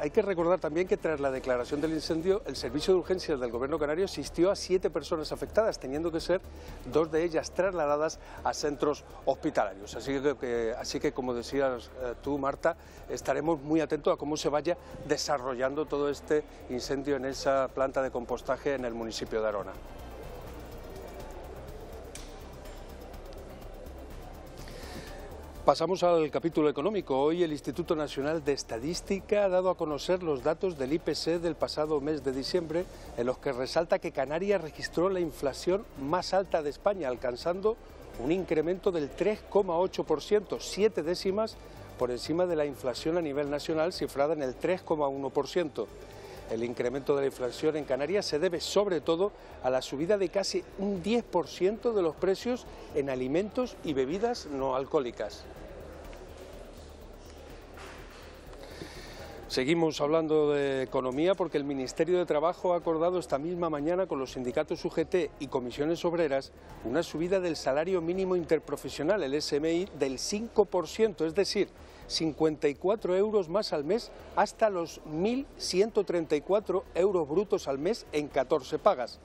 hay que recordar también que tras la declaración del incendio, el servicio de urgencias del Gobierno canario asistió a siete personas afectadas, teniendo que ser dos de ellas trasladadas a centros hospitalarios. Así que, como decías eh, tú, Marta, estaremos muy atentos a cómo se vaya desarrollando todo este incendio en esa planta de compostaje en el municipio de Arona. Pasamos al capítulo económico. Hoy el Instituto Nacional de Estadística ha dado a conocer los datos del IPC del pasado mes de diciembre, en los que resalta que Canarias registró la inflación más alta de España, alcanzando un incremento del 3,8%, siete décimas por encima de la inflación a nivel nacional, cifrada en el 3,1%. El incremento de la inflación en Canarias se debe sobre todo a la subida de casi un 10% de los precios en alimentos y bebidas no alcohólicas. Seguimos hablando de economía porque el Ministerio de Trabajo ha acordado esta misma mañana con los sindicatos UGT y comisiones obreras una subida del salario mínimo interprofesional, el SMI, del 5%, es decir, 54 euros más al mes hasta los 1.134 euros brutos al mes en 14 pagas.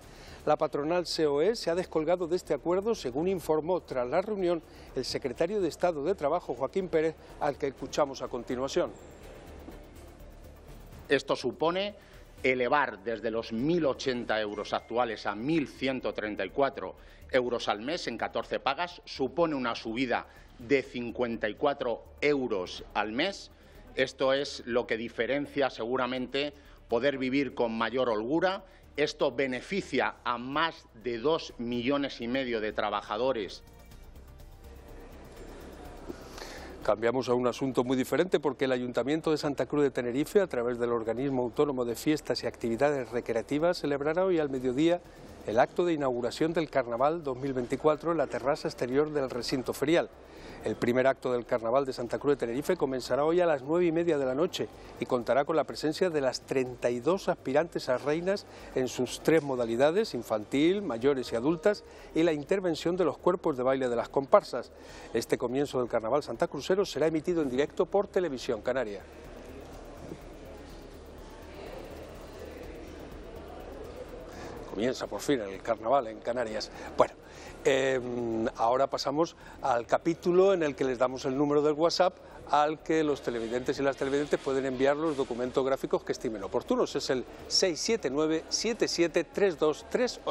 La patronal COE se ha descolgado de este acuerdo, según informó tras la reunión el secretario de Estado de Trabajo, Joaquín Pérez, al que escuchamos a continuación. Esto supone elevar desde los 1.080 euros actuales a 1.134 euros al mes en 14 pagas, supone una subida de 54 euros al mes. Esto es lo que diferencia seguramente poder vivir con mayor holgura. Esto beneficia a más de dos millones y medio de trabajadores Cambiamos a un asunto muy diferente porque el Ayuntamiento de Santa Cruz de Tenerife, a través del organismo autónomo de fiestas y actividades recreativas, celebrará hoy al mediodía el acto de inauguración del Carnaval 2024 en la terraza exterior del recinto ferial. El primer acto del Carnaval de Santa Cruz de Tenerife comenzará hoy a las nueve y media de la noche y contará con la presencia de las 32 aspirantes a reinas en sus tres modalidades, infantil, mayores y adultas, y la intervención de los cuerpos de baile de las comparsas. Este comienzo del Carnaval Santa Crucero será emitido en directo por Televisión Canaria. Comienza por fin el carnaval en Canarias. Bueno, Em, ahora pasamos al capítulo en el que les damos el número del WhatsApp al que los televidentes y las televidentes pueden enviar los documentos gráficos que estimen oportunos. Es el 679-773238.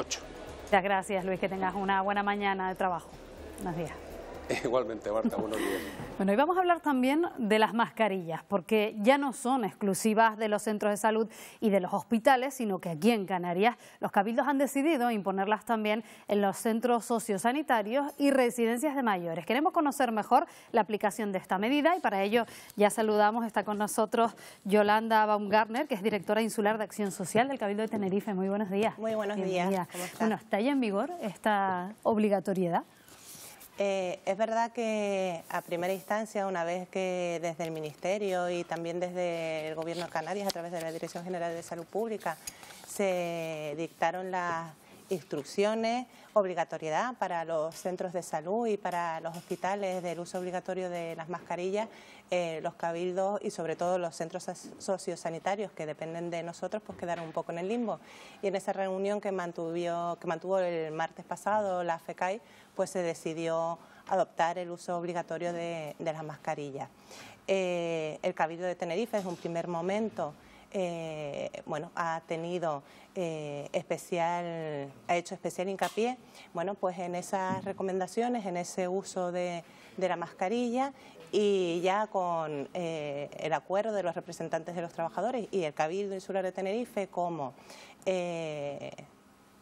Muchas gracias, Luis. Que tengas una buena mañana de trabajo. Buenos días. Igualmente, Marta, buenos días. Bueno, y vamos a hablar también de las mascarillas, porque ya no son exclusivas de los centros de salud y de los hospitales, sino que aquí en Canarias los cabildos han decidido imponerlas también en los centros sociosanitarios y residencias de mayores. Queremos conocer mejor la aplicación de esta medida y para ello ya saludamos, está con nosotros Yolanda Baumgartner, que es directora insular de Acción Social del Cabildo de Tenerife. Muy buenos días. Muy buenos días. Bueno, ¿está ya en vigor esta obligatoriedad? Eh, es verdad que a primera instancia, una vez que desde el Ministerio y también desde el Gobierno de Canarias, a través de la Dirección General de Salud Pública, se dictaron las instrucciones, obligatoriedad para los centros de salud y para los hospitales del uso obligatorio de las mascarillas, eh, los cabildos y sobre todo los centros sociosanitarios que dependen de nosotros, pues quedaron un poco en el limbo. Y en esa reunión que, que mantuvo el martes pasado la FECAI, pues se decidió adoptar el uso obligatorio de, las mascarillas. Eh, el Cabildo de Tenerife es un primer momento eh, bueno, ha tenido eh, especial, ha hecho especial hincapié bueno, pues en esas recomendaciones, en ese uso de, la mascarilla y ya con eh, el acuerdo de los representantes de los trabajadores y el Cabildo Insular de Tenerife como eh,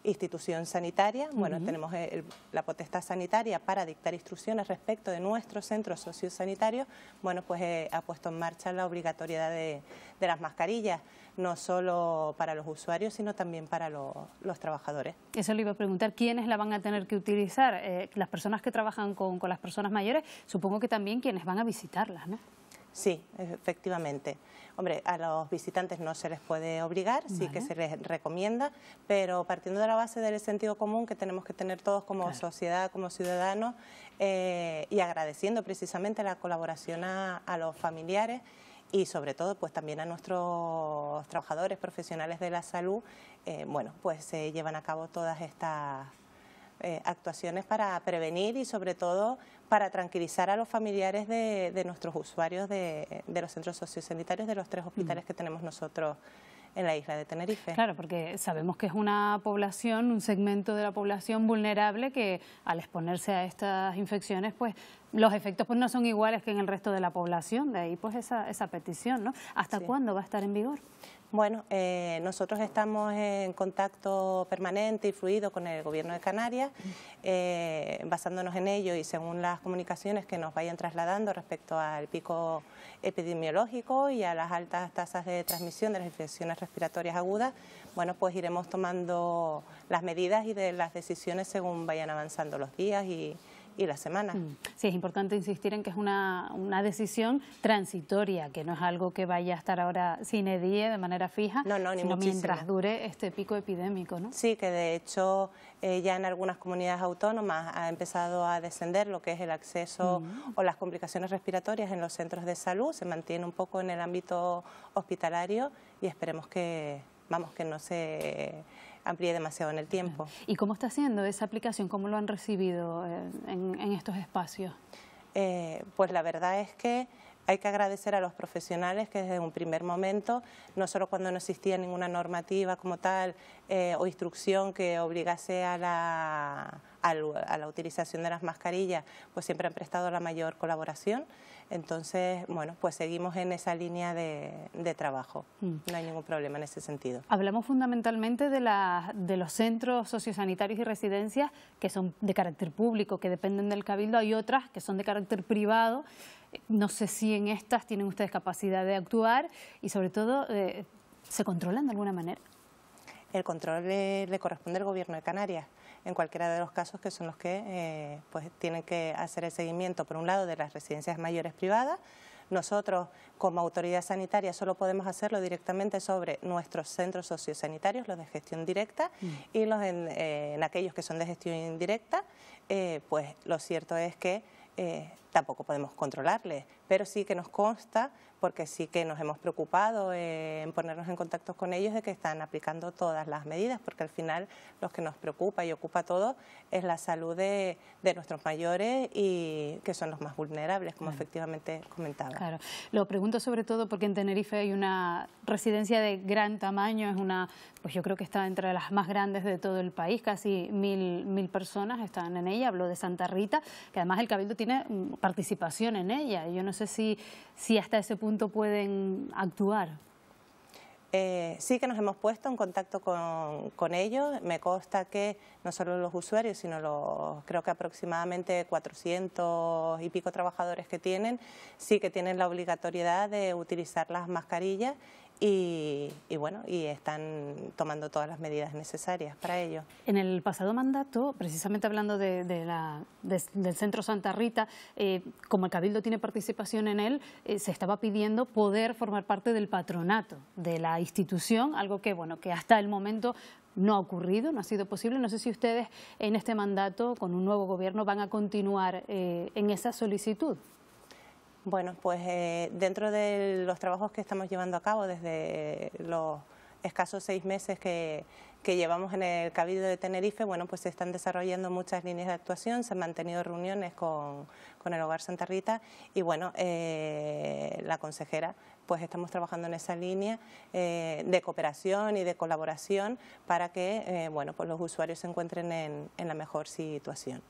institución sanitaria. Bueno, tenemos eh, la potestad sanitaria para dictar instrucciones respecto de nuestro centro sociosanitario, Bueno, pues eh, ha puesto en marcha la obligatoriedad de, las mascarillas, no solo para los usuarios, sino también para los trabajadores. Eso le iba a preguntar, ¿quiénes la van a tener que utilizar? Eh, las personas que trabajan con, con las personas mayores, supongo que también quienes van a visitarlas, ¿no? Sí, efectivamente. Hombre, a los visitantes no se les puede obligar, sí que se les recomienda, pero partiendo de la base del sentido común que tenemos que tener todos como sociedad, como ciudadanos, eh, y agradeciendo precisamente la colaboración a, los familiares y sobre todo pues también a nuestros trabajadores profesionales de la salud, eh, bueno, pues se llevan a cabo todas estas eh, actuaciones para prevenir y sobre todo para tranquilizar a los familiares de, nuestros usuarios de, los centros sociosanitarios de los tres hospitales que tenemos nosotros en la isla de Tenerife. Claro, porque sabemos que es una población, un segmento de la población vulnerable que al exponerse a estas infecciones, pues los efectos pues, no son iguales que en el resto de la población, de ahí pues esa, petición, ¿no? ¿Hasta cuándo va a estar en vigor? Bueno, eh, nosotros estamos en contacto permanente y fluido con el Gobierno de Canarias, eh, basándonos en ello y según las comunicaciones que nos vayan trasladando respecto al pico epidemiológico y a las altas tasas de transmisión de las infecciones respiratorias agudas, bueno, pues iremos tomando las medidas y las decisiones según vayan avanzando los días y, y la semana. Mm. Sí, es importante insistir en que es una, decisión transitoria, que no es algo que vaya a estar ahora sin edie de manera fija, no, no, sino mientras dure este pico epidémico, ¿no? Sí, que de hecho eh, ya en algunas comunidades autónomas ha empezado a descender lo que es el acceso mm. o las complicaciones respiratorias en los centros de salud, se mantiene un poco en el ámbito hospitalario y esperemos que, vamos, que no se amplíe demasiado en el tiempo. ¿Y cómo está haciendo esa aplicación? ¿Cómo lo han recibido eh, en, estos espacios? Eh, pues la verdad es que hay que agradecer a los profesionales que desde un primer momento, no solo cuando no existía ninguna normativa como tal eh, o instrucción que obligase a la, a la utilización de las mascarillas, pues siempre han prestado la mayor colaboración. Entonces, bueno, pues seguimos en esa línea de, trabajo. Mm. No hay ningún problema en ese sentido. Hablamos fundamentalmente de, los centros sociosanitarios y residencias que son de carácter público, que dependen del cabildo. Hay otras que son de carácter privado. No sé si en estas tienen ustedes capacidad de actuar y sobre todo, eh, ¿se controlan de alguna manera? El control le corresponde al Gobierno de Canarias en cualquiera de los casos que son los que eh, pues tienen que hacer el seguimiento, por un lado, de las residencias mayores privadas. Nosotros, como autoridad sanitaria, solo podemos hacerlo directamente sobre nuestros centros sociosanitarios, los de gestión directa, mm. y los eh, en, aquellos que son de gestión indirecta, eh, pues lo cierto es que tampoco podemos controlarles, pero sí que nos consta, porque sí que nos hemos preocupado en ponernos en contacto con ellos de que están aplicando todas las medidas, porque al final lo que nos preocupa y ocupa todo es la salud de, nuestros mayores y que son los más vulnerables, como efectivamente comentaba. Claro, lo pregunto sobre todo porque en Tenerife hay una residencia de gran tamaño, es una, pues yo creo que está entre las más grandes de todo el país, casi mil, mil personas están en ella, hablo de Santa Rita, que además el Cabildo tiene mm, participación en ella. Yo no sé si, hasta ese punto pueden actuar. Eh, sí que nos hemos puesto en contacto con, con, ellos. Me consta que no solo los usuarios, sino los creo que aproximadamente 400 y pico trabajadores que tienen, sí que tienen la obligatoriedad de utilizar las mascarillas y, bueno, y están tomando todas las medidas necesarias para ello. En el pasado mandato, precisamente hablando del Centro Santa Rita, eh, como el Cabildo tiene participación en él, eh, se estaba pidiendo poder formar parte del patronato de la institución, algo que, bueno, que hasta el momento no ha ocurrido, no ha sido posible. No sé si ustedes en este mandato, con un nuevo gobierno, van a continuar eh, en esa solicitud. Bueno, pues eh, dentro de los trabajos que estamos llevando a cabo desde los escasos seis meses que, llevamos en el Cabildo de Tenerife, bueno, pues se están desarrollando muchas líneas de actuación, se han mantenido reuniones con, el Hogar Santa Rita y bueno, eh, la consejera, pues estamos trabajando en esa línea eh, de cooperación y de colaboración para que, bueno, pues los usuarios se encuentren en la mejor situación.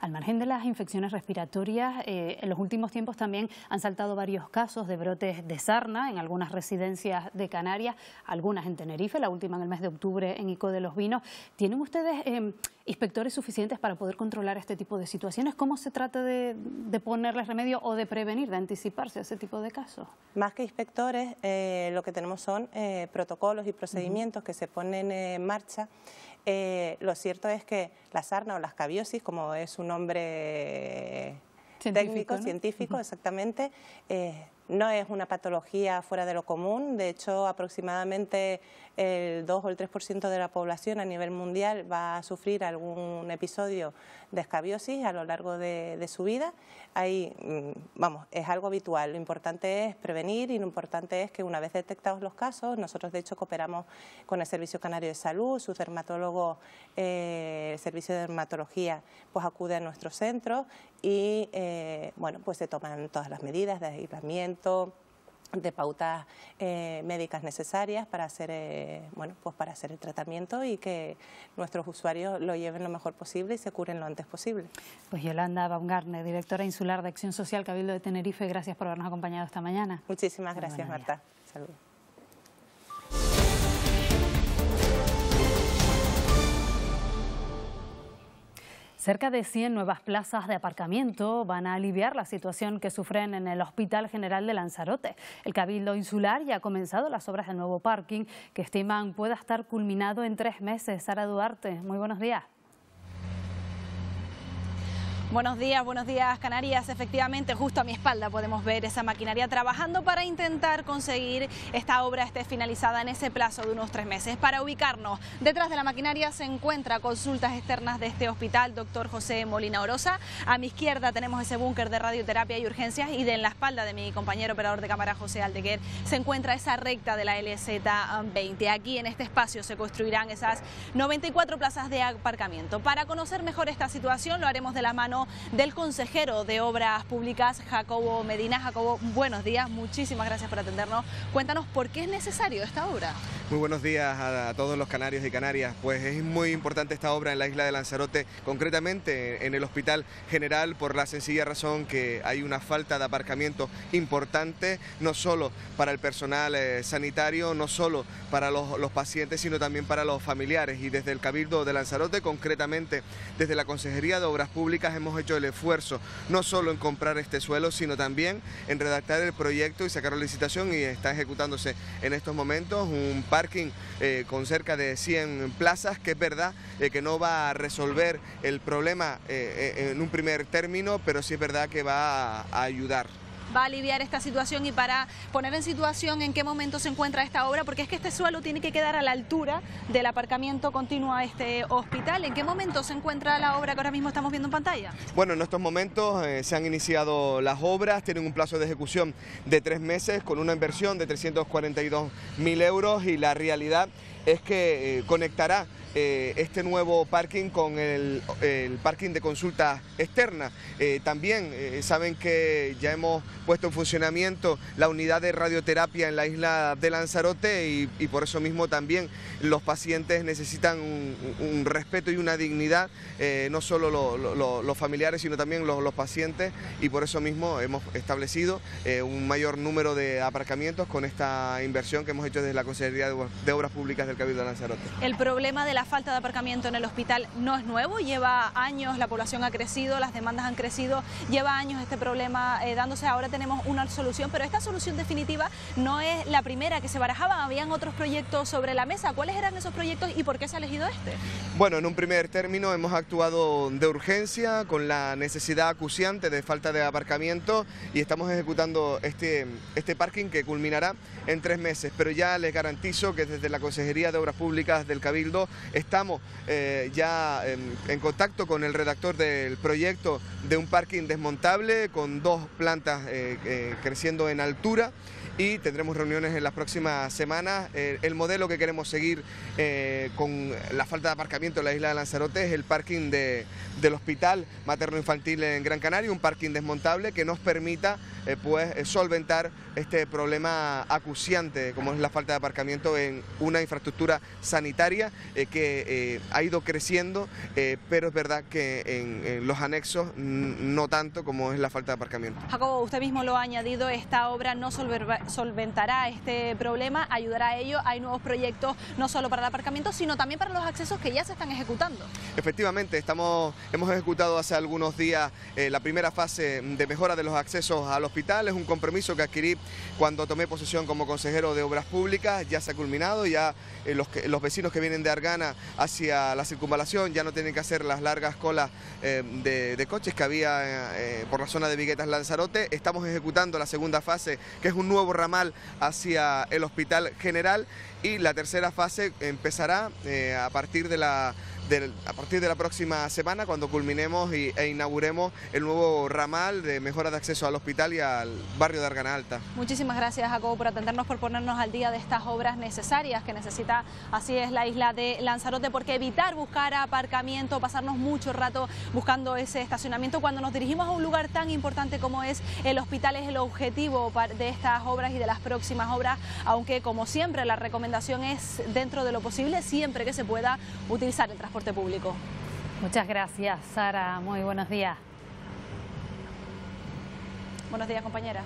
Al margen de las infecciones respiratorias, eh, en los últimos tiempos también han saltado varios casos de brotes de sarna en algunas residencias de Canarias, algunas en Tenerife, la última en el mes de octubre en Ico de los Vinos. ¿Tienen ustedes em, inspectores suficientes para poder controlar este tipo de situaciones? ¿Cómo se trata de, ponerles remedio o de prevenir, de anticiparse a ese tipo de casos? Más que inspectores, eh, lo que tenemos son eh, protocolos y procedimientos que se ponen en marcha eh, lo cierto es que la sarna o la escabiosis, como es un nombre técnico, científico, exactamente, eh, no es una patología fuera de lo común, de hecho aproximadamente el 2 o el 3% de la población a nivel mundial va a sufrir algún episodio de escabiosis a lo largo de, su vida. Ahí, mm, vamos, es algo habitual, lo importante es prevenir y lo importante es que una vez detectados los casos, nosotros de hecho cooperamos con el Servicio Canario de Salud, ...su dermatólogo, eh, el Servicio de Dermatología pues acude a nuestro centro y eh, bueno, pues se toman todas las medidas de aislamiento, de pautas eh, médicas necesarias para hacer, eh, bueno, pues para hacer el tratamiento y que nuestros usuarios lo lleven lo mejor posible y se curen lo antes posible. Pues Yolanda Baumgartner, directora insular de Acción Social Cabildo de Tenerife, gracias por habernos acompañado esta mañana. Muchísimas gracias, Marta. Saludos. Cerca de 100 nuevas plazas de aparcamiento van a aliviar la situación que sufren en el Hospital General de Lanzarote. El Cabildo Insular ya ha comenzado las obras del nuevo parking que estiman pueda estar culminado en tres meses. Sara Duarte, muy buenos días. Buenos días, buenos días Canarias. Efectivamente, justo a mi espalda podemos ver esa maquinaria trabajando para intentar conseguir esta obra esté finalizada en ese plazo de unos tres meses. Para ubicarnos, detrás de la maquinaria se encuentra consultas externas de este hospital, doctor José Molina Orosa. A mi izquierda tenemos ese búnker de radioterapia y urgencias y de en la espalda de mi compañero operador de cámara José Aldeguer se encuentra esa recta de la LZ20. Aquí en este espacio se construirán esas 94 plazas de aparcamiento. Para conocer mejor esta situación lo haremos de la mano del consejero de Obras Públicas, Jacobo Medina. Jacobo, buenos días, muchísimas gracias por atendernos. Cuéntanos por qué es necesario esta obra. Muy buenos días a, todos los canarios y canarias. Pues es muy importante esta obra en la isla de Lanzarote, concretamente en el Hospital General, por la sencilla razón que hay una falta de aparcamiento importante, no solo para el personal eh, sanitario, no solo para los, los pacientes, sino también para los familiares. Y desde el Cabildo de Lanzarote, concretamente desde la Consejería de Obras Públicas, hemos hemos hecho el esfuerzo no solo en comprar este suelo, sino también en redactar el proyecto y sacar la licitación y está ejecutándose en estos momentos un parking eh, con cerca de 100 plazas, que es verdad eh, que no va a resolver el problema eh, en un primer término, pero sí es verdad que va a ayudar va a aliviar esta situación y para poner en situación en qué momento se encuentra esta obra, porque es que este suelo tiene que quedar a la altura del aparcamiento continuo a este hospital. ¿En qué momento se encuentra la obra que ahora mismo estamos viendo en pantalla? Bueno, en estos momentos eh, se han iniciado las obras, tienen un plazo de ejecución de tres meses con una inversión de mil euros y la realidad es que eh, conectará eh, este nuevo parking con el, parking de consulta externa. Eh, también eh, saben que ya hemos puesto en funcionamiento la unidad de radioterapia en la isla de Lanzarote y, por eso mismo también los pacientes necesitan un, respeto y una dignidad, no solo los familiares, sino también los, los, pacientes y por eso mismo hemos establecido un mayor número de aparcamientos con esta inversión que hemos hecho desde la Consejería de Obras Públicas del Cabildo de Lanzarote. El problema de la falta de aparcamiento en el hospital no es nuevo, lleva años, la población ha crecido, las demandas han crecido, lleva años este problema eh, dándose, ahora tenemos una solución, pero esta solución definitiva no es la primera que se barajaba, habían otros proyectos sobre la mesa, ¿cuáles eran esos proyectos y por qué se ha elegido este? Bueno, en un primer término hemos actuado de urgencia con la necesidad acuciante de falta de aparcamiento y estamos ejecutando este, este parking que culminará en tres meses, pero ya les garantizo que desde la Consejería de Obras Públicas del Cabildo Estamos eh, ya en, contacto con el redactor del proyecto de un parque indesmontable con dos plantas eh, eh, creciendo en altura y tendremos reuniones en las próximas semanas. Eh, el modelo que queremos seguir eh, con la falta de aparcamiento en la isla de Lanzarote es el parking del hospital materno-infantil en Gran Canaria, un parking desmontable que nos permita eh, pues, solventar este problema acuciante como es la falta de aparcamiento en una infraestructura sanitaria que ha ido creciendo, pero es verdad que en, los anexos no tanto como es la falta de aparcamiento. Jacobo, usted mismo lo ha añadido, esta obra no solverá solventará este problema, ayudará a ello. Hay nuevos proyectos no solo para el aparcamiento, sino también para los accesos que ya se están ejecutando. Efectivamente, estamos, hemos ejecutado hace algunos días eh, la primera fase de mejora de los accesos al hospital. Es un compromiso que adquirí cuando tomé posesión como consejero de Obras Públicas. Ya se ha culminado, ya eh, los, vecinos que vienen de Argana hacia la circunvalación ya no tienen que hacer las largas colas eh, de, coches que había eh, por la zona de Viguetas Lanzarote. Estamos ejecutando la segunda fase, que es un nuevo ramal hacia el Hospital General, y la tercera fase empezará a partir de la a partir de la próxima semana, cuando culminemos e inauguremos el nuevo ramal de mejora de acceso al hospital y al barrio de Argana Alta. Muchísimas gracias, Jacobo, por atendernos, por ponernos al día de estas obras necesarias que necesita, así es, la isla de Lanzarote, porque evitar buscar aparcamiento, pasarnos mucho rato buscando ese estacionamiento cuando nos dirigimos a un lugar tan importante como es el hospital, es el objetivo de estas obras y de las próximas obras, aunque como siempre la recomendación es dentro de lo posible, siempre que se pueda utilizar el transporte público. Muchas gracias, Sara. Muy buenos días. Buenos días, compañera.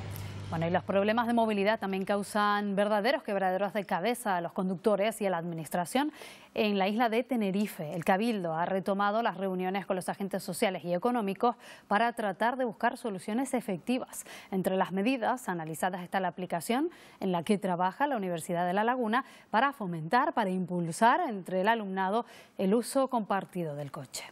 Bueno, y los problemas de movilidad también causan verdaderos quebraderos de cabeza a los conductores y a la administración. En la isla de Tenerife, el Cabildo ha retomado las reuniones con los agentes sociales y económicos para tratar de buscar soluciones efectivas. Entre las medidas analizadas está la aplicación en la que trabaja la Universidad de La Laguna para fomentar, para impulsar entre el alumnado el uso compartido del coche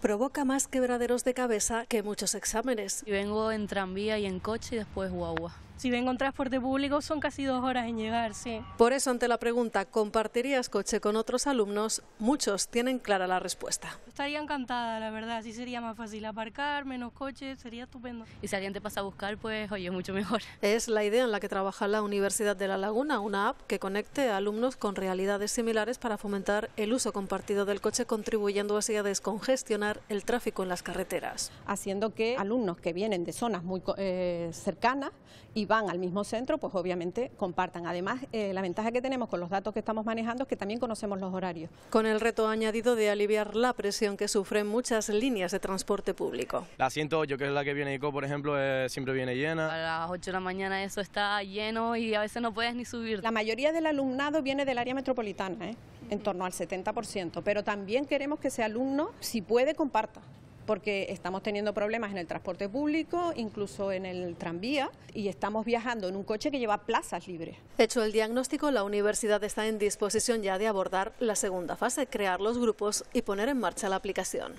provoca más quebraderos de cabeza que muchos exámenes. Y vengo en tranvía y en coche y después guagua. Si vengo en transporte público son casi dos horas en llegar, sí. Por eso, ante la pregunta, ¿compartirías coche con otros alumnos? Muchos tienen clara la respuesta. Estaría encantada, la verdad, sí sería más fácil aparcar, menos coches, sería estupendo. Y si alguien te pasa a buscar, pues oye, mucho mejor. Es la idea en la que trabaja la Universidad de La Laguna, una app que conecte a alumnos con realidades similares para fomentar el uso compartido del coche, contribuyendo así a descongestionar el tráfico en las carreteras. Haciendo que alumnos que vienen de zonas muy eh, cercanas y van al mismo centro, pues obviamente compartan. Además, eh, la ventaja que tenemos con los datos que estamos manejando es que también conocemos los horarios. Con el reto añadido de aliviar la presión que sufren muchas líneas de transporte público. La 108, que es la que viene ICO, por ejemplo, eh, siempre viene llena. A las 8 de la mañana eso está lleno y a veces no puedes ni subir. La mayoría del alumnado viene del área metropolitana, ¿eh? en torno al 70%, pero también queremos que ese alumno, si puede, comparta porque estamos teniendo problemas en el transporte público, incluso en el tranvía, y estamos viajando en un coche que lleva plazas libres. Hecho el diagnóstico, la universidad está en disposición ya de abordar la segunda fase, crear los grupos y poner en marcha la aplicación.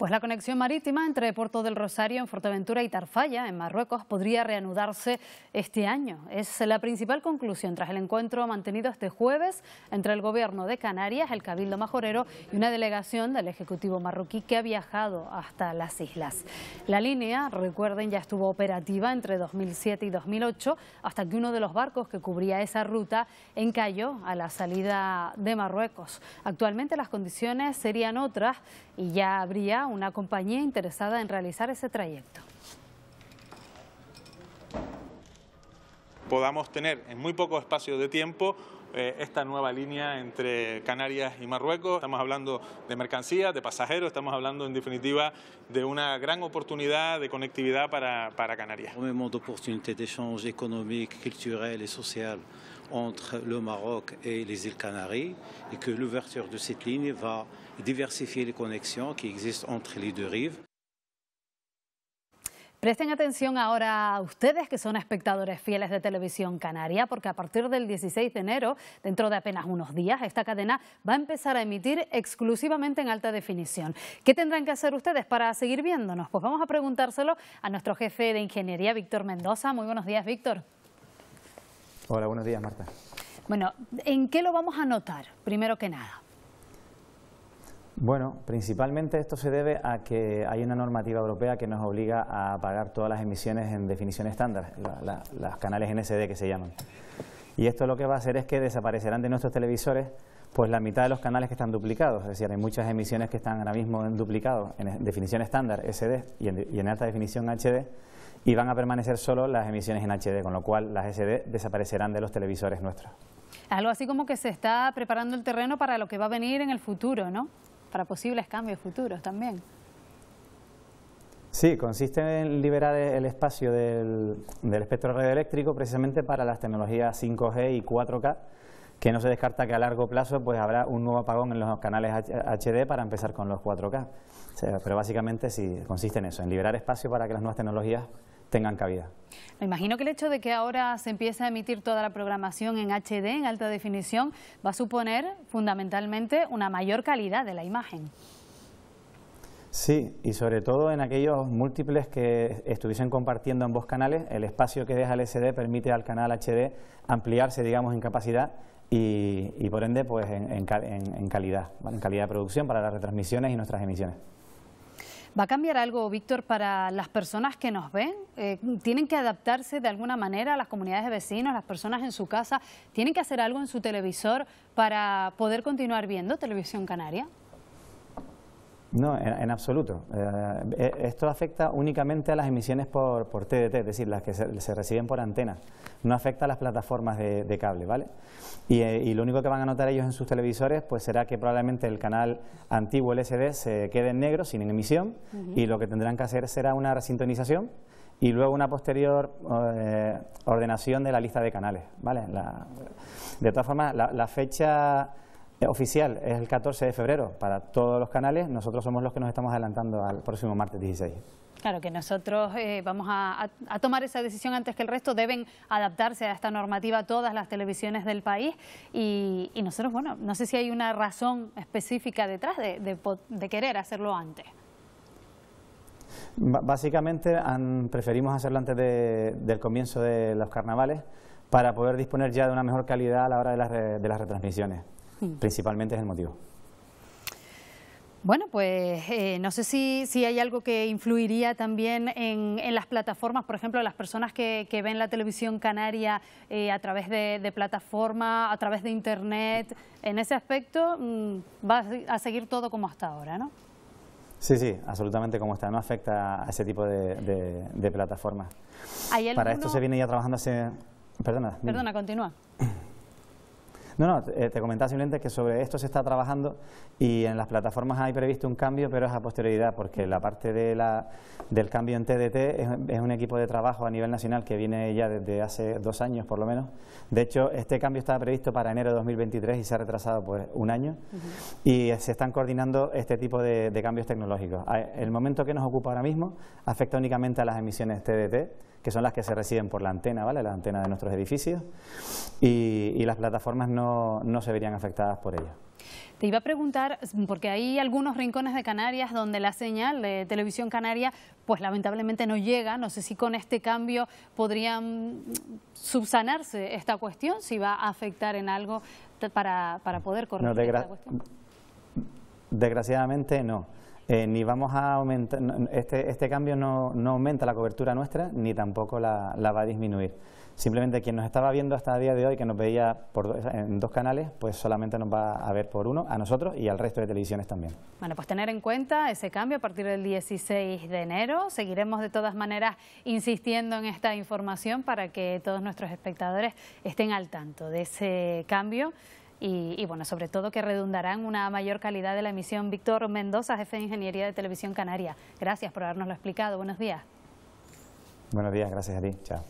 Pues la conexión marítima entre Puerto del Rosario en Fuerteventura y Tarfalla, en Marruecos, podría reanudarse este año. Es la principal conclusión tras el encuentro mantenido este jueves entre el Gobierno de Canarias, el Cabildo Majorero y una delegación del Ejecutivo marroquí que ha viajado hasta las islas. La línea, recuerden, ya estuvo operativa entre 2007 y 2008 hasta que uno de los barcos que cubría esa ruta encalló a la salida de Marruecos. Actualmente las condiciones serían otras y ya habría una compañía interesada en realizar ese trayecto. Podamos tener en muy poco espacio de tiempo eh, esta nueva línea entre Canarias y Marruecos. Estamos hablando de mercancías, de pasajeros, estamos hablando en definitiva de una gran oportunidad de conectividad para, para Canarias. Un momento de oportunidad de económico, cultural y social entre el Maroc y las Islas Canarias y que l'ouverture de esta línea va a diversificar las conexiones que existen entre las dos rives. Presten atención ahora a ustedes que son espectadores fieles de Televisión Canaria, porque a partir del 16 de enero, dentro de apenas unos días, esta cadena va a empezar a emitir exclusivamente en alta definición. ¿Qué tendrán que hacer ustedes para seguir viéndonos? Pues vamos a preguntárselo a nuestro jefe de ingeniería, Víctor Mendoza. Muy buenos días, Víctor. Hola, buenos días, Marta. Bueno, ¿en qué lo vamos a notar, primero que nada? Bueno, principalmente esto se debe a que hay una normativa europea que nos obliga a pagar todas las emisiones en definición estándar, la, canales las canales que se llaman. Y esto lo que va a hacer es que desaparecerán de nuestros televisores pues la mitad de los canales que están duplicados, es decir, hay muchas emisiones que están ahora mismo en duplicado, en definición estándar, SD, y en, y en alta definición HD, y van a permanecer solo las emisiones en HD, con lo cual las SD desaparecerán de los televisores nuestros. Algo así como que se está preparando el terreno para lo que va a venir en el futuro, ¿no? Para posibles cambios futuros también. Sí, consiste en liberar el espacio del, espectro radioeléctrico precisamente para las tecnologías 5G y 4K, que no se descarta que a largo plazo pues habrá un nuevo apagón en los canales HD para empezar con los 4K. pero básicamente sí, consiste en eso, en liberar espacio para que las nuevas tecnologías tengan cabida. Me imagino que el hecho de que ahora se empiece a emitir toda la programación en HD, en alta definición, va a suponer fundamentalmente una mayor calidad de la imagen. Sí, y sobre todo en aquellos múltiples que estuviesen compartiendo ambos canales, el espacio que deja el SD permite al canal HD ampliarse, digamos, en capacidad y, por ende, pues en, calidad, en calidad de producción para las retransmisiones y nuestras emisiones. ¿Va a cambiar algo, Víctor, para las personas que nos ven? Eh, ¿Tienen que adaptarse de alguna manera a las comunidades de vecinos, las personas en su casa? ¿Tienen que hacer algo en su televisor para poder continuar viendo Televisión Canaria? No, en, absoluto. Eh, eh, esto afecta únicamente a las emisiones por, por TDT, es decir, las que se, reciben por antena. No afecta a las plataformas de, cable, ¿vale? Eh, y, lo único que van a notar ellos en sus televisores pues será que probablemente el canal antiguo LSD se quede en negro, sin emisión, y lo que tendrán que hacer será una resintonización y luego una posterior ordenación de la lista de canales, ¿vale? de todas formas, la fecha eh, oficial es el 14 de febrero para todos los canales, nosotros somos los que nos estamos adelantando al próximo martes 16. Claro, que nosotros eh, vamos a, tomar esa decisión antes que el resto, deben adaptarse a esta normativa todas las televisiones del país y, nosotros, bueno, no sé si hay una razón específica detrás de, querer hacerlo antes. básicamente preferimos hacerlo antes del comienzo de los carnavales para poder disponer ya de una mejor calidad a la hora de las retransmisiones. Principalmente es el motivo. Bueno, pues eh, no sé si, hay algo que influiría también en, las plataformas, por ejemplo, las personas que, ven la televisión canaria eh, a través de, plataforma, a través de Internet, en ese aspecto mm, va a seguir todo como hasta ahora, ¿no? Sí, sí, absolutamente como está, no afecta a ese tipo de, plataformas. Para esto se viene ya trabajando hace... Perdona. Perdona, continúa. No, no, eh, te comentaba simplemente que sobre esto se está trabajando y en las plataformas hay previsto un cambio, pero es a posterioridad, porque la parte del cambio en TDT es, un equipo de trabajo a nivel nacional que viene ya desde hace dos años por lo menos. De hecho, este cambio estaba previsto para enero de 2023 y se ha retrasado por un año y se están coordinando este tipo de cambios tecnológicos. Ah, el momento que nos ocupa ahora mismo afecta únicamente a las emisiones TDT que son las que se reciben por la antena, ¿vale? La antena de nuestros edificios y, las plataformas no, se verían afectadas por ellas. Te iba a preguntar, porque hay algunos rincones de Canarias donde la señal de televisión canaria, pues lamentablemente no llega. No sé si con este cambio podrían subsanarse esta cuestión, si va a afectar en algo para, poder corregir esta cuestión. Desgraciadamente no. Eh, ni vamos a aumentar, este, este, cambio no, no, aumenta la cobertura nuestra ni tampoco la, la, va a disminuir. Simplemente quien nos estaba viendo hasta el día de hoy, que nos veía por, en dos canales, pues solamente nos va a ver por uno, a nosotros y al resto de televisiones también. Bueno, pues tener en cuenta ese cambio a partir del 16 de enero. Seguiremos de todas maneras insistiendo en esta información para que todos nuestros espectadores estén al tanto de ese cambio y, bueno, sobre todo que redundarán una mayor calidad de la emisión. Víctor Mendoza, jefe de Ingeniería de Televisión Canaria, gracias por habernoslo explicado. Buenos días. Buenos días, gracias a ti. Chao.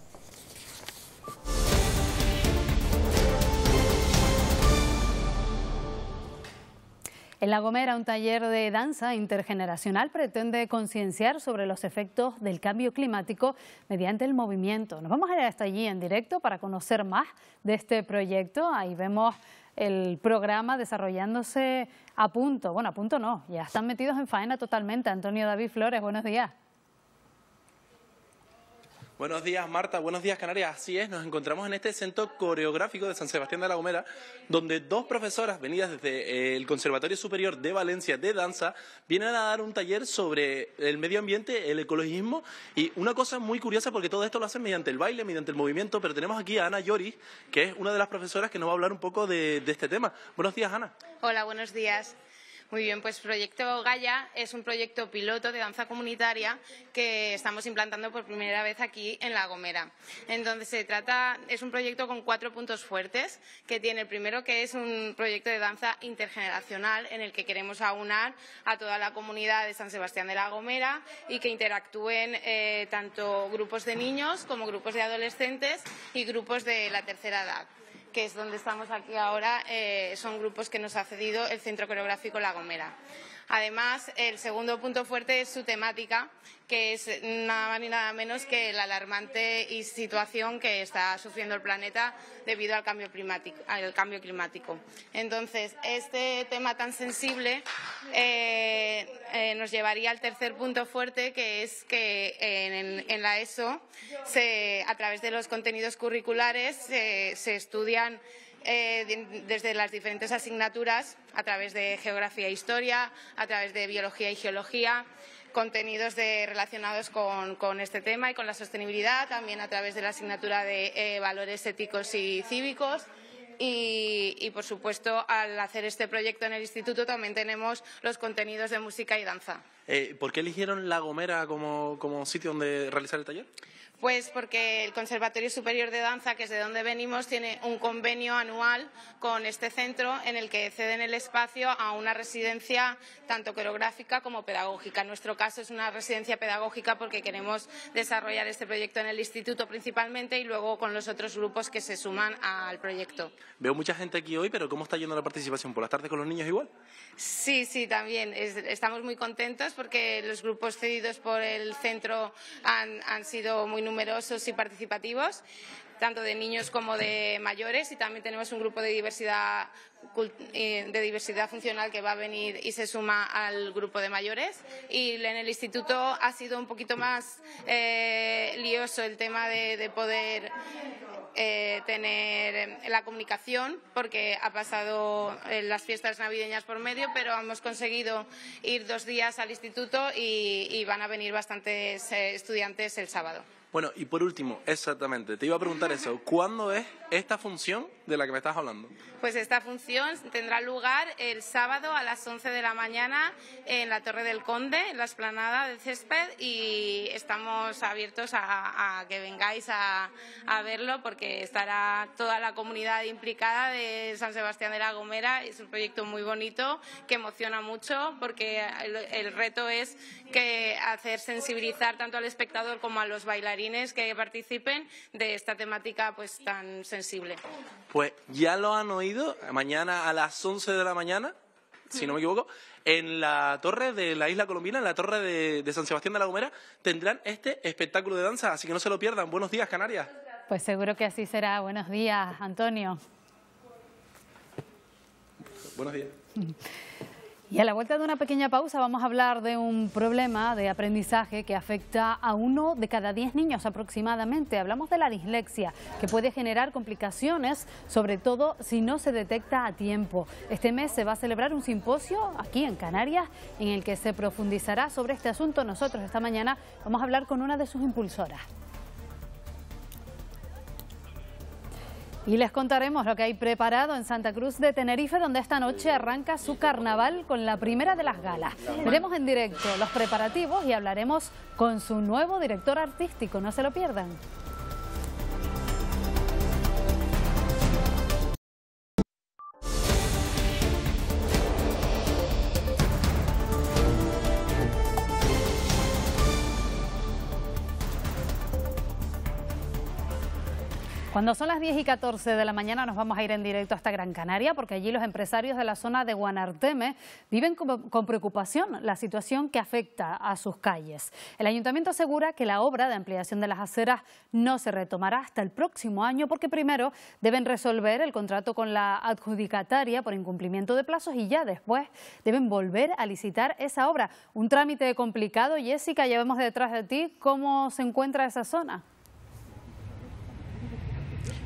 En La Gomera, un taller de danza intergeneracional pretende concienciar sobre los efectos del cambio climático mediante el movimiento. Nos vamos a ir hasta allí en directo para conocer más de este proyecto. Ahí vemos el programa desarrollándose a punto. Bueno, a punto no, ya están metidos en faena totalmente. Antonio David Flores, buenos días. Buenos días, Marta. Buenos días, Canarias. Así es, nos encontramos en este centro coreográfico de San Sebastián de la Gomera, donde dos profesoras venidas desde eh, el Conservatorio Superior de Valencia de Danza vienen a dar un taller sobre el medio ambiente, el ecologismo y una cosa muy curiosa porque todo esto lo hacen mediante el baile, mediante el movimiento, pero tenemos aquí a Ana Lloris, que es una de las profesoras que nos va a hablar un poco de, de este tema. Buenos días, Ana. Hola, buenos días. Muy bien, pues Proyecto Gaia es un proyecto piloto de danza comunitaria que estamos implantando por primera vez aquí en La Gomera. Entonces se trata, es un proyecto con cuatro puntos fuertes que tiene el primero que es un proyecto de danza intergeneracional en el que queremos aunar a toda la comunidad de San Sebastián de La Gomera y que interactúen eh, tanto grupos de niños como grupos de adolescentes y grupos de la tercera edad que es donde estamos aquí ahora, eh, son grupos que nos ha cedido el Centro Coreográfico La Gomera. Además, el segundo punto fuerte es su temática, que es nada más ni nada menos que la alarmante situación que está sufriendo el planeta debido al cambio climático. Entonces, este tema tan sensible eh, eh, nos llevaría al tercer punto fuerte, que es que en, la ESO, a través de los contenidos curriculares, se estudian eh, desde las diferentes asignaturas a través de geografía e historia, a través de biología y geología, contenidos relacionados con, este tema y con la sostenibilidad, también a través de la asignatura de eh, valores éticos y cívicos. Y, por supuesto, al hacer este proyecto en el instituto también tenemos los contenidos de música y danza. Eh, ¿Por qué eligieron La Gomera como sitio donde realizar el taller? Pues porque el Conservatorio Superior de Danza, que es de donde venimos, tiene un convenio anual con este centro en el que ceden el espacio a una residencia tanto coreográfica como pedagógica. En nuestro caso es una residencia pedagógica porque queremos desarrollar este proyecto en el instituto principalmente y luego con los otros grupos que se suman al proyecto. Veo mucha gente aquí hoy, pero ¿cómo está yendo la participación? ¿Por las tardes con los niños igual? Sí, sí, también. estamos muy contentos porque los grupos cedidos por el centro han, han sido muy numerosos numerosos y participativos, tanto de niños como de mayores, y también tenemos un grupo de diversidad, eh, de diversidad funcional que va a venir y se suma al grupo de mayores. Y en el instituto ha sido un poquito más eh, lioso el tema de, poder eh, tener la comunicación, porque ha pasado las fiestas navideñas por medio, pero hemos conseguido ir dos días al instituto y, van a venir bastantes estudiantes el sábado. Bueno, y por último, exactamente, te iba a preguntar eso, ¿cuándo es esta función de la que me estás hablando? Pues esta función tendrá lugar el sábado a las 11 de la mañana en la Torre del Conde, en la esplanada de Césped, y estamos abiertos a, que vengáis a, verlo porque estará toda la comunidad implicada de San Sebastián de la Gomera. Es un proyecto muy bonito que emociona mucho porque el reto es que hacer sensibilizar tanto al espectador como a los bailarines que participen de esta temática pues tan sensible. Pues ya lo han oído, mañana a las 11 de la mañana, si no me equivoco, en la torre de la isla colombina, en la torre de, de San Sebastián de la Gomera, tendrán este espectáculo de danza, así que no se lo pierdan. Buenos días, Canarias. Pues seguro que así será. Buenos días, Antonio. Buenos días. Y a la vuelta de una pequeña pausa vamos a hablar de un problema de aprendizaje que afecta a uno de cada diez niños aproximadamente. Hablamos de la dislexia, que puede generar complicaciones, sobre todo si no se detecta a tiempo. Este mes se va a celebrar un simposio aquí en Canarias en el que se profundizará sobre este asunto. Nosotros esta mañana vamos a hablar con una de sus impulsoras. Y les contaremos lo que hay preparado en Santa Cruz de Tenerife, donde esta noche arranca su carnaval con la primera de las galas. Veremos en directo los preparativos y hablaremos con su nuevo director artístico. No se lo pierdan. Cuando son las 10 y 14 de la mañana nos vamos a ir en directo hasta Gran Canaria porque allí los empresarios de la zona de Guanarteme viven con, preocupación la situación que afecta a sus calles. El ayuntamiento asegura que la obra de ampliación de las aceras no se retomará hasta el próximo año porque primero deben resolver el contrato con la adjudicataria por incumplimiento de plazos y ya después deben volver a licitar esa obra. Un trámite complicado. Jessica, ya detrás de ti cómo se encuentra esa zona.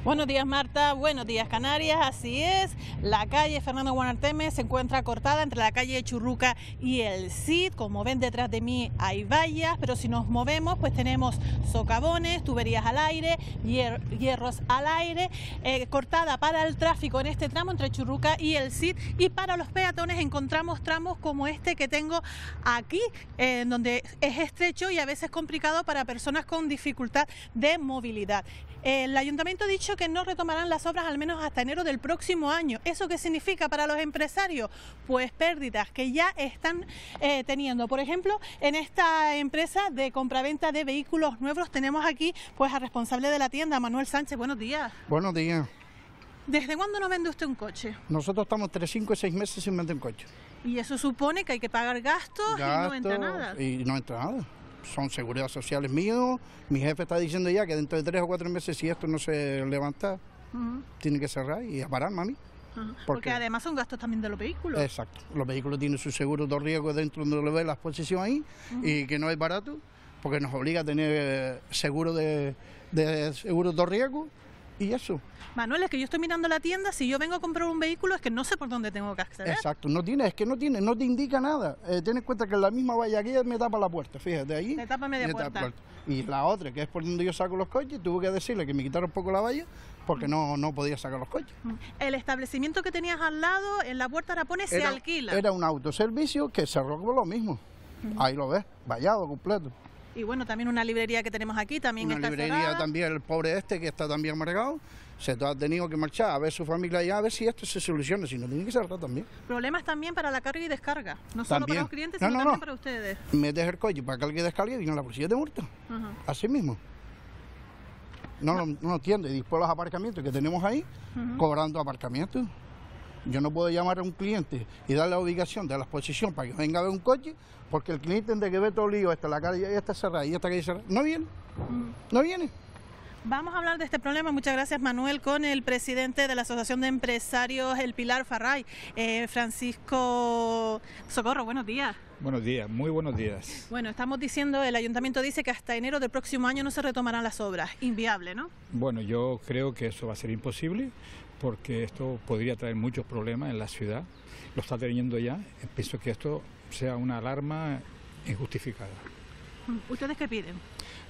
Buenos días Marta, buenos días Canarias, así es, la calle Fernando Guanarteme se encuentra cortada entre la calle Churruca y el CID, como ven detrás de mí hay vallas, pero si nos movemos pues tenemos socavones, tuberías al aire, hierros al aire, eh, cortada para el tráfico en este tramo entre Churruca y el CID y para los peatones encontramos tramos como este que tengo aquí, en donde es estrecho y a veces complicado para personas con dificultad de movilidad. El ayuntamiento ha dicho que no retomarán las obras al menos hasta enero del próximo año. ¿Eso qué significa para los empresarios? Pues pérdidas que ya están eh, teniendo. Por ejemplo, en esta empresa de compraventa de vehículos nuevos tenemos aquí pues al responsable de la tienda, Manuel Sánchez. Buenos días. Buenos días. ¿Desde cuándo no vende usted un coche? Nosotros estamos tres, 5 y 6 meses sin vender un coche. Y eso supone que hay que pagar gastos y no entra nada. Y no entra nada son seguridad sociales mío. Mi jefe está diciendo ya que dentro de tres o cuatro meses, si esto no se levanta, tiene que cerrar y a parar, mami. porque, además son gastos también de los vehículos. Exacto. Los vehículos tienen su seguro de riesgo dentro donde lo ve la exposición ahí y que no es barato porque nos obliga a tener eh, seguro de, de seguro de riesgo y eso. Manuel, es que yo estoy mirando la tienda, si yo vengo a comprar un vehículo es que no sé por dónde tengo que acceder. Exacto, no tiene, es que no tiene, no te indica nada. Eh, ten en cuenta que la misma valla aquí me tapa la puerta, fíjate, ahí. Me tapa media puerta. y la otra, que es por donde yo saco los coches, tuve que decirle que me quitaron un poco la valla porque no, no podía sacar los coches. Mm. El establecimiento que tenías al lado, en la puerta Arapones, se alquila. Era un autoservicio que cerró como lo mismo. Ahí lo ves, vallado completo. Y bueno, también una librería que tenemos aquí también una librería también, el pobre este que está también amargado, se ha tenido que marchar a ver su familia allá, a ver si esto se soluciona, si no tiene que cerrar también. Problemas también para la carga y descarga, no solo para los clientes, sino también para ustedes. Metes el coche para que alguien descarga y viene la policía de multa, así mismo. No, no, entiendo, y después los aparcamientos que tenemos ahí, cobrando aparcamientos. Yo no puedo llamar a un cliente y darle la ubicación de la exposición para que venga a ver un coche porque el cliente de que ve todo lío, esta la calle está cerrada y esta calle cerrada, no viene, mm. no viene. Vamos a hablar de este problema, muchas gracias Manuel, con el presidente de la Asociación de Empresarios El Pilar Farray, eh, Francisco Socorro, buenos días. Buenos días, muy buenos días. Bueno, estamos diciendo, el ayuntamiento dice que hasta enero del próximo año no se retomarán las obras, inviable, ¿no? Bueno, yo creo que eso va a ser imposible, porque esto podría traer muchos problemas en la ciudad, lo está teniendo ya, pienso que esto sea una alarma injustificada. ¿Ustedes qué piden?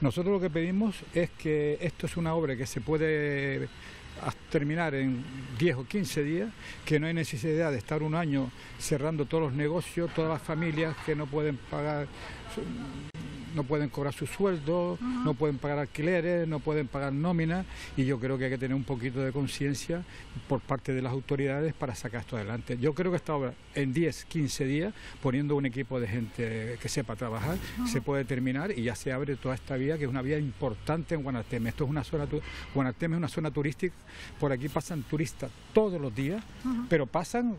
Nosotros lo que pedimos es que esto es una obra que se puede ah, terminar en 10 o 15 días, que no hay necesidad de estar un año cerrando todos los negocios, todas las familias que no pueden pagar no pueden cobrar sus sueldos, no pueden pagar alquileres, no pueden pagar nóminas y yo creo que hay que tener un poquito de conciencia por parte de las autoridades para sacar esto adelante. Yo creo que esta ahora, en 10, 15 días, poniendo un equipo de gente que sepa trabajar, se puede terminar y ya se abre toda esta vía que es una vía importante en Guanateme. Esto es una zona, Guanateme es una zona turística, por aquí pasan turistas todos los días, pero pasan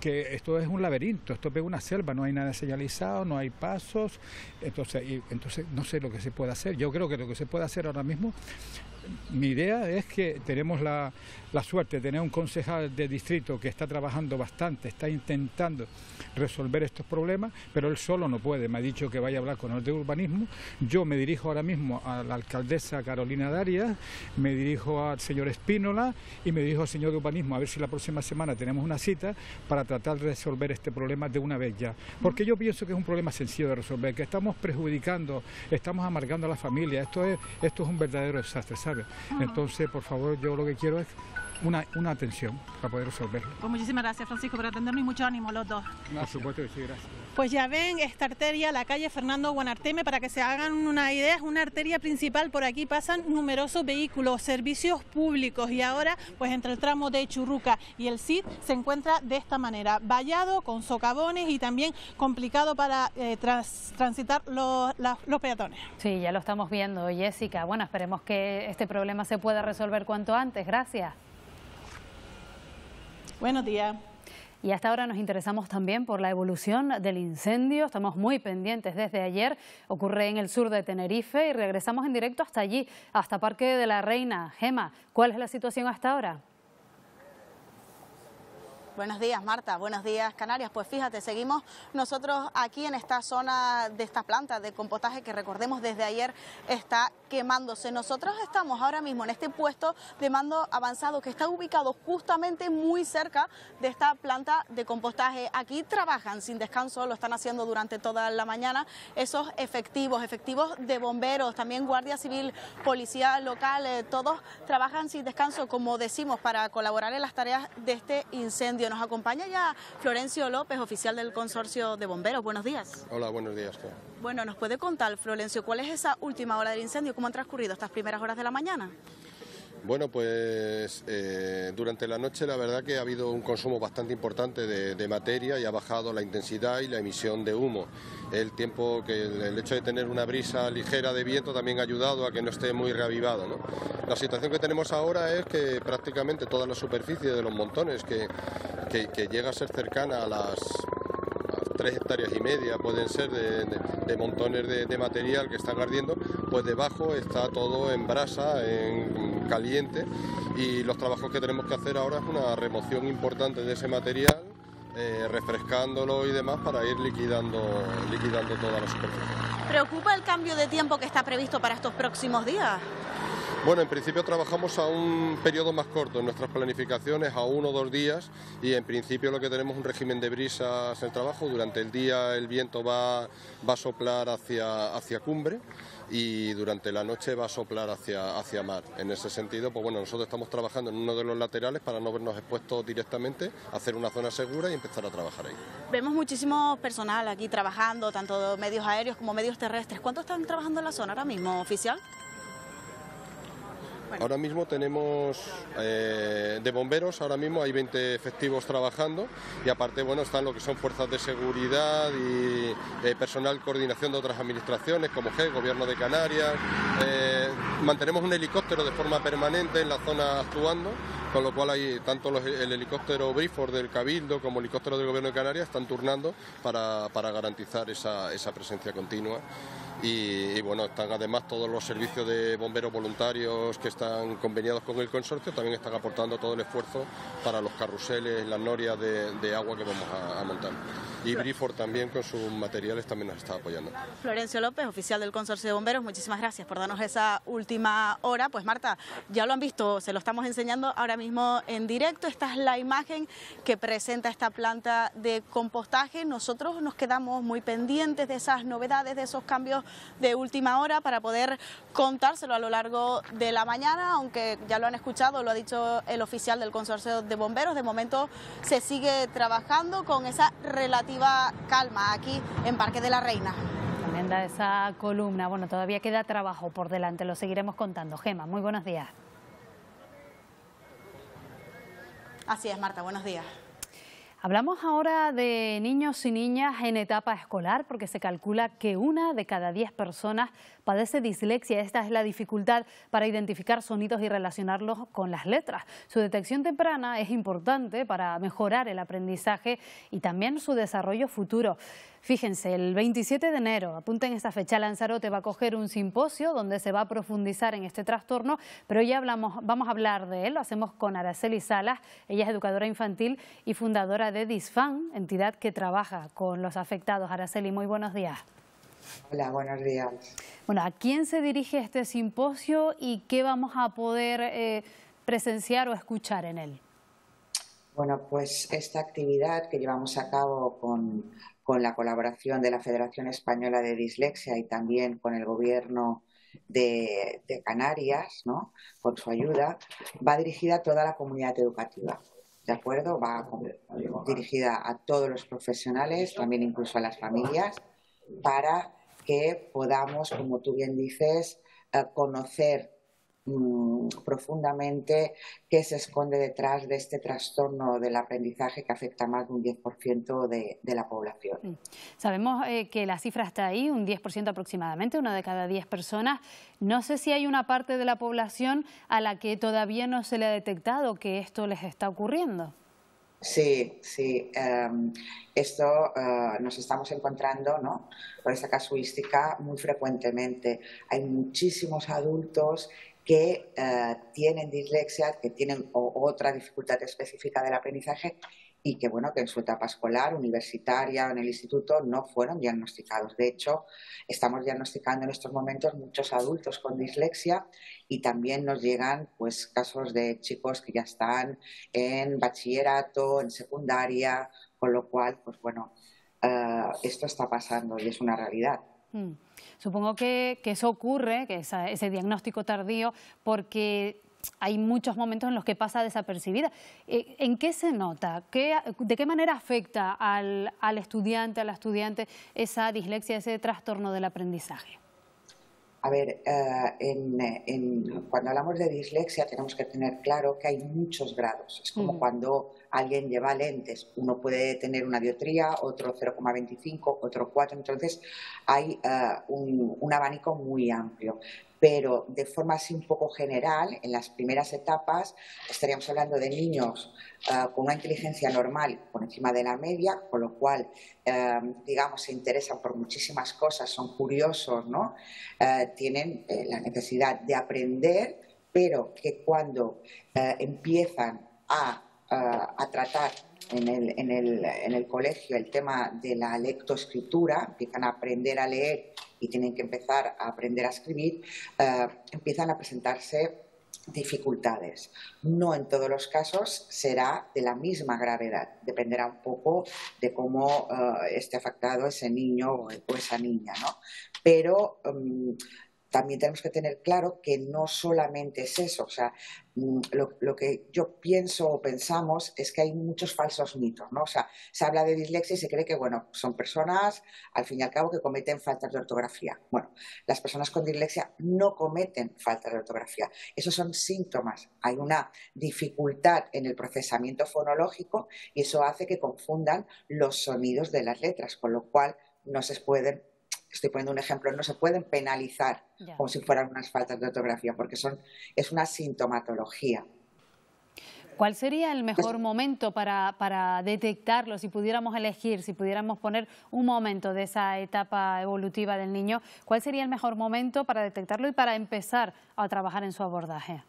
que esto es un laberinto, esto es una selva, no hay nada señalizado, no hay pasos, entonces, entonces no sé lo que se puede hacer. Yo creo que lo que se puede hacer ahora mismo, mi idea es que tenemos la, la suerte de tener un concejal de distrito que está trabajando bastante, está intentando resolver estos problemas, pero él solo no puede. Me ha dicho que vaya a hablar con el de urbanismo. Yo me dirijo ahora mismo a la alcaldesa Carolina Darias, me dirijo al señor Espínola y me dirijo al señor de urbanismo a ver si la próxima semana tenemos una cita para tratar de resolver este problema de una vez ya. Porque yo pienso que es un problema sencillo de resolver, que estamos perjudicando, estamos amargando a la familia. Esto es, esto es un verdadero desastre, ¿sabes? Entonces, por favor, yo lo que quiero es una, una atención para poder resolverlo. Pues muchísimas gracias Francisco por atendernos y mucho ánimo los dos. Por supuesto que sí, gracias. Pues ya ven, esta arteria, la calle Fernando Guanarteme, para que se hagan una idea, es una arteria principal, por aquí pasan numerosos vehículos, servicios públicos y ahora pues entre el tramo de Churruca y el CID se encuentra de esta manera, vallado, con socavones y también complicado para eh, transitar los, los peatones. Sí, ya lo estamos viendo, Jessica. Bueno, esperemos que este problema se pueda resolver cuanto antes. Gracias. Buenos días. Y hasta ahora nos interesamos también por la evolución del incendio. Estamos muy pendientes desde ayer. Ocurre en el sur de Tenerife y regresamos en directo hasta allí, hasta Parque de la Reina. Gema, ¿cuál es la situación hasta ahora? Buenos días, Marta. Buenos días, Canarias. Pues fíjate, seguimos nosotros aquí en esta zona de esta planta de compostaje que recordemos desde ayer está quemándose. Nosotros estamos ahora mismo en este puesto de mando avanzado que está ubicado justamente muy cerca de esta planta de compostaje. Aquí trabajan sin descanso, lo están haciendo durante toda la mañana esos efectivos, efectivos de bomberos, también Guardia Civil, Policía Local, eh, todos trabajan sin descanso, como decimos, para colaborar en las tareas de este incendio nos acompaña ya Florencio López, oficial del Consorcio de Bomberos. Buenos días. Hola, buenos días. Bueno, ¿nos puede contar, Florencio, cuál es esa última hora del incendio? ¿Cómo han transcurrido estas primeras horas de la mañana? Bueno, pues eh, durante la noche la verdad que ha habido un consumo bastante importante de, materia y ha bajado la intensidad y la emisión de humo. El tiempo que el, hecho de tener una brisa ligera de viento también ha ayudado a que no esté muy reavivado. La situación que tenemos ahora es que prácticamente toda la superficie de los montones que llega a ser cercana a las tres hectáreas y media, pueden ser de, montones de, material que están ardiendo, pues debajo está todo en brasa, en caliente, y los trabajos que tenemos que hacer ahora es una remoción importante de ese material, eh, refrescándolo y demás para ir liquidando, liquidando toda la superficie. ¿Preocupa el cambio de tiempo que está previsto para estos próximos días? Bueno, en principio trabajamos a un periodo más corto en nuestras planificaciones, a uno o dos días, y en principio lo que tenemos es un régimen de brisas en el trabajo. Durante el día el viento va, a soplar hacia, hacia cumbre y durante la noche va a soplar hacia, hacia mar. En ese sentido, pues bueno, nosotros estamos trabajando en uno de los laterales para no vernos expuestos directamente, hacer una zona segura y empezar a trabajar ahí. Vemos muchísimo personal aquí trabajando, tanto medios aéreos como medios terrestres. ¿Cuánto están trabajando en la zona ahora mismo, oficial? Ahora mismo tenemos eh, de bomberos, ahora mismo hay 20 efectivos trabajando y aparte bueno están lo que son fuerzas de seguridad y eh, personal coordinación de otras administraciones como G, Gobierno de Canarias. Eh, mantenemos un helicóptero de forma permanente en la zona actuando con lo cual hay tanto el helicóptero Brifor del Cabildo como el helicóptero del Gobierno de Canarias están turnando para, garantizar esa, esa presencia continua. Y, bueno, están además todos los servicios de bomberos voluntarios que están conveniados con el consorcio, también están aportando todo el esfuerzo para los carruseles, las norias de, agua que vamos a, a montar. Y Brifor también con sus materiales también nos está apoyando. Florencio López, oficial del Consorcio de Bomberos, muchísimas gracias por darnos esa última hora. Pues Marta, ya lo han visto, se lo estamos enseñando ahora mismo en directo. Esta es la imagen que presenta esta planta de compostaje. Nosotros nos quedamos muy pendientes de esas novedades, de esos cambios de última hora para poder contárselo a lo largo de la mañana, aunque ya lo han escuchado, lo ha dicho el oficial del consorcio de bomberos, de momento se sigue trabajando con esa relativa calma aquí en Parque de la Reina esa columna. Bueno, todavía queda trabajo por delante, lo seguiremos contando. Gema, muy buenos días. Así es, Marta, buenos días. Hablamos ahora de niños y niñas en etapa escolar porque se calcula que una de cada diez personas padece dislexia. Esta es la dificultad para identificar sonidos y relacionarlos con las letras. Su detección temprana es importante para mejorar el aprendizaje y también su desarrollo futuro. Fíjense, el 27 de enero, apunten esta fecha, Lanzarote va a coger un simposio donde se va a profundizar en este trastorno, pero ya vamos a hablar de él, lo hacemos con Araceli Salas, ella es educadora infantil y fundadora de DISFAN, entidad que trabaja con los afectados. Araceli, muy buenos días. Hola, buenos días. Bueno, ¿a quién se dirige este simposio y qué vamos a poder eh, presenciar o escuchar en él? Bueno, pues esta actividad que llevamos a cabo con, la colaboración de la Federación Española de Dislexia y también con el Gobierno de, de, Canarias, ¿no? con su ayuda, va dirigida a toda la comunidad educativa. ¿De acuerdo? Va dirigida a todos los profesionales, también incluso a las familias, para que podamos, como tú bien dices, eh, conocer mm, profundamente qué se esconde detrás de este trastorno del aprendizaje que afecta a más de un 10% de, la población. Mm. Sabemos eh, que la cifra está ahí, un 10% aproximadamente, una de cada 10 personas. No sé si hay una parte de la población a la que todavía no se le ha detectado que esto les está ocurriendo. Sí, sí. Em, esto eh, nos estamos encontrando ¿no? por esta casuística muy frecuentemente. Hay muchísimos adultos que eh, tienen dislexia, que tienen otra dificultad específica del aprendizaje y que bueno que en su etapa escolar, universitaria, en el instituto no fueron diagnosticados. De hecho, estamos diagnosticando en estos momentos muchos adultos con dislexia y también nos llegan pues casos de chicos que ya están en bachillerato, en secundaria, con lo cual pues bueno eh, esto está pasando y es una realidad. Mm. Supongo que, que, eso ocurre, que ese diagnóstico tardío, porque hay muchos momentos en los que pasa desapercibida. Eh, ¿En qué se nota? ¿Qué, ¿De qué manera afecta al, estudiante, a la estudiante, esa dislexia, ese trastorno del aprendizaje? A ver, eh, cuando hablamos de dislexia tenemos que tener claro que hay muchos grados. Es como cuando alguien lleva lentes, uno puede tener una diotría, otro 0,25, otro 4, entonces hay eh, un, abanico muy amplio pero de forma así un poco general, en las primeras etapas estaríamos hablando de niños eh, con una inteligencia normal por encima de la media, con lo cual, eh, digamos, se interesan por muchísimas cosas, son curiosos, tienen la necesidad de aprender, pero que cuando empiezan a a tratar en el, colegio el tema de la lectoescritura, empiezan a aprender a leer y tienen que empezar a aprender a escribir, eh, empiezan a presentarse dificultades. No en todos los casos será de la misma gravedad, dependerá un poco de cómo eh, esté afectado ese niño o, esa niña, Pero em, también tenemos que tener claro que no solamente es eso. O sea, mm, lo, que yo pienso o pensamos es que hay muchos falsos mitos, O sea, se habla de dislexia y se cree que, bueno, son personas, al fin y al cabo, que cometen faltas de ortografía. Bueno, las personas con dislexia no cometen faltas de ortografía. Esos son síntomas. Hay una dificultad en el procesamiento fonológico y eso hace que confundan los sonidos de las letras, con lo cual no se pueden estoy poniendo un ejemplo, no se pueden penalizar como si fueran unas faltas de ortografía, porque son, es una sintomatología. ¿Cuál sería el mejor momento para, detectarlo, si pudiéramos elegir, si pudiéramos poner un momento de esa etapa evolutiva del niño? ¿Cuál sería el mejor momento para detectarlo y para empezar a trabajar en su abordaje?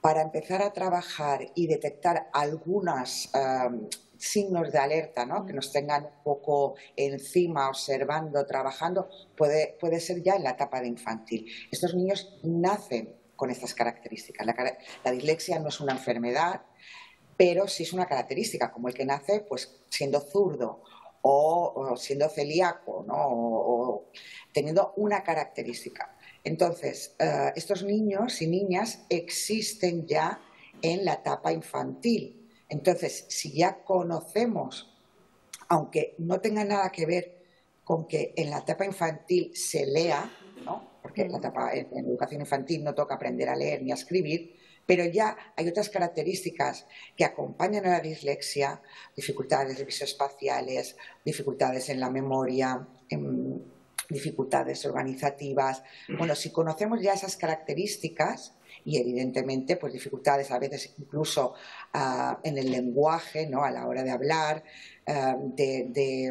Para empezar a trabajar y detectar algunas... Eh, signos de alerta, ¿no? que mm. nos tengan un poco encima, observando, trabajando, puede, ser ya en la etapa de infantil. Estos niños nacen con estas características. La, dislexia no es una enfermedad, pero sí es una característica, como el que nace pues, siendo zurdo o, siendo celíaco, ¿no? o, teniendo una característica. Entonces, eh, estos niños y niñas existen ya en la etapa infantil entonces, si ya conocemos, aunque no tenga nada que ver con que en la etapa infantil se lea, porque mm. en la etapa en educación infantil no toca aprender a leer ni a escribir, pero ya hay otras características que acompañan a la dislexia, dificultades visoespaciales, dificultades en la memoria, em, dificultades organizativas. Mm. Bueno, si conocemos ya esas características, y evidentemente pues dificultades a veces incluso ah, en el lenguaje, ¿no? a la hora de hablar, ah, de,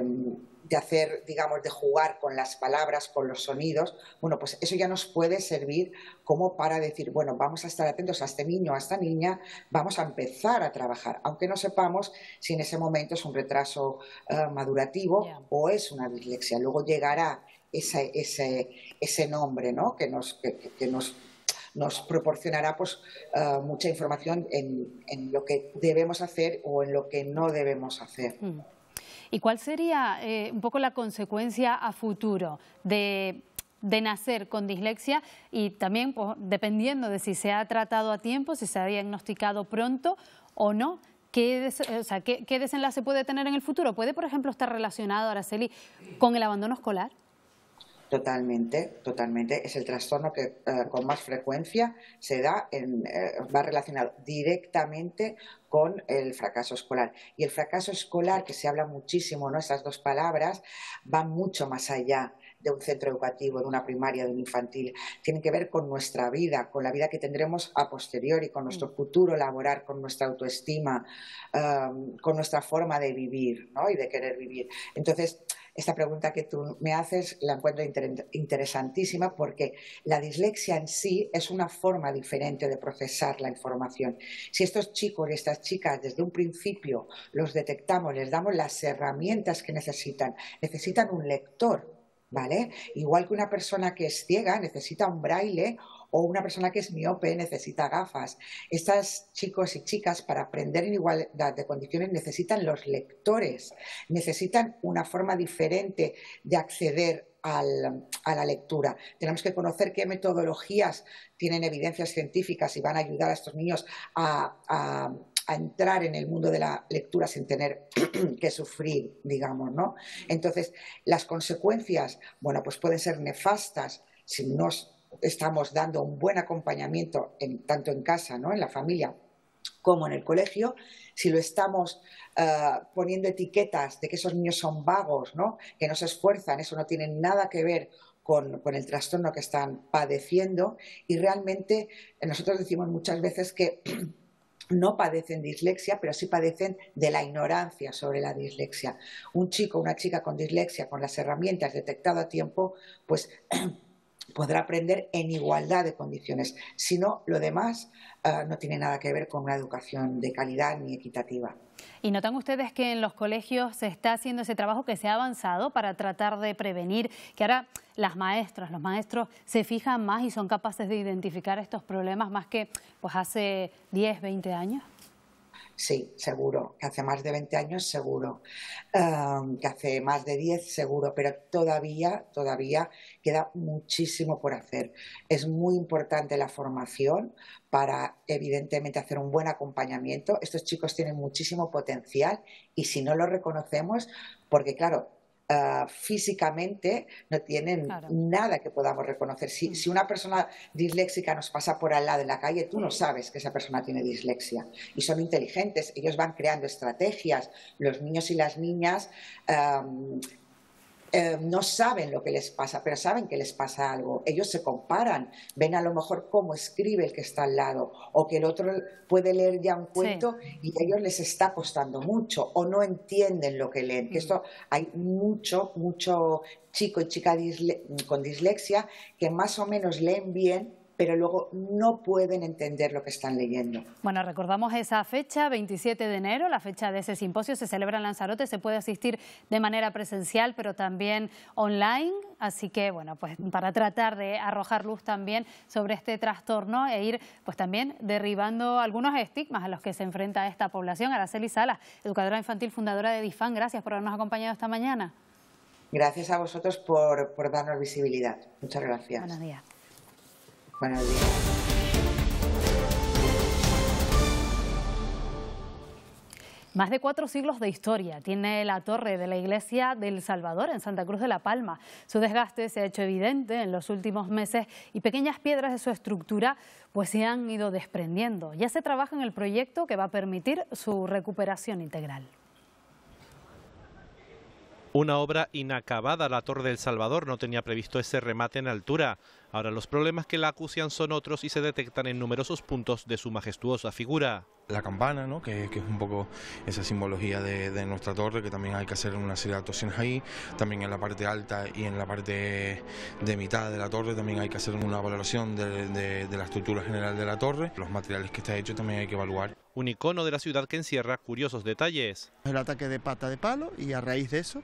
hacer, digamos, de jugar con las palabras, con los sonidos. Bueno, pues eso ya nos puede servir como para decir, bueno, vamos a estar atentos a este niño, a esta niña, vamos a empezar a trabajar, aunque no sepamos si en ese momento es un retraso ah, madurativo o es una dislexia. Luego llegará ese, nombre ¿no? que nos nos proporcionará pues, eh, mucha información en, lo que debemos hacer o en lo que no debemos hacer. Mm. ¿Y cuál sería eh, un poco la consecuencia a futuro de nacer con dislexia y también pues, dependiendo de si se ha tratado a tiempo, si se ha diagnosticado pronto o no. ¿Qué, ¿Qué, desenlace puede tener en el futuro? ¿Puede, por ejemplo, estar relacionado, Araceli, con el abandono escolar? Totalmente, totalmente. Es el trastorno que eh, con más frecuencia se da, eh, va relacionado directamente con el fracaso escolar. Y el fracaso escolar, que se habla muchísimo, ¿no? Estas dos palabras, va mucho más allá de un centro educativo, de una primaria, de un infantil. Tienen que ver con nuestra vida, con la vida que tendremos a posteriori, con nuestro mm. futuro laboral, con nuestra autoestima, eh, con nuestra forma de vivir ¿no? y de querer vivir. Entonces, esta pregunta que tú me haces la encuentro interesantísima porque la dislexia en sí es una forma diferente de procesar la información. Si estos chicos y estas chicas desde un principio los detectamos, les damos las herramientas que necesitan, necesitan un lector ¿vale? Igual que una persona que es ciega necesita un braille o una persona que es miope necesita gafas. Estas chicos y chicas para aprender en igualdad de condiciones necesitan los lectores, necesitan una forma diferente de acceder a la lectura. Tenemos que conocer qué metodologías tienen evidencias científicas y van a ayudar a estos niños a, entrar en el mundo de la lectura sin tener que sufrir, digamos, ¿no? Entonces, las consecuencias, bueno, pues pueden ser nefastas si no estamos dando un buen acompañamiento tanto en casa, en la familia, como en el colegio, si lo estamos eh, poniendo etiquetas de que esos niños son vagos, que no se esfuerzan, eso no tiene nada que ver con, con, el trastorno que están padeciendo y realmente eh, nosotros decimos muchas veces que no padecen dislexia, pero sí padecen de la ignorancia sobre la dislexia. Un chico, una chica con dislexia, con las herramientas detectado a tiempo, pues podrá aprender en igualdad de condiciones. Si no, lo demás eh, no tiene nada que ver con una educación de calidad ni equitativa. ¿Y notan ustedes que en los colegios se está haciendo ese trabajo que se ha avanzado para tratar de prevenir que ahora las maestras, los maestros se fijan más y son capaces de identificar estos problemas más que pues hace 10, 20 años? sí, seguro, que hace más de 20 años, seguro, em, que hace más de 10, seguro, pero todavía, todavía queda muchísimo por hacer. Es muy importante la formación para, evidentemente, hacer un buen acompañamiento. Estos chicos tienen muchísimo potencial y si no lo reconocemos, porque claro, Ah, físicamente no tienen nada que podamos reconocer. Mm. Si, una persona disléxica nos pasa por al lado en la calle, tú no sabes que esa persona tiene dislexia. Y son inteligentes, ellos van creando estrategias. Los niños y las niñas eh, no saben lo que les pasa, pero saben que les pasa algo. Ellos se comparan, ven a lo mejor cómo escribe el que está al lado o que el otro puede leer ya un cuento y a ellos les está costando mucho o no entienden lo que leen. que mm. Esto hay mucho, mucho chico y chica con dislexia que más o menos leen bien pero luego no pueden entender lo que están leyendo. Bueno, recordamos esa fecha, 27 de enero, la fecha de ese simposio se celebra en Lanzarote, se puede asistir de manera presencial, pero también online, así que bueno, pues para tratar de arrojar luz también sobre este trastorno e ir pues también derribando algunos estigmas a los que se enfrenta esta población. Araceli Sala, educadora infantil, fundadora de DIFAN, gracias por habernos acompañado esta mañana. Gracias a vosotros por, por darnos visibilidad. Muchas gracias. Buenos días. Más de cuatro siglos de historia tiene la torre de la iglesia del Salvador en Santa Cruz de la Palma. Su desgaste se ha hecho evidente en los últimos meses y pequeñas piedras de su estructura pues se han ido desprendiendo. Ya se trabaja en el proyecto que va a permitir su recuperación integral. Una obra inacabada, la Torre del Salvador no tenía previsto ese remate en altura. Ahora los problemas que la acucian son otros y se detectan en numerosos puntos de su majestuosa figura. La campana, ¿no? que, es un poco esa simbología de, nuestra torre, que también hay que hacer una serie de actuaciones ahí. También en la parte alta y en la parte de mitad de la torre también hay que hacer una valoración de la estructura general de la torre. Los materiales que está hecho también hay que evaluar un icono de la ciudad que encierra curiosos detalles. El ataque de pata de palo y a raíz de eso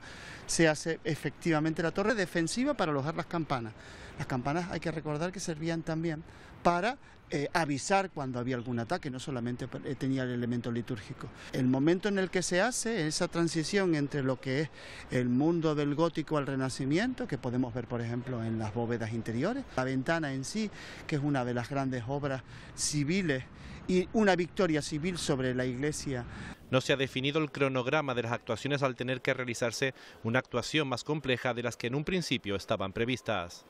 se hace efectivamente la torre defensiva para alojar las campanas. Las campanas hay que recordar que servían también para eh, avisar cuando había algún ataque, no solamente eh, tenía el elemento litúrgico. El momento en el que se hace esa transición entre lo que es el mundo del gótico al renacimiento, que podemos ver por ejemplo en las bóvedas interiores, la ventana en sí, que es una de las grandes obras civiles y una victoria civil sobre la Iglesia. No se ha definido el cronograma de las actuaciones al tener que realizarse una actuación más compleja de las que en un principio estaban previstas.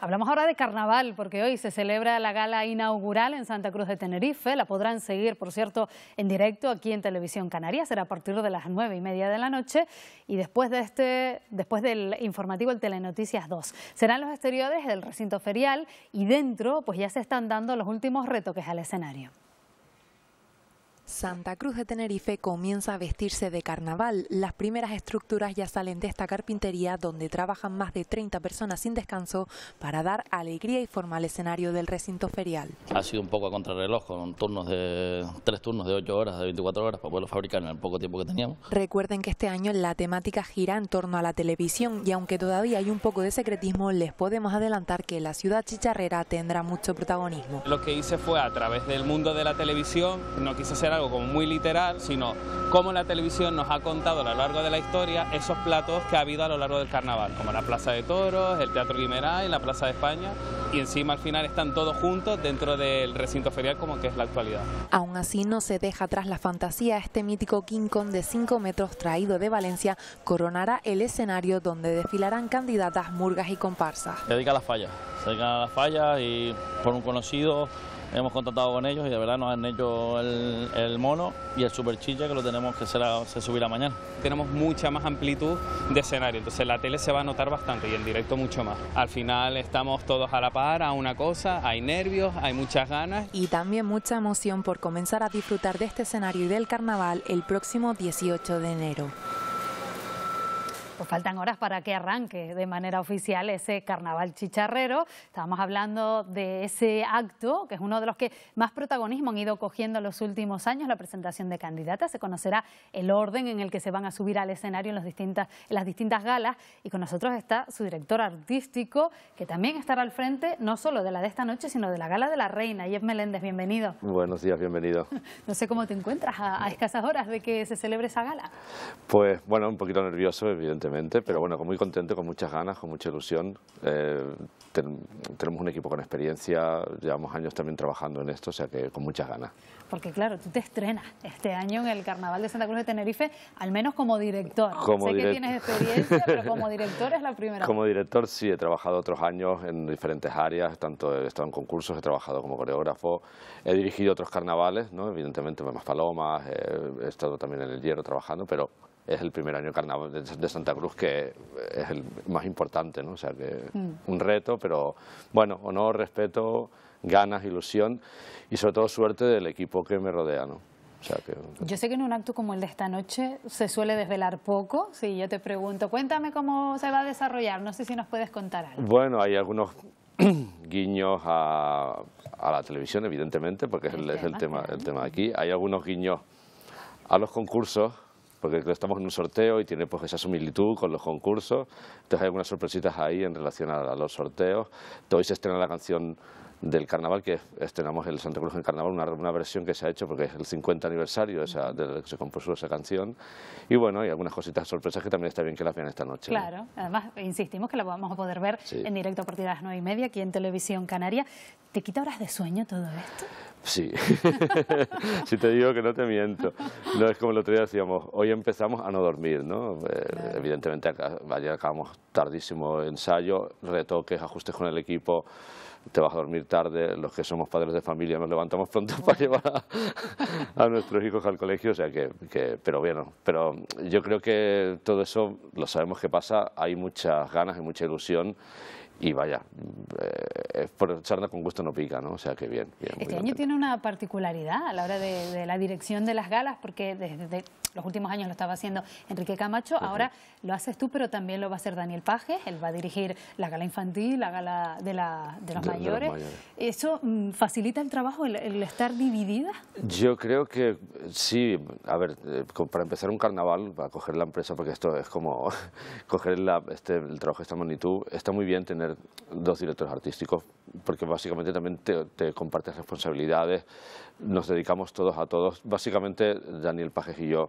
Hablamos ahora de carnaval, porque hoy se celebra la gala inaugural en Santa Cruz de Tenerife. La podrán seguir, por cierto, en directo aquí en Televisión Canaria. Será a partir de las nueve y media de la noche y después, de este, después del informativo el Telenoticias 2. Serán los exteriores del recinto ferial y dentro pues ya se están dando los últimos retoques al escenario. Santa Cruz de Tenerife comienza a vestirse de carnaval. Las primeras estructuras ya salen de esta carpintería donde trabajan más de 30 personas sin descanso para dar alegría y forma al escenario del recinto ferial. Ha sido un poco a contrarreloj con turnos de tres turnos de 8 horas, de 24 horas para poderlo fabricar en el poco tiempo que teníamos. Recuerden que este año la temática gira en torno a la televisión y aunque todavía hay un poco de secretismo, les podemos adelantar que la ciudad chicharrera tendrá mucho protagonismo. Lo que hice fue a través del mundo de la televisión, no quise ser algo como muy literal, sino como la televisión nos ha contado a lo largo de la historia esos platos que ha habido a lo largo del carnaval, como la Plaza de Toros, el Teatro Guimerá y la Plaza de España, y encima al final están todos juntos dentro del recinto ferial como que es la actualidad. Aún así no se deja atrás la fantasía, este mítico King Kong de 5 metros traído de Valencia coronará el escenario donde desfilarán candidatas, murgas y comparsas. Se dedica a las fallas, se dedica a las fallas y por un conocido Hemos contactado con ellos y de verdad nos han hecho el, mono y el super chilla que lo tenemos que será, se subirá mañana. Tenemos mucha más amplitud de escenario, entonces la tele se va a notar bastante y el directo mucho más. Al final estamos todos a la par, a una cosa, hay nervios, hay muchas ganas. Y también mucha emoción por comenzar a disfrutar de este escenario y del carnaval el próximo 18 de enero. Pues faltan horas para que arranque de manera oficial ese carnaval chicharrero. Estábamos hablando de ese acto, que es uno de los que más protagonismo han ido cogiendo en los últimos años, la presentación de candidatas. Se conocerá el orden en el que se van a subir al escenario en, los distintas, las distintas galas. Y con nosotros está su director artístico, que también estará al frente no solo de la de esta noche, sino de la gala de la reina. Jeff Meléndez, bienvenido. Buenos días, bienvenido. no sé cómo te encuentras a, a escasas horas de que se celebre esa gala. Pues bueno, un poquito nervioso, evidentemente pero bueno, muy contento, con muchas ganas, con mucha ilusión. Eh, tenemos un equipo con experiencia, llevamos años también trabajando en esto, o sea que con muchas ganas. Porque claro, tú te estrenas este año en el Carnaval de Santa Cruz de Tenerife, al menos como director. Como sé que tienes experiencia, pero como director es la primera. Como director sí, he trabajado otros años en diferentes áreas, tanto he estado en concursos, he trabajado como coreógrafo, he dirigido otros carnavales, ¿no? evidentemente más Palomas, he estado también en el Hierro trabajando, pero es el primer año carnaval de Santa Cruz que es el más importante, ¿no? O sea que mm. un reto, pero bueno, honor, respeto, ganas, ilusión y sobre todo suerte del equipo que me rodea, ¿no? Yo sé que en un acto como el de esta noche se suele desvelar poco. Si sí, yo te pregunto, cuéntame cómo se va a desarrollar, no sé si nos puedes contar algo. Bueno, hay algunos guiños a, la televisión, evidentemente, porque es el, tema, el tema, aquí. Hay algunos guiños a los concursos porque estamos en un sorteo y tiene pues esa similitud con los concursos, entonces hay algunas sorpresitas ahí en relación a, los sorteos. todo se estrena la canción del carnaval que estrenamos el Santa Cruz en Carnaval, una, una, versión que se ha hecho porque es el 50 aniversario de esa, que se compuso esa canción. Y bueno, y algunas cositas sorpresas que también está bien que las vean esta noche. Claro, además insistimos que la vamos a poder ver en directo a partir de las 9 y media aquí en Televisión Canaria. ¿Te quita horas de sueño todo esto? Sí, si te digo que no te miento. No es como el otro día decíamos, hoy empezamos a no dormir, ¿no? Eh, evidentemente ayer acabamos tardísimo ensayo, retoques, ajustes con el equipo, te vas a dormir tarde, los que somos padres de familia nos levantamos pronto para llevar a, nuestros hijos al colegio, o sea que, pero bueno, pero yo creo que todo eso lo sabemos que pasa, hay muchas ganas y mucha ilusión y vaya, eh, por charla con gusto no pica, ¿no? O sea que bien. este año tiene una particularidad a la hora de, la dirección de las galas, porque desde los últimos años lo estaba haciendo Enrique Camacho, ahora lo haces tú, pero también lo va a hacer Daniel Paje, él va a dirigir la gala infantil, la gala de, la, los, mayores. ¿Eso mm, facilita el trabajo, el, estar dividida? Yo creo que sí, a ver, eh, para empezar un carnaval, para coger la empresa, porque esto es como coger este, el trabajo de esta magnitud, está muy bien tener dos directores artísticos, porque básicamente también te, compartes responsabilidades, nos dedicamos todos a todos. Básicamente Daniel Pajes y yo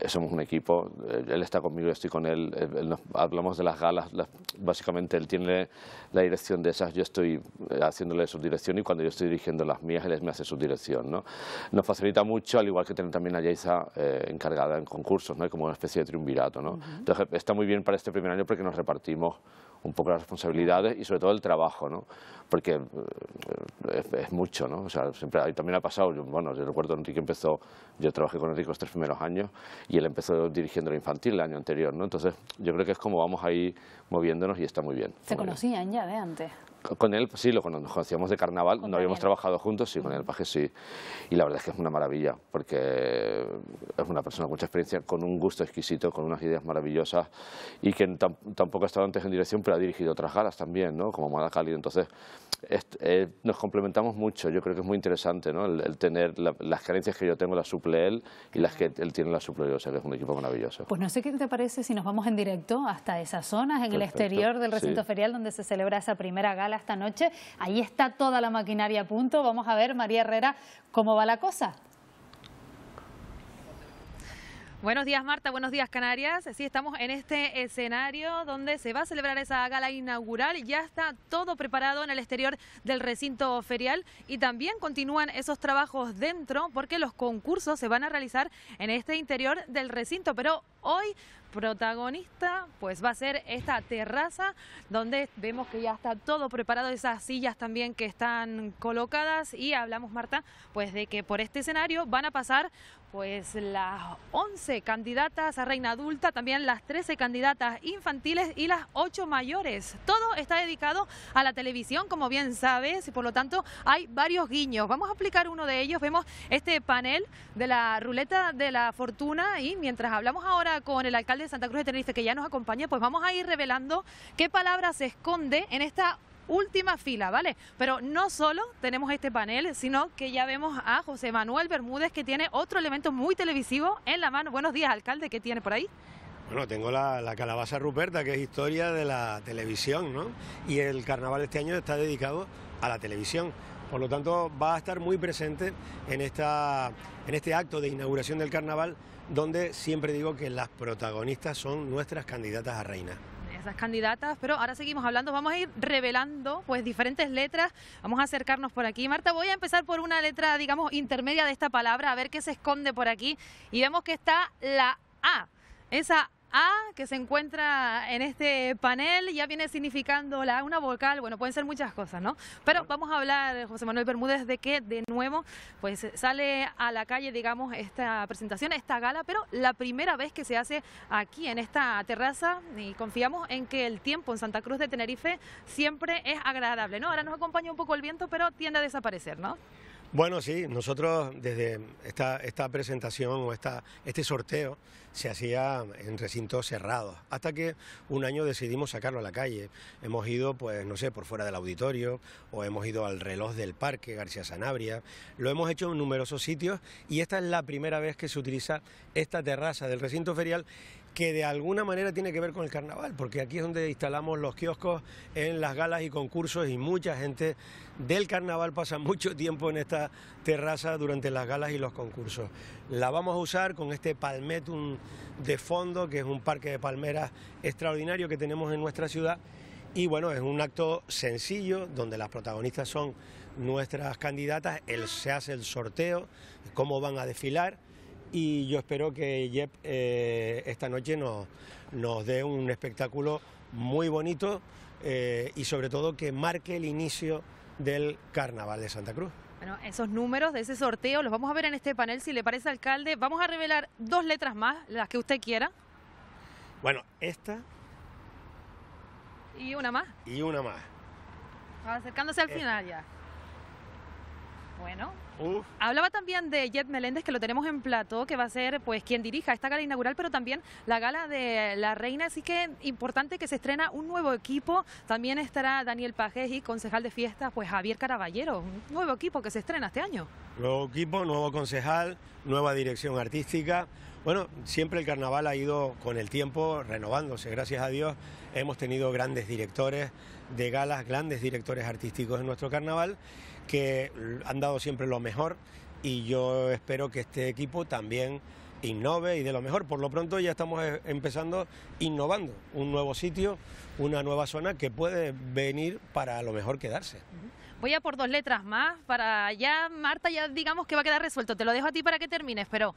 eh, somos un equipo, eh, él está conmigo, yo estoy con él, eh, hablamos de las galas, básicamente él tiene la dirección de esas, yo estoy haciéndole su dirección y cuando yo estoy dirigiendo las mías, él me hace su dirección. ¿no? Nos facilita mucho, al igual que tener también a Yaisa encargada en concursos, ¿no? como una especie de triunvirato. ¿no? Entonces está muy bien para este primer año porque nos repartimos un poco las responsabilidades y sobre todo el trabajo, ¿no? porque eh, es, mucho, ¿no? O sea, siempre, ahí también ha pasado, yo, bueno, yo recuerdo que empezó, yo trabajé con Enrique los tres primeros años y él empezó dirigiendo lo infantil el año anterior, ¿no? Entonces yo creo que es como vamos ahí moviéndonos y está muy bien. ¿Se conocían ya de antes? Con él pues sí lo conocíamos de carnaval, no habíamos trabajado juntos, sí, con el paje sí. Y la verdad es que es una maravilla, porque es una persona con mucha experiencia, con un gusto exquisito, con unas ideas maravillosas y que tampoco ha estado antes en dirección, pero ha dirigido otras galas también, ¿no? como Mala Entonces, eh, nos complementamos mucho, yo creo que es muy interesante ¿no? el, tener las carencias que yo tengo las suple él y las que él tiene las suple yo, o sea que es un equipo maravilloso. Pues no sé qué te parece si nos vamos en directo hasta esas zonas, en el exterior del recinto ferial donde se celebra esa primera gala esta noche. Ahí está toda la maquinaria a punto. Vamos a ver, María Herrera, cómo va la cosa. Buenos días Marta, buenos días Canarias. Sí, estamos en este escenario donde se va a celebrar esa gala inaugural. Ya está todo preparado en el exterior del recinto ferial y también continúan esos trabajos dentro porque los concursos se van a realizar en este interior del recinto. Pero hoy protagonista pues va a ser esta terraza donde vemos que ya está todo preparado, esas sillas también que están colocadas y hablamos Marta pues de que por este escenario van a pasar pues las 11 candidatas a reina adulta, también las 13 candidatas infantiles y las 8 mayores. Todo está dedicado a la televisión, como bien sabes, y por lo tanto hay varios guiños. Vamos a aplicar uno de ellos. Vemos este panel de la ruleta de la fortuna y mientras hablamos ahora con el alcalde de Santa Cruz de Tenerife, que ya nos acompaña, pues vamos a ir revelando qué palabra se esconde en esta última fila, ¿vale? Pero no solo tenemos este panel, sino que ya vemos a José Manuel Bermúdez, que tiene otro elemento muy televisivo en la mano. Buenos días, alcalde, ¿qué tiene por ahí? Bueno, tengo la, la, calabaza Ruperta, que es historia de la televisión, ¿no? Y el carnaval este año está dedicado a la televisión. Por lo tanto, va a estar muy presente en, esta, en este acto de inauguración del carnaval, donde siempre digo que las protagonistas son nuestras candidatas a reina esas candidatas, pero ahora seguimos hablando, vamos a ir revelando pues diferentes letras, vamos a acercarnos por aquí. Marta, voy a empezar por una letra, digamos, intermedia de esta palabra, a ver qué se esconde por aquí, y vemos que está la A, esa A. A que se encuentra en este panel ya viene significando la, una vocal, bueno, pueden ser muchas cosas, ¿no? Pero vamos a hablar, José Manuel Bermúdez, de que de nuevo pues sale a la calle, digamos, esta presentación, esta gala, pero la primera vez que se hace aquí en esta terraza y confiamos en que el tiempo en Santa Cruz de Tenerife siempre es agradable, ¿no? Ahora nos acompaña un poco el viento, pero tiende a desaparecer, ¿no? Bueno, sí, nosotros desde esta, presentación o este sorteo se hacía en recintos cerrados, hasta que un año decidimos sacarlo a la calle. Hemos ido, pues, no sé, por fuera del auditorio, o hemos ido al reloj del parque García Sanabria, lo hemos hecho en numerosos sitios y esta es la primera vez que se utiliza esta terraza del recinto ferial que de alguna manera tiene que ver con el carnaval, porque aquí es donde instalamos los kioscos en las galas y concursos y mucha gente del carnaval pasa mucho tiempo en esta terraza durante las galas y los concursos. La vamos a usar con este palmetum de fondo, que es un parque de palmeras extraordinario que tenemos en nuestra ciudad. Y bueno, es un acto sencillo donde las protagonistas son nuestras candidatas, el, se hace el sorteo, cómo van a desfilar y yo espero que Jep eh, esta noche nos, dé un espectáculo muy bonito eh, y sobre todo que marque el inicio del Carnaval de Santa Cruz. Bueno, esos números de ese sorteo los vamos a ver en este panel, si le parece, alcalde. Vamos a revelar dos letras más, las que usted quiera. Bueno, esta. Y una más. Y una más. Acercándose al final ya. Bueno, Hablaba también de Jet Meléndez, que lo tenemos en plató, que va a ser pues quien dirija esta gala inaugural, pero también la gala de la reina. Así que importante que se estrena un nuevo equipo. También estará Daniel Pajés y concejal de fiestas, pues Javier Caraballero. Un nuevo equipo que se estrena este año. Nuevo equipo, nuevo concejal, nueva dirección artística. Bueno, siempre el carnaval ha ido con el tiempo renovándose, gracias a Dios. Hemos tenido grandes directores de galas, grandes directores artísticos en nuestro carnaval que han dado siempre lo mejor y yo espero que este equipo también innove y de lo mejor. Por lo pronto ya estamos e-, empezando innovando un nuevo sitio, una nueva zona que puede venir para lo mejor quedarse. Voy a por dos letras más para ya, Marta, ya digamos que va a quedar resuelto. Te lo dejo a ti para que termines, pero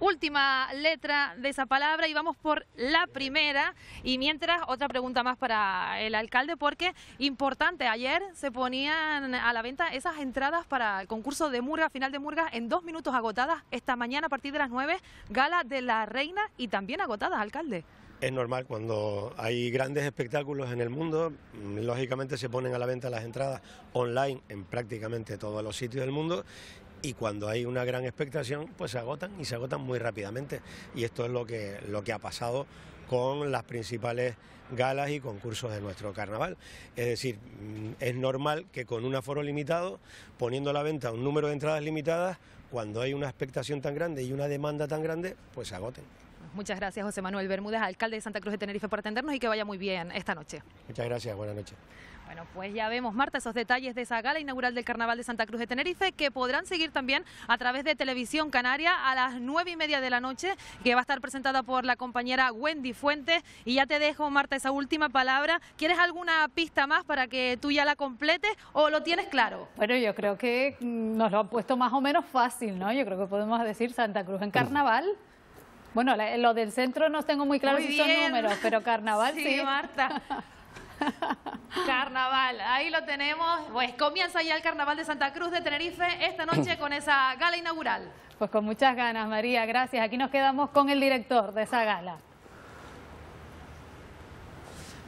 última letra de esa palabra y vamos por la primera. Y mientras, otra pregunta más para el alcalde, porque importante, ayer se ponían a la venta esas entradas para el concurso de Murga, final de Murga, en dos minutos agotadas esta mañana a partir de las nueve, gala de la reina y también agotadas, alcalde. Es normal, cuando hay grandes espectáculos en el mundo, lógicamente se ponen a la venta las entradas online en prácticamente todos los sitios del mundo y cuando hay una gran expectación, pues se agotan y se agotan muy rápidamente. Y esto es lo que, lo que ha pasado con las principales galas y concursos de nuestro carnaval. Es decir, mm, es normal que con un aforo limitado, poniendo a la venta un número de entradas limitadas, cuando hay una expectación tan grande y una demanda tan grande, pues se agoten. Muchas gracias, José Manuel Bermúdez, alcalde de Santa Cruz de Tenerife, por atendernos y que vaya muy bien esta noche. Muchas gracias, buenas noches. Bueno, pues ya vemos, Marta, esos detalles de esa gala inaugural del Carnaval de Santa Cruz de Tenerife que podrán seguir también a través de Televisión Canaria a las nueve y media de la noche, que va a estar presentada por la compañera Wendy Fuentes. Y ya te dejo, Marta, esa última palabra. ¿Quieres alguna pista más para que tú ya la completes o lo tienes claro? Bueno, yo creo que mm, nos lo han puesto más o menos fácil, ¿no? Yo creo que podemos decir Santa Cruz en Carnaval. Bueno, lo del centro no tengo muy claro si son números, pero carnaval sí. Sí, Marta. Carnaval, ahí lo tenemos. Pues comienza ya el Carnaval de Santa Cruz de Tenerife esta noche con esa gala inaugural. Pues con muchas ganas, María, gracias. Aquí nos quedamos con el director de esa gala.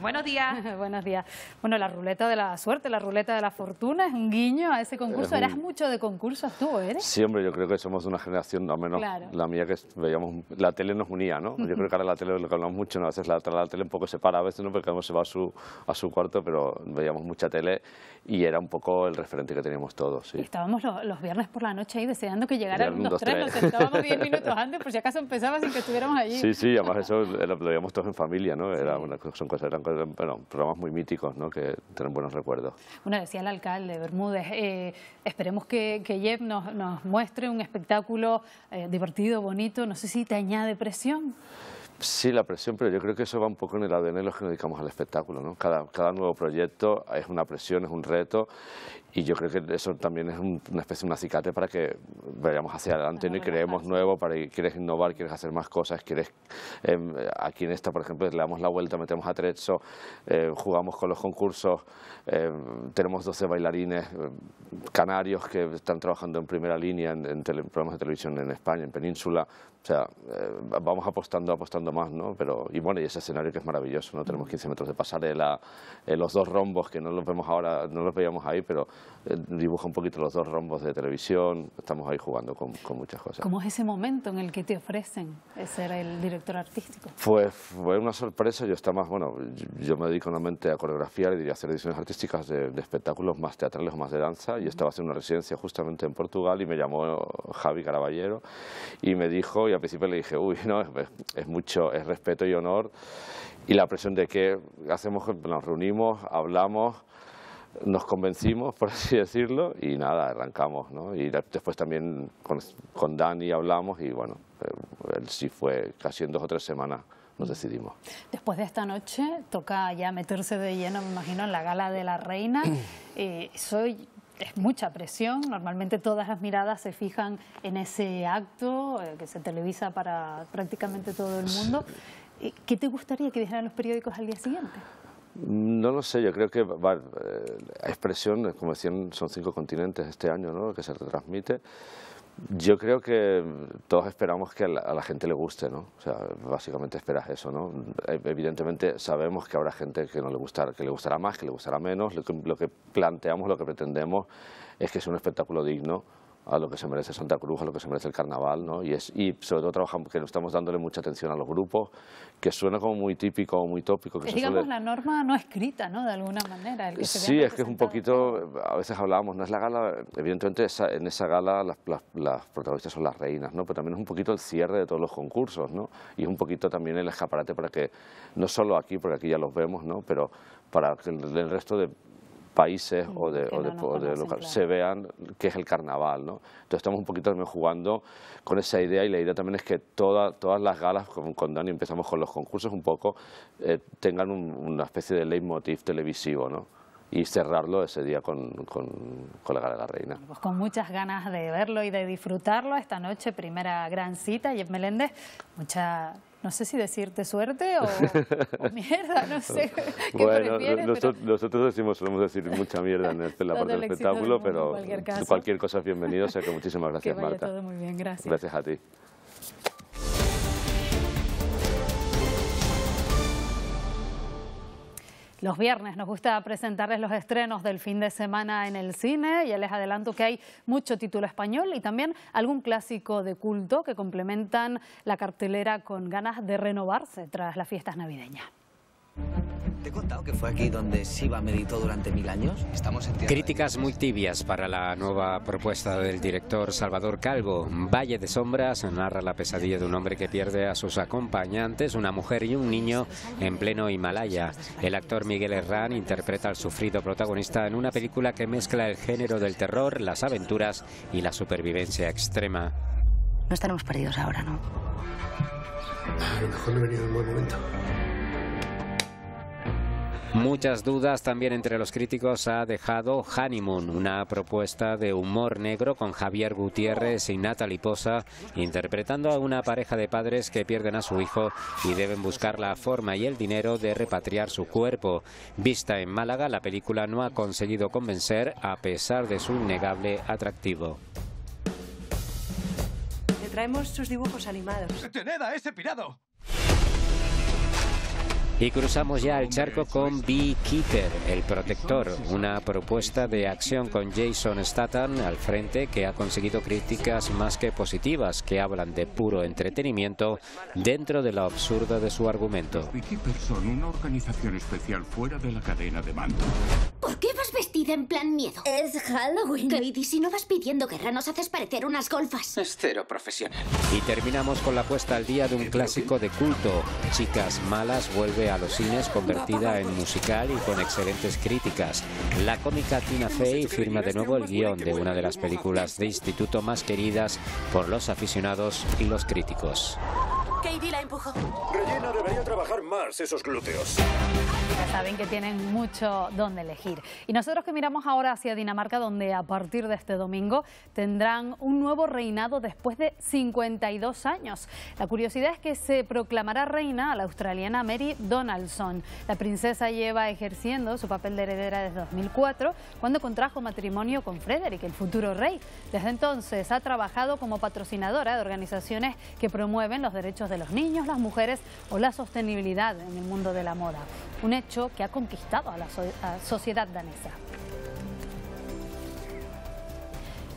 Buenos días. Buenos días. Bueno, la ruleta de la suerte, la ruleta de la fortuna, es un guiño a ese concurso. Eras mucho de concursos tú, ¿eres? Sí, hombre, yo creo que somos de una generación, al menos la mía, que veíamos, la tele nos unía, ¿no? Yo creo que ahora la tele, lo que hablamos mucho, ¿no? a veces la, tele un poco se para, a veces no, porque uno se va a su, cuarto, pero veíamos mucha tele y era un poco el referente que teníamos todos. Estábamos los, viernes por la noche ahí deseando que llegaran los tres, que nos minutos antes, por si acaso empezaba sin que estuviéramos allí. Sí, sí, además eso lo, veíamos todos en familia, ¿no? Era, son cosas, eran cosas eh, bueno, programas muy míticos, que tienen buenos recuerdos. Bueno, decía el alcalde Bermúdez, eh, esperemos que, Jeff nos, muestre un espectáculo eh, divertido, bonito, no sé si te añade presión. Sí, la presión, pero yo creo que eso va un poco en el ADN de los que nos dedicamos al espectáculo. ¿no? cada nuevo proyecto es una presión, es un reto y yo creo que eso también es una especie de un acicate para que vayamos hacia adelante y creemos nuevo, para que quieres innovar, quieres hacer más cosas, quieres... Em, aquí en esta, por ejemplo, le damos la vuelta, metemos a eh, jugamos con los concursos, em, tenemos 12 bailarines canarios que están trabajando en primera línea en, programas de televisión en España, en Península, o sea, eh, vamos apostando, apostando más, ¿no? Pero, y bueno, y ese escenario que es maravilloso, ¿no? Tenemos 15 mm. metros de pasarela, eh, los dos rombos que no los vemos ahora, no los veíamos ahí, pero eh, dibuja un poquito los dos rombos de televisión, estamos ahí jugando con, con, muchas cosas. ¿Cómo es ese momento en el que te ofrecen ser el director artístico? Pues fue una sorpresa, yo estaba más, bueno, yo me dedico normalmente a coreografía, ...y a hacer ediciones artísticas de, de espectáculos más teatrales o más de danza, y mm. estaba haciendo una residencia justamente en Portugal y me llamó Javi Caraballero y me dijo, y al principio le dije, uy, no, es, mucho, es respeto y honor. Y la presión de que hacemos, nos reunimos, hablamos, nos convencimos, por así decirlo, y nada, arrancamos, ¿no? Y después también con, con Dani hablamos y bueno, eh, él sí fue casi en dos o tres semanas nos decidimos. Después de esta noche toca ya meterse de lleno, me imagino, en la gala de la reina. Eh, soy es mucha presión. Normalmente todas las miradas se fijan en ese acto eh, que se televisa para prácticamente todo el mundo. Eh, ¿Qué te gustaría que dijeran los periódicos al día siguiente? No lo sé, yo creo que va, eh, expresión, como decían, son cinco continentes este año, ¿no? Que se retransmite. Yo creo que todos esperamos que a la, gente le guste, ¿no? O sea, básicamente esperas eso, ¿no? Evidentemente sabemos que habrá gente que no le gustará, que le gustará más, que le gustará menos. Lo que, lo que planteamos, lo que pretendemos es que sea un espectáculo digno a lo que se merece Santa Cruz, a lo que se merece el carnaval, ¿no? Y, es, y sobre todo trabajamos, que no estamos dándole mucha atención a los grupos, que suena como muy típico o muy tópico. Que digamos, la norma no escrita, ¿no? De alguna manera. sí, es que es un poquito, a veces hablábamos, no es la gala, evidentemente en esa gala las, protagonistas son las reinas, ¿no? Pero también es un poquito el cierre de todos los concursos, ¿no? Y es un poquito también el escaparate para que, no solo aquí, porque aquí ya los vemos, ¿no? Pero para que el resto de países o de, o de, se vean que es el carnaval. ¿no? Entonces estamos un poquito también jugando con esa idea y la idea también es que toda, todas las galas, con, con, Dani empezamos con los concursos un poco, eh, tengan una especie de leitmotiv televisivo. ¿no? y cerrarlo ese día con, con, la Gala de la Reina. Pues con muchas ganas de verlo y de disfrutarlo esta noche, primera gran cita, Jeff Meléndez, mucha no sé si decirte suerte o, mierda, no sé. bueno, nosotros, nosotros, decimos, solemos decir mucha mierda en, este, la parte del espectáculo, pero cualquier, cosa es bienvenido, o sea que muchísimas gracias, que Marta. Todo muy bien, gracias. Gracias a ti. Los viernes nos gusta presentarles los estrenos del fin de semana en el cine. Ya les adelanto que hay mucho título español y también algún clásico de culto que complementan la cartelera con ganas de renovarse tras las fiestas navideñas. ¿Te he contado que fue aquí donde Siva meditó durante mil años? Estamos en Críticas muy tibias para la nueva propuesta del director Salvador Calvo. Valle de Sombras narra la pesadilla de un hombre que pierde a sus acompañantes, una mujer y un niño en pleno Himalaya. El actor Miguel Herrán interpreta al sufrido protagonista en una película que mezcla el género del terror, las aventuras y la supervivencia extrema. No estaremos perdidos ahora, ¿no? A lo mejor no he venido en buen momento. Muchas dudas también entre los críticos ha dejado Honeymoon, una propuesta de humor negro con Javier Gutiérrez y Natalie Posa, interpretando a una pareja de padres que pierden a su hijo y deben buscar la forma y el dinero de repatriar su cuerpo. Vista en Málaga, la película no ha conseguido convencer a pesar de su innegable atractivo traemos sus dibujos animados. ¡Tened a ese pirado! Y cruzamos ya el charco con Beekeeper, el protector, una propuesta de acción con Jason Statham al frente que ha conseguido críticas más que positivas que hablan de puro entretenimiento dentro de lo absurdo de su argumento. Beekeeper son una organización especial fuera de la cadena de mando. ¿Por qué vas vestida en plan miedo? Es Halloween. Katie, si no vas pidiendo guerra, nos haces parecer unas golfas. Es cero profesional. Y terminamos con la puesta al día de un clásico de culto. Chicas malas vuelven a los cines convertida en musical y con excelentes críticas. La cómica Tina Fey firma de nuevo el guión de una de las películas de instituto más queridas por los aficionados y los críticos. Katie la empujó. Rellena debería trabajar más esos glúteos. Ya saben que tienen mucho donde elegir. Y nosotros que miramos ahora hacia Dinamarca, donde a partir de este domingo tendrán un nuevo reinado después de 52 años. La curiosidad es que se proclamará reina a la australiana Mary Donaldson. La princesa lleva ejerciendo su papel de heredera desde 2004, cuando contrajo matrimonio con Frederick, el futuro rey. Desde entonces ha trabajado como patrocinadora de organizaciones que promueven los derechos de los niños, las mujeres o la sostenibilidad en el mundo de la moda. Un hecho que ha conquistado a la sociedad danesa.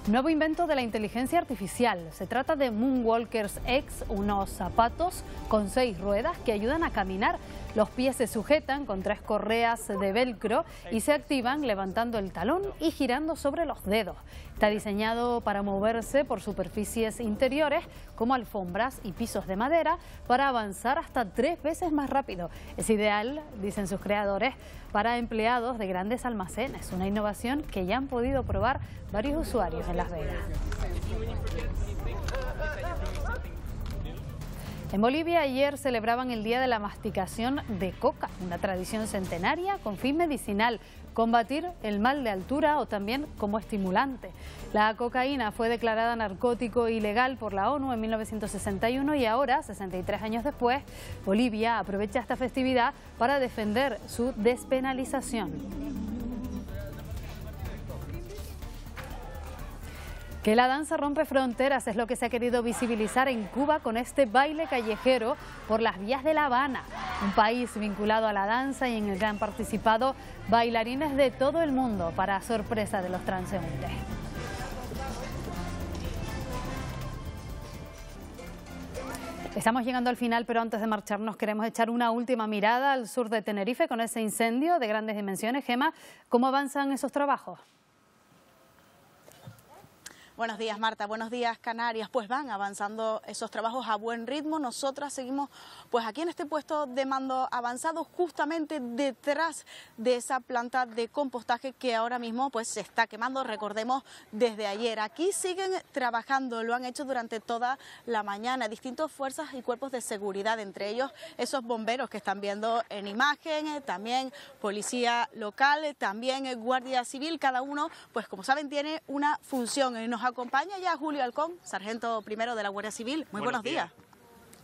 Nuevo invento de la inteligencia artificial. Se trata de Moonwalkers X, unos zapatos con seis ruedas que ayudan a caminar. Los pies se sujetan con tres correas de velcro y se activan levantando el talón y girando sobre los dedos. Está diseñado para moverse por superficies interiores como alfombras y pisos de madera para avanzar hasta tres veces más rápido. Es ideal, dicen sus creadores, para empleados de grandes almacenes, una innovación que ya han podido probar varios usuarios en Las Vegas. En Bolivia ayer celebraban el Día de la Masticación de Coca, una tradición centenaria con fin medicinal, combatir el mal de altura o también como estimulante. La cocaína fue declarada narcótico ilegal por la ONU en 1961 y ahora, 63 años después, Bolivia aprovecha esta festividad para defender su despenalización. Que la danza rompe fronteras es lo que se ha querido visibilizar en Cuba con este baile callejero por las vías de La Habana, un país vinculado a la danza y en el que han participado bailarines de todo el mundo para sorpresa de los transeúntes. Estamos llegando al final, pero antes de marcharnos queremos echar una última mirada al sur de Tenerife con ese incendio de grandes dimensiones. Gema, ¿cómo avanzan esos trabajos? Buenos días, Marta. Buenos días, Canarias. Pues van avanzando esos trabajos a buen ritmo. Nosotras seguimos pues aquí en este puesto de mando avanzado, justamente detrás de esa planta de compostaje que ahora mismo pues se está quemando, recordemos, desde ayer. Aquí siguen trabajando, lo han hecho durante toda la mañana, distintos fuerzas y cuerpos de seguridad, entre ellos esos bomberos que están viendo en imagen, eh, también policía local, eh, también eh, guardia civil, cada uno, pues como saben, tiene una función acompaña ya Julio Alcón, sargento primero de la Guardia Civil. Muy buenos, días.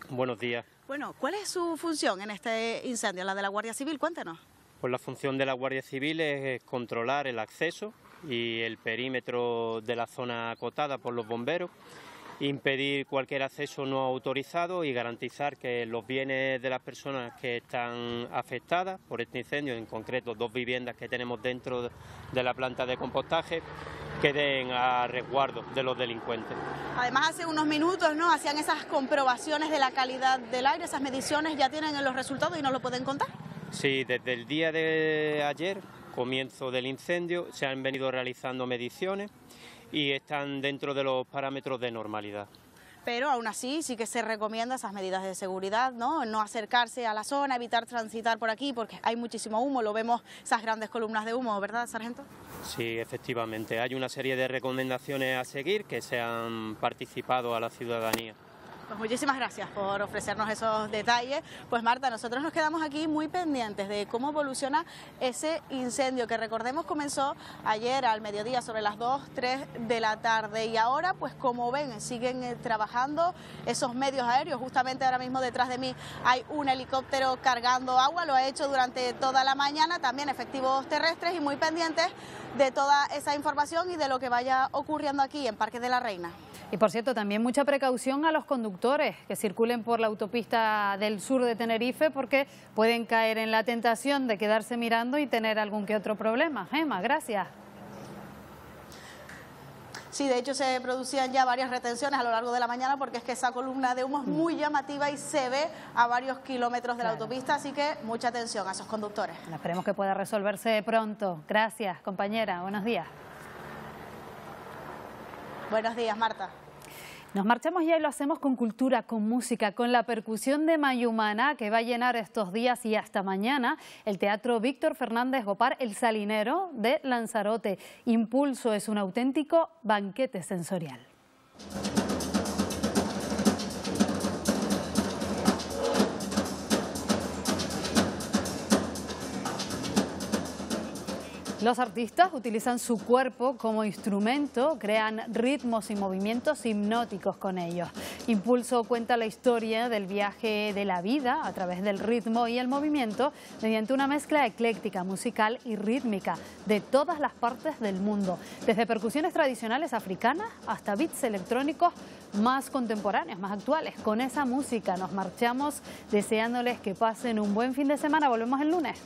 Buenos días. Bueno, ¿cuál es su función en este incendio, la de la Guardia Civil? Cuéntenos. Pues la función de la Guardia Civil es controlar el acceso y el perímetro de la zona acotada por los bomberos impedir cualquier acceso no autorizado y garantizar que los bienes de las personas que están afectadas por este incendio, en concreto dos viviendas que tenemos dentro de la planta de compostaje, queden a resguardo de los delincuentes. Además, hace unos minutos ¿no? hacían esas comprobaciones de la calidad del aire, esas mediciones ya tienen los resultados y nos lo pueden contar. Sí, desde el día de ayer, comienzo del incendio, se han venido realizando mediciones y están dentro de los parámetros de normalidad pero aún así sí que se recomienda esas medidas de seguridad, ¿no? No acercarse a la zona, evitar transitar por aquí porque hay muchísimo humo, lo vemos esas grandes columnas de humo, ¿verdad, sargento? Sí, efectivamente, hay una serie de recomendaciones a seguir que se han participado a la ciudadanía. Pues muchísimas gracias por ofrecernos esos detalles. Pues Marta, nosotros nos quedamos aquí muy pendientes de cómo evoluciona ese incendio que recordemos comenzó ayer al mediodía sobre las 2, 3 de la tarde y ahora pues como ven siguen eh, trabajando esos medios aéreos. Justamente ahora mismo detrás de mí hay un helicóptero cargando agua, lo ha hecho durante toda la mañana, también efectivos terrestres y muy pendientes de toda esa información y de lo que vaya ocurriendo aquí en Parque de la Reina. Y por cierto, también mucha precaución a los conductores conductores que circulen por la autopista del sur de Tenerife porque pueden caer en la tentación de quedarse mirando y tener algún que otro problema. Emma, gracias. Sí, de hecho se producían ya varias retenciones a lo largo de la mañana porque es que esa columna de humo es mm. muy llamativa y se ve a varios kilómetros de la autopista, así que mucha atención a esos conductores. esperemos que pueda resolverse pronto. Gracias, compañera. Buenos días. Buenos días, Marta. Nos marchamos ya y lo hacemos con cultura, con música, con la percusión de Mayumana que va a llenar estos días y hasta mañana el Teatro Víctor Fernández Gopar El Salinero de Lanzarote. Impulso es un auténtico banquete sensorial. Los artistas utilizan su cuerpo como instrumento, crean ritmos y movimientos hipnóticos con ellos. Impulso cuenta la historia del viaje de la vida a través del ritmo y el movimiento mediante una mezcla ecléctica, musical y rítmica de todas las partes del mundo, desde percusiones tradicionales africanas hasta beats electrónicos más contemporáneos, más actuales. Con esa música nos marchamos deseándoles que pasen un buen fin de semana. Volvemos el lunes.